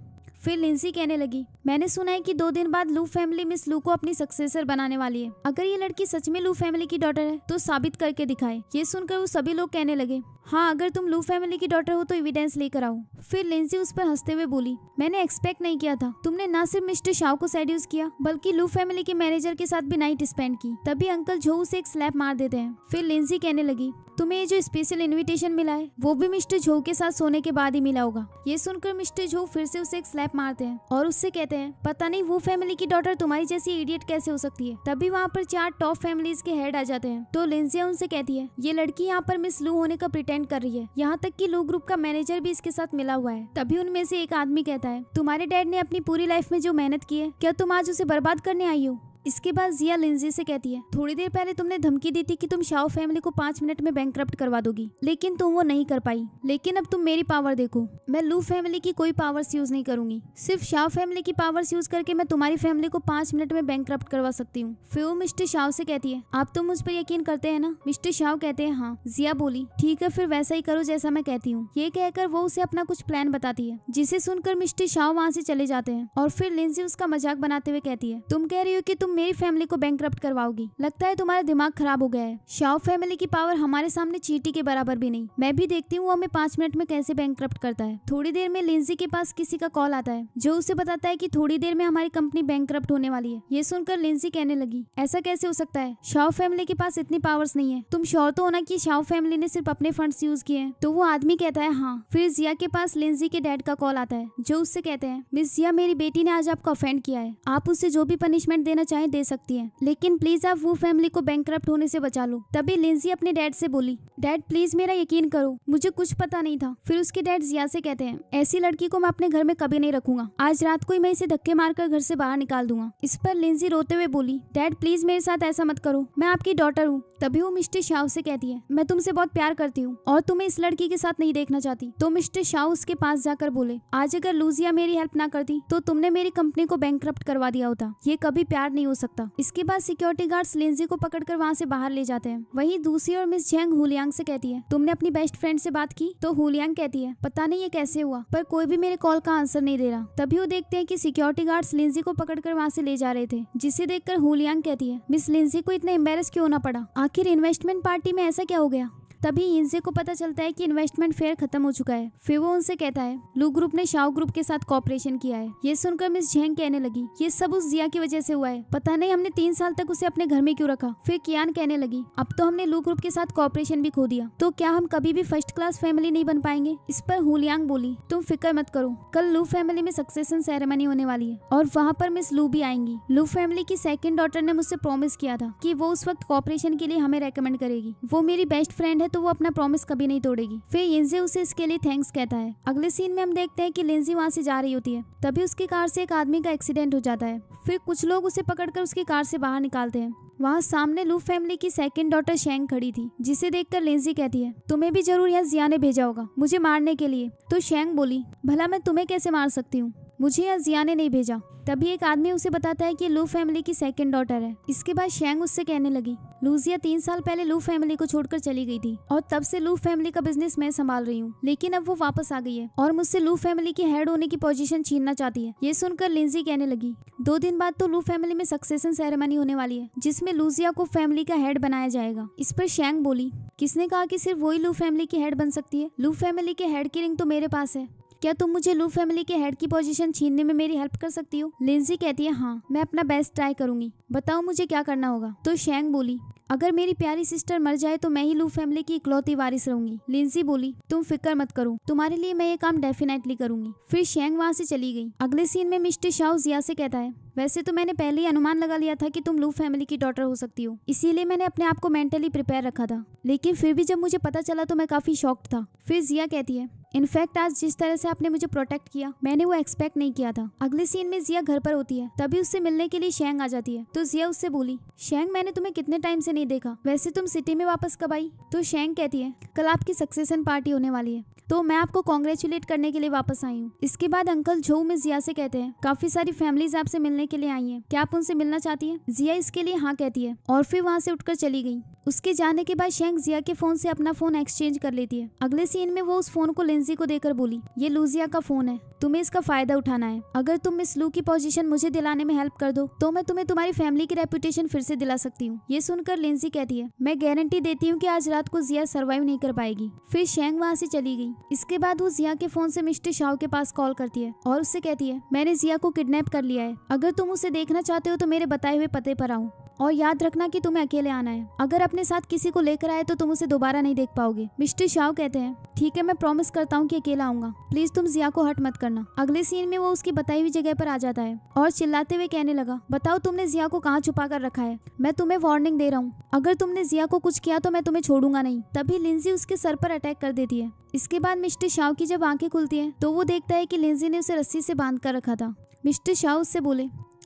फिर लिंसी कहने लगी मैंने सुना है कि दो दिन बाद लू फैमिली मिस लू को अपनी सक्सेसर बनाने वाली है अगर ये लड़की सच में लू फैमिली की डॉटर है तो साबित करके दिखाए ये सुनकर वो सभी लोग कहने लगे हाँ अगर तुम लू फैमिली की डॉटर हो तो एविडेंस लेकर आओ फिर लिंसी उस पर हंसते हुए बोली मैंने एक्सपेक्ट नहीं किया था तुमने ना सिर्फ मिस्टर शाह को सेड्यूस किया बल्कि लू फैमिली के मैनेजर के साथ भी नाइट स्पेंड की तभी अंकल झो उसे एक स्लैप मार देते हैं फिर लिंसी कहने लगी तुम्हें ये जो स्पेशल इन्विटेशन मिला है वो भी मिस्टर झो के साथ सोने के बाद ही मिला होगा ये सुनकर मिस्टर झो फिर से उसे एक स्लैप मारते हैं और उससे कहते हैं पता नहीं वो फैमिली की डॉटर तुम्हारी जैसी इडियट कैसे हो सकती है तभी वहाँ पर चार टॉप फैमिलीज के हेड आ जाते हैं तो लिंसिया उनसे कहती है ये लड़की यहाँ पर मिस लू होने का प्रिटेंड अटेंड कर रही है यहाँ तक की लो ग्रुप का मैनेजर भी इसके साथ मिला हुआ है तभी उनमें से एक आदमी कहता है तुम्हारे डैड ने अपनी पूरी लाइफ में जो मेहनत की है क्या तुम आज उसे बर्बाद करने आई हो इसके बाद जिया लिंजी से कहती है थोड़ी देर पहले तुमने धमकी दी थी कि तुम शाओ फैमिली को पांच मिनट में बैंक करवा दोगी लेकिन तुम वो नहीं कर पाई लेकिन अब तुम मेरी पावर देखो मैं लू फैमिली की कोई पावर्स यूज नहीं करूंगी सिर्फ शाओ फैमिली की पावर्स यूज करके मैं तुम्हारी फैमिली को पांच मिनट में बैंक करवा सकती हूँ फिर वो मिस्टर शाह से कहती है आप तुम तो मुझ पर यकीन करते है ना मिस्टर शाह कहते हैं हाँ जिया बोली ठीक है फिर वैसा ही करो जैसा मैं कहती हूँ ये कहकर वो उसे अपना कुछ प्लान बताती है जिसे सुनकर मिस्टर शाह वहाँ से चले जाते हैं और फिर लिंजी उसका मजाक बनाते हुए कहती है तुम कह रही हो की तुम मेरी फैमिली को बैंक करवाओगी लगता है तुम्हारा दिमाग खराब हो गया है शाओ फैमिली की पावर हमारे सामने चीटी के बराबर भी नहीं मैं भी देखती हूँ वो हमें पांच मिनट में कैसे बैंक करता है थोड़ी देर में लिंजी के पास किसी का कॉल आता है जो उसे बताता है की थोड़ी देर में हमारी कंपनी बैंक होने वाली है ये सुनकर लिंजी कहने लगी ऐसा कैसे हो सकता है शाओ फैमिली के पास इतनी पावर्स नहीं है तुम श्योर तो होना की शाओ फैमिली ने सिर्फ अपने फंड यूज किए हैं तो वो आदमी कहता है हाँ फिर जिया के पास लिंजी के डैड का कॉल आता है जो उससे कहते हैं मिस जिया मेरी बेटी ने आज आपको ऑफेंड किया है आप उससे जो भी पनिशमेंट देना चाहिए शिक्षाएं दे सकती है लेकिन प्लीज आप वो फैमिली को बैंक होने से बचा लो तभी लिंसी अपने डैड से बोली डैड प्लीज मेरा यकीन करो मुझे कुछ पता नहीं था फिर उसके डैड जिया से कहते हैं ऐसी लड़की को मैं अपने घर में कभी नहीं रखूंगा आज रात को ही मैं इसे धक्के मारकर घर से बाहर निकाल दूंगा इस पर लिंसी रोते हुए बोली डैड प्लीज मेरे साथ ऐसा मत करो मैं आपकी डॉटर हूँ तभी वो मिस्टर शाह से कहती है मैं तुमसे बहुत प्यार करती हूँ और तुम्हें इस लड़की के साथ नहीं देखना चाहती तो मिस्टर शाह उसके पास जाकर बोले आज अगर लूजिया मेरी हेल्प ना करती तो तुमने मेरी कंपनी को बैंक करवा दिया होता ये कभी प्यार नहीं नहीं हो सकता इसके बाद सिक्योरिटी गार्ड लिंजी को पकड़कर वहाँ से बाहर ले जाते हैं वही दूसरी और मिस झेंग हुलियांग से कहती है तुमने अपनी बेस्ट फ्रेंड से बात की तो हुलियांग कहती है पता नहीं ये कैसे हुआ पर कोई भी मेरे कॉल का आंसर नहीं दे रहा तभी वो देखते हैं कि सिक्योरिटी गार्ड लिंजी को पकड़कर वहाँ से ले जा रहे थे जिसे देखकर हुलियांग कहती है मिस लिंजी को इतना एम्बेरस क्यों होना पड़ा आखिर इन्वेस्टमेंट पार्टी में ऐसा क्या हो गया तभी इंजे को पता चलता है कि इन्वेस्टमेंट फेयर खत्म हो चुका है फिर वो उनसे कहता है लू ग्रुप ने शाओ ग्रुप के साथ कॉपरेशन किया है ये सुनकर मिस झेंग कहने लगी ये सब उस जिया की वजह से हुआ है पता नहीं हमने तीन साल तक उसे अपने घर में क्यों रखा फिर कियान कहने लगी अब तो हमने लू ग्रुप के साथ कॉपरेशन भी खो दिया तो क्या हम कभी भी फर्स्ट क्लास फैमिली नहीं बन पाएंगे इस पर हुलियांग बोली तुम फिक्र मत करो कल लू फैमिली में सक्सेसन सेरेमनी होने वाली है और वहाँ पर मिस लू भी आएंगी लू फैमिली की सेकेंड डॉटर ने मुझसे प्रॉमिस किया था की कि वो उस वक्त कॉपरेशन के लिए हमें रेकमेंड करेगी वो मेरी बेस्ट फ्रेंड है है तो वो अपना प्रॉमिस कभी नहीं तोड़ेगी फिर यिंजे उसे इसके लिए थैंक्स कहता है अगले सीन में हम देखते हैं कि लिंजी वहाँ से जा रही होती है तभी उसकी कार से एक आदमी का एक्सीडेंट हो जाता है फिर कुछ लोग उसे पकड़कर उसकी कार से बाहर निकालते हैं वहाँ सामने लू फैमिली की सेकंड डॉटर शेंग खड़ी थी जिसे देखकर लेंजी कहती है तुम्हें भी जरूर यहाँ जिया ने भेजा होगा मुझे मारने के लिए तो शेंग बोली भला मैं तुम्हें कैसे मार सकती हूँ मुझे जिया ने नहीं भेजा तभी एक आदमी उसे बताता है कि लू फैमिली की सेकंड डॉटर है इसके बाद शेंग उससे कहने लगी लूजिया तीन साल पहले लू फैमिली को छोड़कर चली गई थी और तब से लू फैमिली का बिजनेस मैं संभाल रही हूँ लेकिन अब वो वापस आ गई है और मुझसे लू फैमिली की हेड होने की पोजीशन छीनना चाहती है ये सुनकर लिंजी कहने लगी दो दिन बाद तो लू फैमिली में सक्सेशन सेरेमनी होने वाली है जिसमे लूजिया को फैमिली का हेड बनाया जाएगा इस पर शेंग बोली किसने कहा की सिर्फ वही लू फैमिली की हेड बन सकती है लू फैमिली के हेड की रिंग तो मेरे पास है क्या तुम मुझे लू फैमिली के हेड की पोजीशन छीनने में मेरी हेल्प कर सकती हो लिंजी कहती है हाँ मैं अपना बेस्ट ट्राई करूंगी बताओ मुझे क्या करना होगा तो शेंग बोली अगर मेरी प्यारी सिस्टर मर जाए तो मैं ही लू फैमिली की इकलौती वारिस रहूंगी लिंसी बोली तुम फिक्र मत करो तुम्हारे लिए मैं ये काम डेफिनेटली करूंगी फिर शेंग वहाँ से चली गई अगले सीन में मिस्टर शाह जिया से कहता है वैसे तो मैंने पहले ही अनुमान लगा लिया था कि तुम लू फैमिली की डॉटर हो सकती हो इसीलिए मैंने अपने आप को मेंटली प्रिपेयर रखा था लेकिन फिर भी जब मुझे पता चला तो मैं काफ़ी शॉक्ड था फिर जिया कहती है इनफैक्ट आज जिस तरह से आपने मुझे प्रोटेक्ट किया मैंने वो एक्सपेक्ट नहीं किया था अगले सीन में जिया घर पर होती है तभी उससे मिलने के लिए शेंग आ जाती है तो जिया उससे बोली शेंग मैंने तुम्हें कितने टाइम से नहीं देखा वैसे तुम सिटी में वापस कब आई तो शेंग कहती है कल आपकी सक्सेसन पार्टी होने वाली है तो मैं आपको कॉन्ग्रेचुलेट करने के लिए वापस आई हूँ इसके बाद अंकल झो में जिया से कहते हैं काफी सारी फैमिलीज आपसे मिलने के लिए आई है क्या आप उनसे मिलना चाहती है जिया इसके लिए हाँ कहती है और फिर वहाँ से उठकर चली गई उसके जाने के बाद शेंग जिया के फोन से अपना फोन एक्सचेंज कर लेती है अगले सीन में वो उस फोन को लेंजी को देकर बोली ये लूजिया का फोन है तुम्हें इसका फायदा उठाना है अगर तुम मिस लू की पोजीशन मुझे दिलाने में हेल्प कर दो तो मैं तुम्हें तुम्हारी फैमिली की रेपुटेशन फिर से दिला सकती हूँ ये सुनकर लिंजी कहती है मैं गारंटी देती हूँ की आज रात को जिया सर्वाइव नहीं कर पाएगी फिर शेंग वहाँ से चली गई इसके बाद वो जिया के फोन से मिस्टर शाह के पास कॉल करती है और उससे कहती है मैंने जिया को किडनेप कर लिया है अगर तुम उसे देखना चाहते हो तो मेरे बताए हुए पते पर आओ और याद रखना कि तुम्हें अकेले आना है अगर अपने साथ किसी को लेकर आए तो तुम उसे दोबारा नहीं देख पाओगे मिस्टर शाह कहते हैं ठीक है मैं प्रॉमिस करता हूँ कि अकेला आऊंगा प्लीज तुम जिया को हट मत करना अगले सीन में वो उसकी बताई हुई जगह पर आ जाता है और चिल्लाते हुए कहने लगा बताओ तुमने जिया को कहाँ छुपा कर रखा है मैं तुम्हें वार्निंग दे रहा हूँ अगर तुमने जिया को कुछ किया तो मैं तुम्हें छोड़ूंगा नहीं तभी लिंजी उसके सर पर अटैक कर देती है इसके बाद मिस्टर शाह की जब आंखें खुलती है तो वो देखता है कि लिंजी ने उसे रस्सी से बांध कर रखा था मिस्टर शाह उससे बोले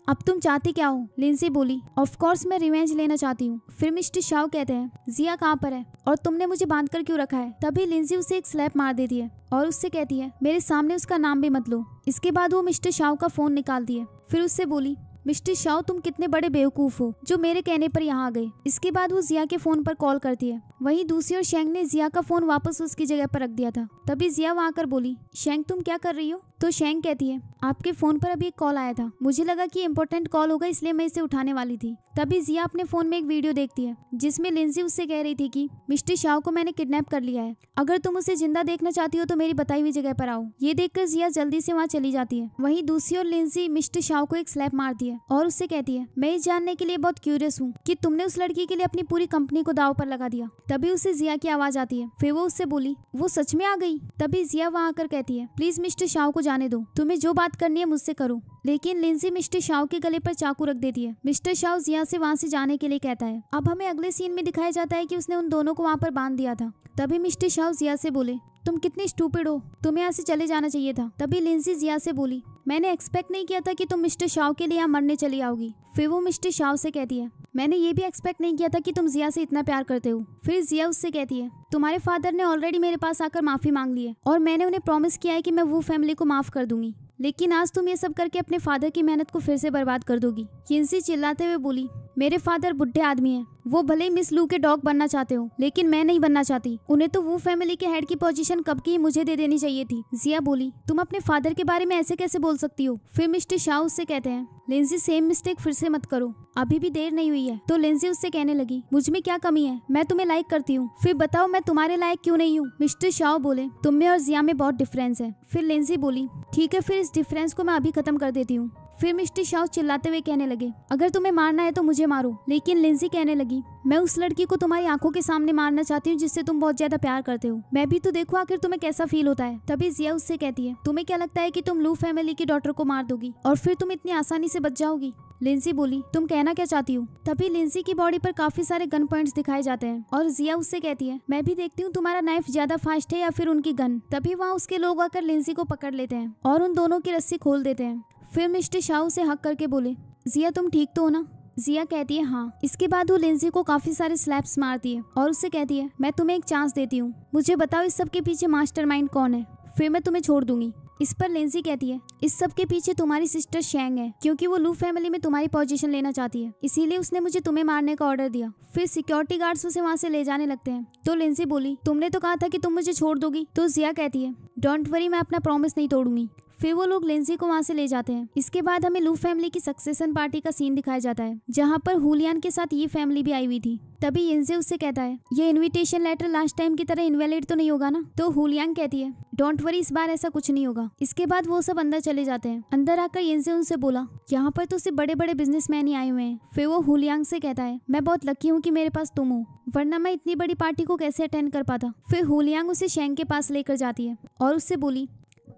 अब तुम चाहते क्या हो लिंसी बोली ऑफ कोर्स मैं रिवेंज लेना चाहती हूँ फिर मिस्टर शाह कहते हैं जिया कहाँ पर है और तुमने मुझे बांध कर क्यों रखा है तभी लिंसी उसे एक स्लैप मार देती है और उससे कहती है मेरे सामने उसका नाम भी मत लो इसके बाद वो मिस्टर शाह का फोन निकालती है फिर उससे बोली मिस्टर शाह तुम कितने बड़े बेवकूफ हो जो मेरे कहने पर यहाँ आ गए इसके बाद वो जिया के फोन पर कॉल करती है वहीं दूसरी ओर शेंग ने जिया का फोन वापस उसकी जगह पर रख दिया था तभी जिया वहाँ कर बोली शेंग तुम क्या कर रही हो तो शेंग कहती है आपके फोन पर अभी एक कॉल आया था मुझे लगा कि इंपॉर्टेंट कॉल होगा इसलिए मैं इसे उठाने वाली थी तभी जिया अपने फोन में एक वीडियो देखती है जिसमें लिंजी उससे कह रही थी कि मिस्टर शाह को मैंने किडनैप कर लिया है अगर तुम उसे जिंदा देखना चाहती हो तो मेरी बताई हुई जगह पर आओ ये देखकर जिया जल्दी से वहाँ चली जाती है वही दूसरी ओर लिंजी मिस्टर शाह को एक स्लैप मारती है और उससे कहती है मैं इस जानने के लिए बहुत क्यूरियस हूँ की तुमने उस लड़की के लिए अपनी पूरी कंपनी को दाव पर लगा दिया तभी उसे जिया की आवाज आती है फिर वो उससे बोली वो सच में आ गई तभी जिया वहाँ आकर कहती है प्लीज मिस्टर शाह को जाने दो तुम्हें जो बात करनी है मुझसे करो लेकिन लिंसी मिस्टर शाह के गले पर चाकू रख देती है मिस्टर शाह जिया से वहाँ से जाने के लिए कहता है अब हमें अगले सीन में दिखाया जाता है कि उसने उन दोनों को वहाँ पर बांध दिया था तभी मिस्टर शाह जिया से बोले तुम कितनी स्टूपिड हो तुम्हें यहाँ से चले जाना चाहिए था तभी लिंसी जिया से बोली मैंने एक्सपेक्ट नहीं किया था कि तुम मिस्टर शाह के लिए यहाँ मरने चली आओगी फिर वो मिस्टर शाह से कहती है मैंने ये भी एक्सपेक्ट नहीं किया था कि तुम जिया से इतना प्यार करते हो फिर जिया उससे कहती है तुम्हारे फादर ने ऑलरेडी मेरे पास आकर माफी मांग ली है और मैंने उन्हें प्रॉमिस किया है कि मैं वो फैमिली को माफ कर दूंगी लेकिन आज तुम ये सब करके अपने फादर की मेहनत को फिर से बर्बाद कर दोगी किन्सी चिल्लाते हुए बोली मेरे फादर बुढ़े आदमी हैं वो भले ही मिस लू के डॉग बनना चाहते हो लेकिन मैं नहीं बनना चाहती उन्हें तो वो फैमिली के हेड की पोजीशन कब की मुझे दे देनी चाहिए थी जिया बोली तुम अपने फादर के बारे में ऐसे कैसे बोल सकती हो फिर मिस्टर शाह उससे कहते हैं लिंजी सेम मिस्टेक फिर से मत करो अभी भी देर नहीं हुई है तो लिंजी उससे कहने लगी मुझ में क्या कमी है मैं तुम्हें लाइक करती हूँ फिर बताओ मैं तुम्हारे लायक क्यों नहीं हूँ मिस्टर शाह बोले तुम में और जिया में बहुत डिफरेंस है फिर लिंजी बोली ठीक है फिर इस डिफरेंस को मैं अभी खत्म कर देती हूँ फिर मिस्टर शाउ चिल्लाते हुए कहने लगे अगर तुम्हें मारना है तो मुझे मारो लेकिन लिंसी कहने लगी मैं उस लड़की को तुम्हारी आंखों के सामने मारना चाहती हूँ जिससे तुम बहुत ज्यादा प्यार करते हो मैं भी तो देखो आखिर तुम्हें कैसा फील होता है तभी जिया उससे कहती है तुम्हें क्या लगता है कि तुम लू फैमिली की डॉटर को मार दोगी और फिर तुम इतनी आसानी से बच जाओगी लिंसी बोली तुम कहना क्या चाहती हो तभी लिंसी की बॉडी पर काफी सारे गन पॉइंट्स दिखाए जाते हैं और जिया उससे कहती है मैं भी देखती हूँ तुम्हारा नाइफ ज्यादा फास्ट है या फिर उनकी गन तभी वहाँ उसके लोग आकर लिंसी को पकड़ लेते हैं और उन दोनों की रस्सी खोल देते हैं फिर मिस्टर शाहू से हक करके बोले जिया तुम ठीक तो हो ना जिया कहती है हाँ इसके बाद वो लिंजी को काफी सारे स्लैप्स मारती है और उससे कहती है मैं तुम्हें एक चांस देती हूँ मुझे बताओ इस सब के पीछे मास्टरमाइंड कौन है फिर मैं तुम्हें छोड़ दूंगी इस पर लेंसी कहती है इस सब के पीछे तुम्हारी सिस्टर शेंग है क्योंकि वो लू फैमिली में तुम्हारी पोजीशन लेना चाहती है इसीलिए उसने मुझे तुम्हें मारने का ऑर्डर दिया फिर सिक्योरिटी गार्ड्स उसे वहाँ से ले जाने लगते हैं तो लेंसी बोली तुमने तो कहा था कि तुम मुझे छोड़ दोगी तो जिया कहती है डोंट वरी मैं अपना प्रॉमिस नहीं तोड़ूंगी फिर वो लोग लेंसी को वहाँ से ले जाते हैं इसके बाद हमें लू फैमिली की सक्सेशन पार्टी का सीन दिखाया जाता है जहाँ पर हुलियान के साथ ये फैमिली भी आई हुई थी तभी इनसे उससे कहता है ये इनविटेशन लेटर लास्ट टाइम की तरह इनवैलिड तो नहीं होगा ना तो हुलियांग कहती है डोंट वरी इस बार ऐसा कुछ नहीं होगा इसके बाद वो सब अंदर चले जाते हैं अंदर आकर इनसे उनसे बोला यहाँ पर तो सिर्फ बड़े बड़े बिजनेसमैन ही आए हुए हैं फिर वो हुलियांग से कहता है मैं बहुत लकी हूँ की मेरे पास तुम हो वरना मैं इतनी बड़ी पार्टी को कैसे अटेंड कर पाता फिर हुलियांग उसे शेंग के पास लेकर जाती है और उससे बोली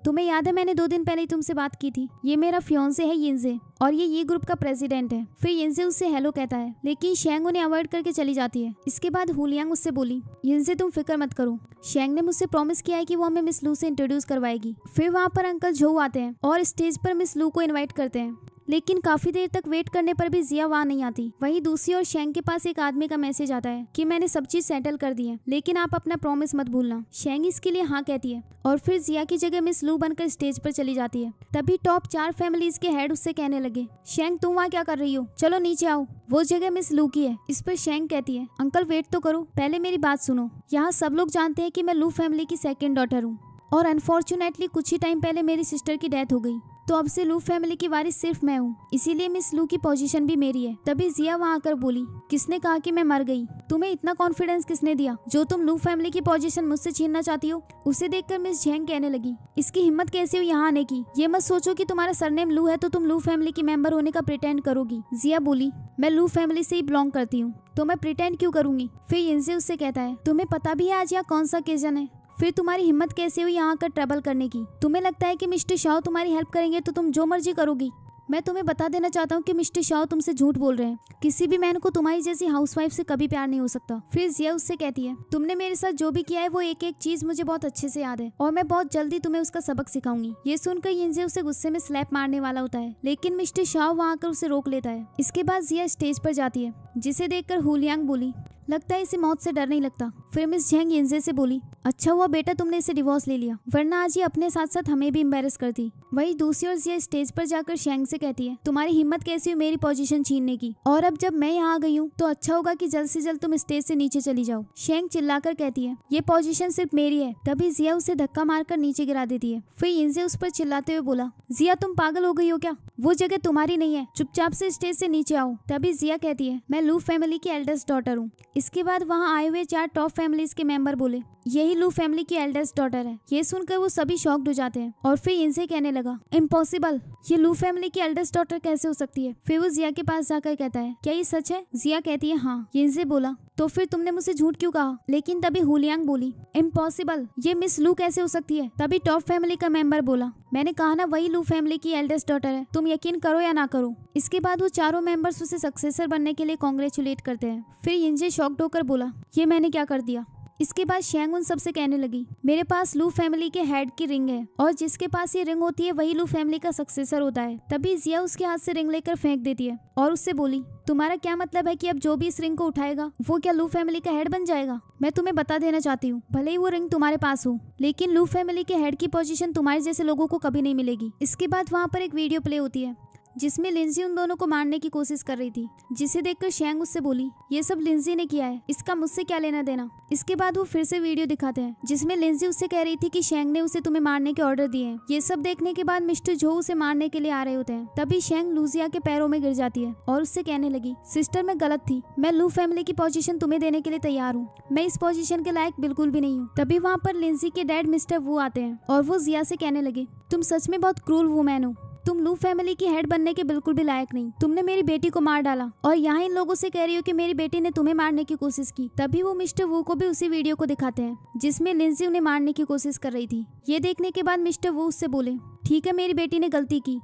तुम्हें याद है मैंने दो दिन पहले ही तुमसे बात की थी ये मेरा फ्योन्से है यिनसे और ये ये ग्रुप का प्रेसिडेंट है फिर यिनसे उससे हेलो कहता है लेकिन शेंग उन्हें अवॉइड करके चली जाती है इसके बाद हुलियांग उससे बोली यिनसे तुम फिक्र मत करो शेंग ने मुझसे प्रॉमिस किया है कि वो हमें मिस लू से इंट्रोड्यूस करवाएगी फिर वहाँ पर अंकल झो आते हैं और स्टेज पर मिस लू को इन्वाइट करते हैं लेकिन काफी देर तक वेट करने पर भी जिया वहाँ नहीं आती वही दूसरी और शेंग के पास एक आदमी का मैसेज आता है कि मैंने सब चीज सेटल कर दी है लेकिन आप अपना प्रॉमिस मत भूलना शेंग इसके लिए हाँ कहती है और फिर जिया की जगह मिस लू बनकर स्टेज पर चली जाती है तभी टॉप चार फैमिलीज के हेड उससे कहने लगे शेंग तुम वहाँ क्या कर रही हो चलो नीचे आओ वो जगह मिस लू की है इस पर शेंग कहती है अंकल वेट तो करो पहले मेरी बात सुनो यहाँ सब लोग जानते हैं कि मैं लू फैमिली की सेकेंड डॉटर हूँ और अनफॉर्चुनेटली कुछ ही टाइम पहले मेरी सिस्टर की डेथ हो गई तो अब से लू फैमिली की वारिस सिर्फ मैं हूँ इसीलिए मिस लू की पोजीशन भी मेरी है तभी जिया वहाँ आकर बोली किसने कहा कि मैं मर गई तुम्हें इतना कॉन्फिडेंस किसने दिया जो तुम लू फैमिली की पोजीशन मुझसे छीनना चाहती हो उसे देखकर मिस झेंग कहने लगी इसकी हिम्मत कैसे हुई यहाँ आने की ये मत सोचो कि तुम्हारा सरनेम लू है तो तुम लू फैमिली की मेंबर होने का प्रिटेंड करोगी जिया बोली मैं लू फैमिली से ही बिलोंग करती हूँ तो मैं प्रिटेंड क्यों करूंगी फिर इनसे उससे कहता है तुम्हें पता भी है आज यहाँ कौन सा केजन है फिर तुम्हारी हिम्मत कैसे हुई यहाँ आकर ट्रेवल करने की तुम्हें लगता है कि मिस्टर शाह तुम्हारी हेल्प करेंगे तो तुम जो मर्जी करोगी मैं तुम्हें बता देना चाहता हूँ कि मिस्टर शाह तुमसे झूठ बोल रहे हैं किसी भी मैन को तुम्हारी जैसी हाउसवाइफ से कभी प्यार नहीं हो सकता फिर जिया उससे कहती है तुमने मेरे साथ जो भी किया है वो एक एक चीज मुझे बहुत अच्छे से याद है और मैं बहुत जल्दी तुम्हें उसका सबक सिखाऊंगी ये सुनकर यिंजे उसे गुस्से में स्लैप मारने वाला होता है लेकिन मिस्टर शाह वहाँ आकर उसे रोक लेता है इसके बाद जिया स्टेज पर जाती है जिसे देखकर हुलियांग बोली लगता है इसे मौत से डर नहीं लगता फिर मिस झेंग इंजे से बोली अच्छा हुआ बेटा तुमने इसे डिवोर्स ले लिया वरना आज ये अपने साथ साथ हमें भी एम्बेरस करती वही दूसरी ओर ये स्टेज पर जाकर शेंग से कहती है तुम्हारी हिम्मत कैसी हुई मेरी पोजीशन छीनने की और अब जब मैं यहाँ आ गई हूँ तो अच्छा होगा कि जल्द से जल्द तुम स्टेज से नीचे चली जाओ शेंग चिल्लाकर कहती है ये पोजीशन सिर्फ मेरी है तभी जिया उसे धक्का मारकर नीचे गिरा देती है फिर इंजे उस पर चिल्लाते हुए बोला जिया तुम पागल हो गई हो क्या वो जगह तुम्हारी नहीं है चुपचाप से स्टेज से नीचे आओ तभी जिया कहती है मैं लू फैमिली की एल्डेस्ट डॉटर हूँ इसके बाद वहाँ आए हुए चार टॉप फैमिलीज के मेंबर बोले यही लू फैमिली की एल्डेस्ट डॉटर है ये सुनकर वो सभी शॉक्ड हो जाते हैं और फिर इनसे कहने लगा इम्पॉसिबल ये लू फैमिली की एल्डेस्ट डॉटर कैसे हो सकती है फिर वो जिया के पास जाकर कहता है क्या ये सच है जिया कहती है हाँ ये इनसे बोला तो फिर तुमने मुझसे झूठ क्यों कहा लेकिन तभी हुलियांग बोली इम्पॉसिबल ये मिस लू कैसे हो सकती है तभी टॉप फैमिली का मेंबर बोला मैंने कहा ना वही लू फैमिली की एल्डेस्ट डॉटर है तुम यकीन करो या ना करो इसके बाद वो चारों मेंबर्स उसे सक्सेसर बनने के लिए कॉन्ग्रेचुलेट करते हैं फिर इंजे शॉक्ड होकर बोला ये मैंने क्या कर दिया इसके बाद शेंग उन सबसे कहने लगी मेरे पास लू फैमिली के हेड की रिंग है और जिसके पास ये रिंग होती है वही लू फैमिली का सक्सेसर होता है तभी जिया उसके हाथ से रिंग लेकर फेंक देती है और उससे बोली तुम्हारा क्या मतलब है कि अब जो भी इस रिंग को उठाएगा वो क्या लू फैमिली का हेड बन जाएगा मैं तुम्हें बता देना चाहती हूँ भले ही वो रिंग तुम्हारे पास हो लेकिन लू फैमिली के हेड की पोजीशन तुम्हारे जैसे लोगों को कभी नहीं मिलेगी इसके बाद वहाँ पर एक वीडियो प्ले होती है जिसमें लिंजी उन दोनों को मारने की कोशिश कर रही थी जिसे देखकर शेंग उससे बोली ये सब लिंजी ने किया है इसका मुझसे क्या लेना देना इसके बाद वो फिर से वीडियो दिखाते हैं जिसमें लिंजी उससे कह रही थी कि शेंग ने उसे तुम्हें मारने के ऑर्डर दिए हैं ये सब देखने के बाद मिस्टर जो उसे मारने के लिए आ रहे होते हैं तभी शेंग लूजिया के पैरों में गिर जाती है और उससे कहने लगी सिस्टर मैं गलत थी मैं लू फैमिली की पोजीशन तुम्हें देने के लिए तैयार हूँ मैं इस पोजीशन के लायक बिल्कुल भी नहीं हूँ तभी वहाँ पर लिंजी के डैड मिस्टर वो आते हैं और वो जिया से कहने लगे तुम सच में बहुत क्रूल वुमेन हो तुम लू फैमिली की हेड बनने के बिल्कुल भी लायक नहीं तुमने मेरी बेटी को मार डाला और यहाँ इन लोगों से कह रही हो कि मेरी बेटी ने तुम्हें मारने की कोशिश की तभी वो मिस्टर वू को भी उसी वीडियो को दिखाते हैं जिसमें लिंसी उन्हें मारने की कोशिश कर रही थी ये देखने के बाद मिस्टर वू उससे बोले ठीक है मेरी बेटी ने गलती की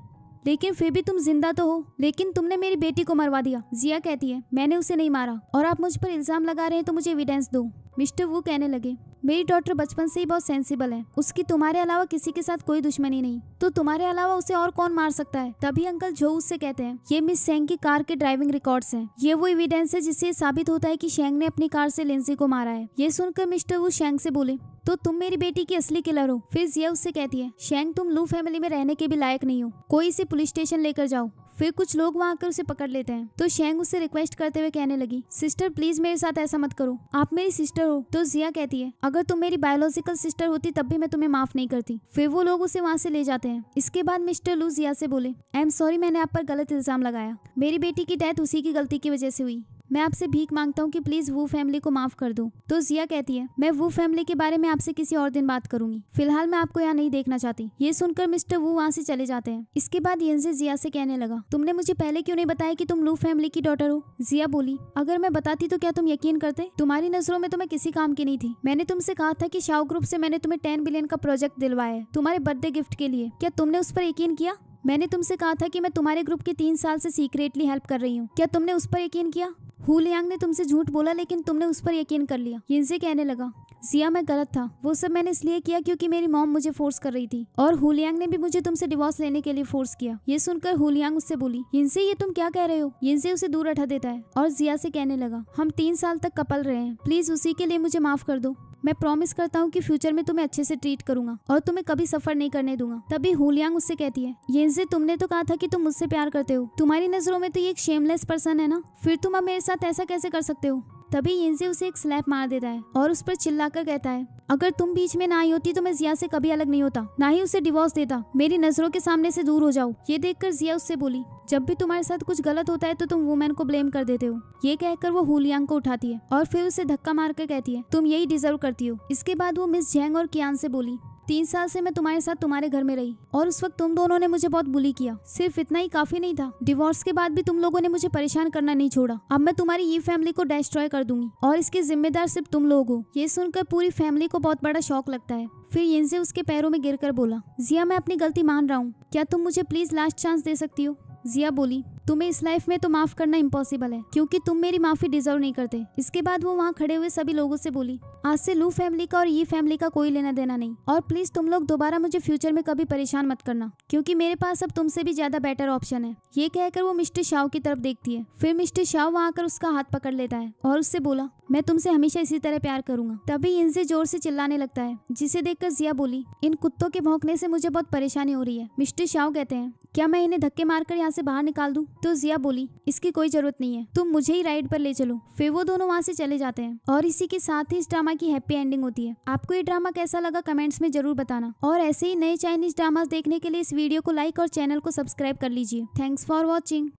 लेकिन फिर भी तुम जिंदा तो हो लेकिन तुमने मेरी बेटी को मरवा दिया जिया कहती है मैंने उसे नहीं मारा और आप मुझ पर इल्जाम लगा रहे हैं तो मुझे एविडेंस दो मिस्टर वो कहने लगे मेरी डॉटर बचपन से ही बहुत सेंसिबल है उसकी तुम्हारे अलावा किसी के साथ कोई दुश्मनी नहीं तो तुम्हारे अलावा उसे और कौन मार सकता है तभी अंकल जो उससे कहते हैं ये मिस सेंग की कार के ड्राइविंग रिकॉर्ड्स हैं ये वो एविडेंस है जिससे साबित होता है कि शेंग ने अपनी कार से लिंसी को मारा है ये सुनकर मिस्टर वो शेंग से बोले तो तुम मेरी बेटी की असली किलर हो फिर जिया उससे कहती है शेंग तुम लू फैमिली में रहने के भी लायक नहीं हो कोई इसे पुलिस स्टेशन लेकर जाओ फिर कुछ लोग वहाँ आकर उसे पकड़ लेते हैं तो शेंग उसे रिक्वेस्ट करते हुए कहने लगी सिस्टर प्लीज मेरे साथ ऐसा मत करो आप मेरी सिस्टर हो तो जिया कहती है अगर तुम मेरी बायोलॉजिकल सिस्टर होती तब भी मैं तुम्हें माफ नहीं करती फिर वो लोग उसे वहाँ से ले जाते हैं इसके बाद मिस्टर लू जिया से बोले आई एम सॉरी मैंने आप पर गलत इल्जाम लगाया मेरी बेटी की डेथ उसी की गलती की वजह से हुई मैं आपसे भीख मांगता हूँ कि प्लीज वो फैमिली को माफ कर दो तो जिया कहती है मैं वो फैमिली के बारे में आपसे किसी और दिन बात करूंगी फिलहाल मैं आपको यहाँ नहीं देखना चाहती ये सुनकर मिस्टर वो वहाँ से चले जाते हैं इसके बाद यंजे जिया से कहने लगा तुमने मुझे पहले क्यों नहीं बताया कि तुम लू फैमिली की डॉटर हो जिया बोली अगर मैं बताती तो क्या तुम यकीन करते तुम्हारी नजरों में तो मैं किसी काम की नहीं थी मैंने तुमसे कहा था की शाह ग्रुप ऐसी मैंने तुम्हें टेन बिलियन का प्रोजेक्ट दिलवाया है तुम्हारे बर्थडे गिफ्ट के लिए क्या तुमने उस पर यकीन किया मैंने तुमसे कहा था कि मैं तुम्हारे ग्रुप के तीन साल से सीक्रेटली हेल्प कर रही हूँ क्या तुमने उस पर यकीन किया हु लियांग ने तुमसे झूठ बोला लेकिन तुमने उस पर यकीन कर लिया इनसे कहने लगा जिया मैं गलत था वो सब मैंने इसलिए किया क्योंकि मेरी मॉम मुझे फोर्स कर रही थी और हुलियांग ने भी मुझे तुमसे डिवोर्स लेने के लिए फोर्स किया ये सुनकर हुलियांग उससे बोली इनसे ये तुम क्या कह रहे हो इनसे उसे दूर हटा देता है और जिया से कहने लगा हम तीन साल तक कपल रहे हैं प्लीज उसी के लिए मुझे माफ कर दो मैं प्रॉमिस करता हूँ कि फ्यूचर में तुम्हें अच्छे से ट्रीट करूंगा और तुम्हें कभी सफर नहीं करने दूंगा तभी हुलियांग उससे कहती है येनजे तुमने तो कहा था कि तुम मुझसे प्यार करते हो तुम्हारी नजरों में तो ये एक शेमलेस पर्सन है ना फिर तुम अब मेरे साथ ऐसा कैसे कर सकते हो तभी इनसे उसे एक स्लैप मार देता है और उस पर चिल्लाकर कहता है अगर तुम बीच में ना आई होती तो मैं जिया से कभी अलग नहीं होता ना ही उसे डिवोर्स देता मेरी नजरों के सामने से दूर हो जाओ ये देखकर जिया उससे बोली जब भी तुम्हारे साथ कुछ गलत होता है तो तुम वुमेन को ब्लेम कर देते हो ये कहकर वो हुलियांग को उठाती है और फिर उसे धक्का मारकर कहती है तुम यही डिजर्व करती हो इसके बाद वो मिस जेंग और कियान से बोली तीन साल से मैं तुम्हारे साथ तुम्हारे घर में रही और उस वक्त तुम दोनों ने मुझे बहुत बुली किया सिर्फ इतना ही काफी नहीं था डिवोर्स के बाद भी तुम लोगों ने मुझे परेशान करना नहीं छोड़ा अब मैं तुम्हारी ये फैमिली को डिस्ट्रॉय कर दूंगी और इसके जिम्मेदार सिर्फ तुम लोग हो ये सुनकर पूरी फैमिली को बहुत बड़ा शौक लगता है फिर यिनसे उसके पैरों में गिरकर बोला जिया मैं अपनी गलती मान रहा हूँ क्या तुम मुझे प्लीज लास्ट चांस दे सकती हो जिया बोली तुम्हें इस लाइफ में तो माफ करना इम्पॉसिबल है क्योंकि तुम मेरी माफी डिजर्व नहीं करते इसके बाद वो वहाँ खड़े हुए सभी लोगों से बोली आज से लू फैमिली का और ये फैमिली का कोई लेना देना नहीं और प्लीज तुम लोग दोबारा मुझे फ्यूचर में कभी परेशान मत करना क्योंकि मेरे पास अब तुमसे भी ज्यादा बेटर ऑप्शन है ये कहकर वो मिस्टर शाह की तरफ देखती है फिर मिस्टर शाह वहाँ आकर उसका हाथ पकड़ लेता है और उससे बोला मैं तुमसे हमेशा इसी तरह प्यार करूंगा तभी इनसे जोर से चिल्लाने लगता है जिसे देखकर जिया बोली इन कुत्तों के भौंकने से मुझे बहुत परेशानी हो रही है मिस्टर शाह कहते हैं क्या मैं इन्हें धक्के मारकर यहाँ यहाँ से बाहर निकाल दूँ तो जिया बोली इसकी कोई जरूरत नहीं है तुम मुझे ही राइड पर ले चलो फिर वो दोनों वहाँ से चले जाते हैं और इसी के साथ ही इस ड्रामा की हैप्पी एंडिंग होती है आपको ये ड्रामा कैसा लगा कमेंट्स में जरूर बताना और ऐसे ही नए चाइनीज ड्रामा देखने के लिए इस वीडियो को लाइक और चैनल को सब्सक्राइब कर लीजिए थैंक्स फॉर वॉचिंग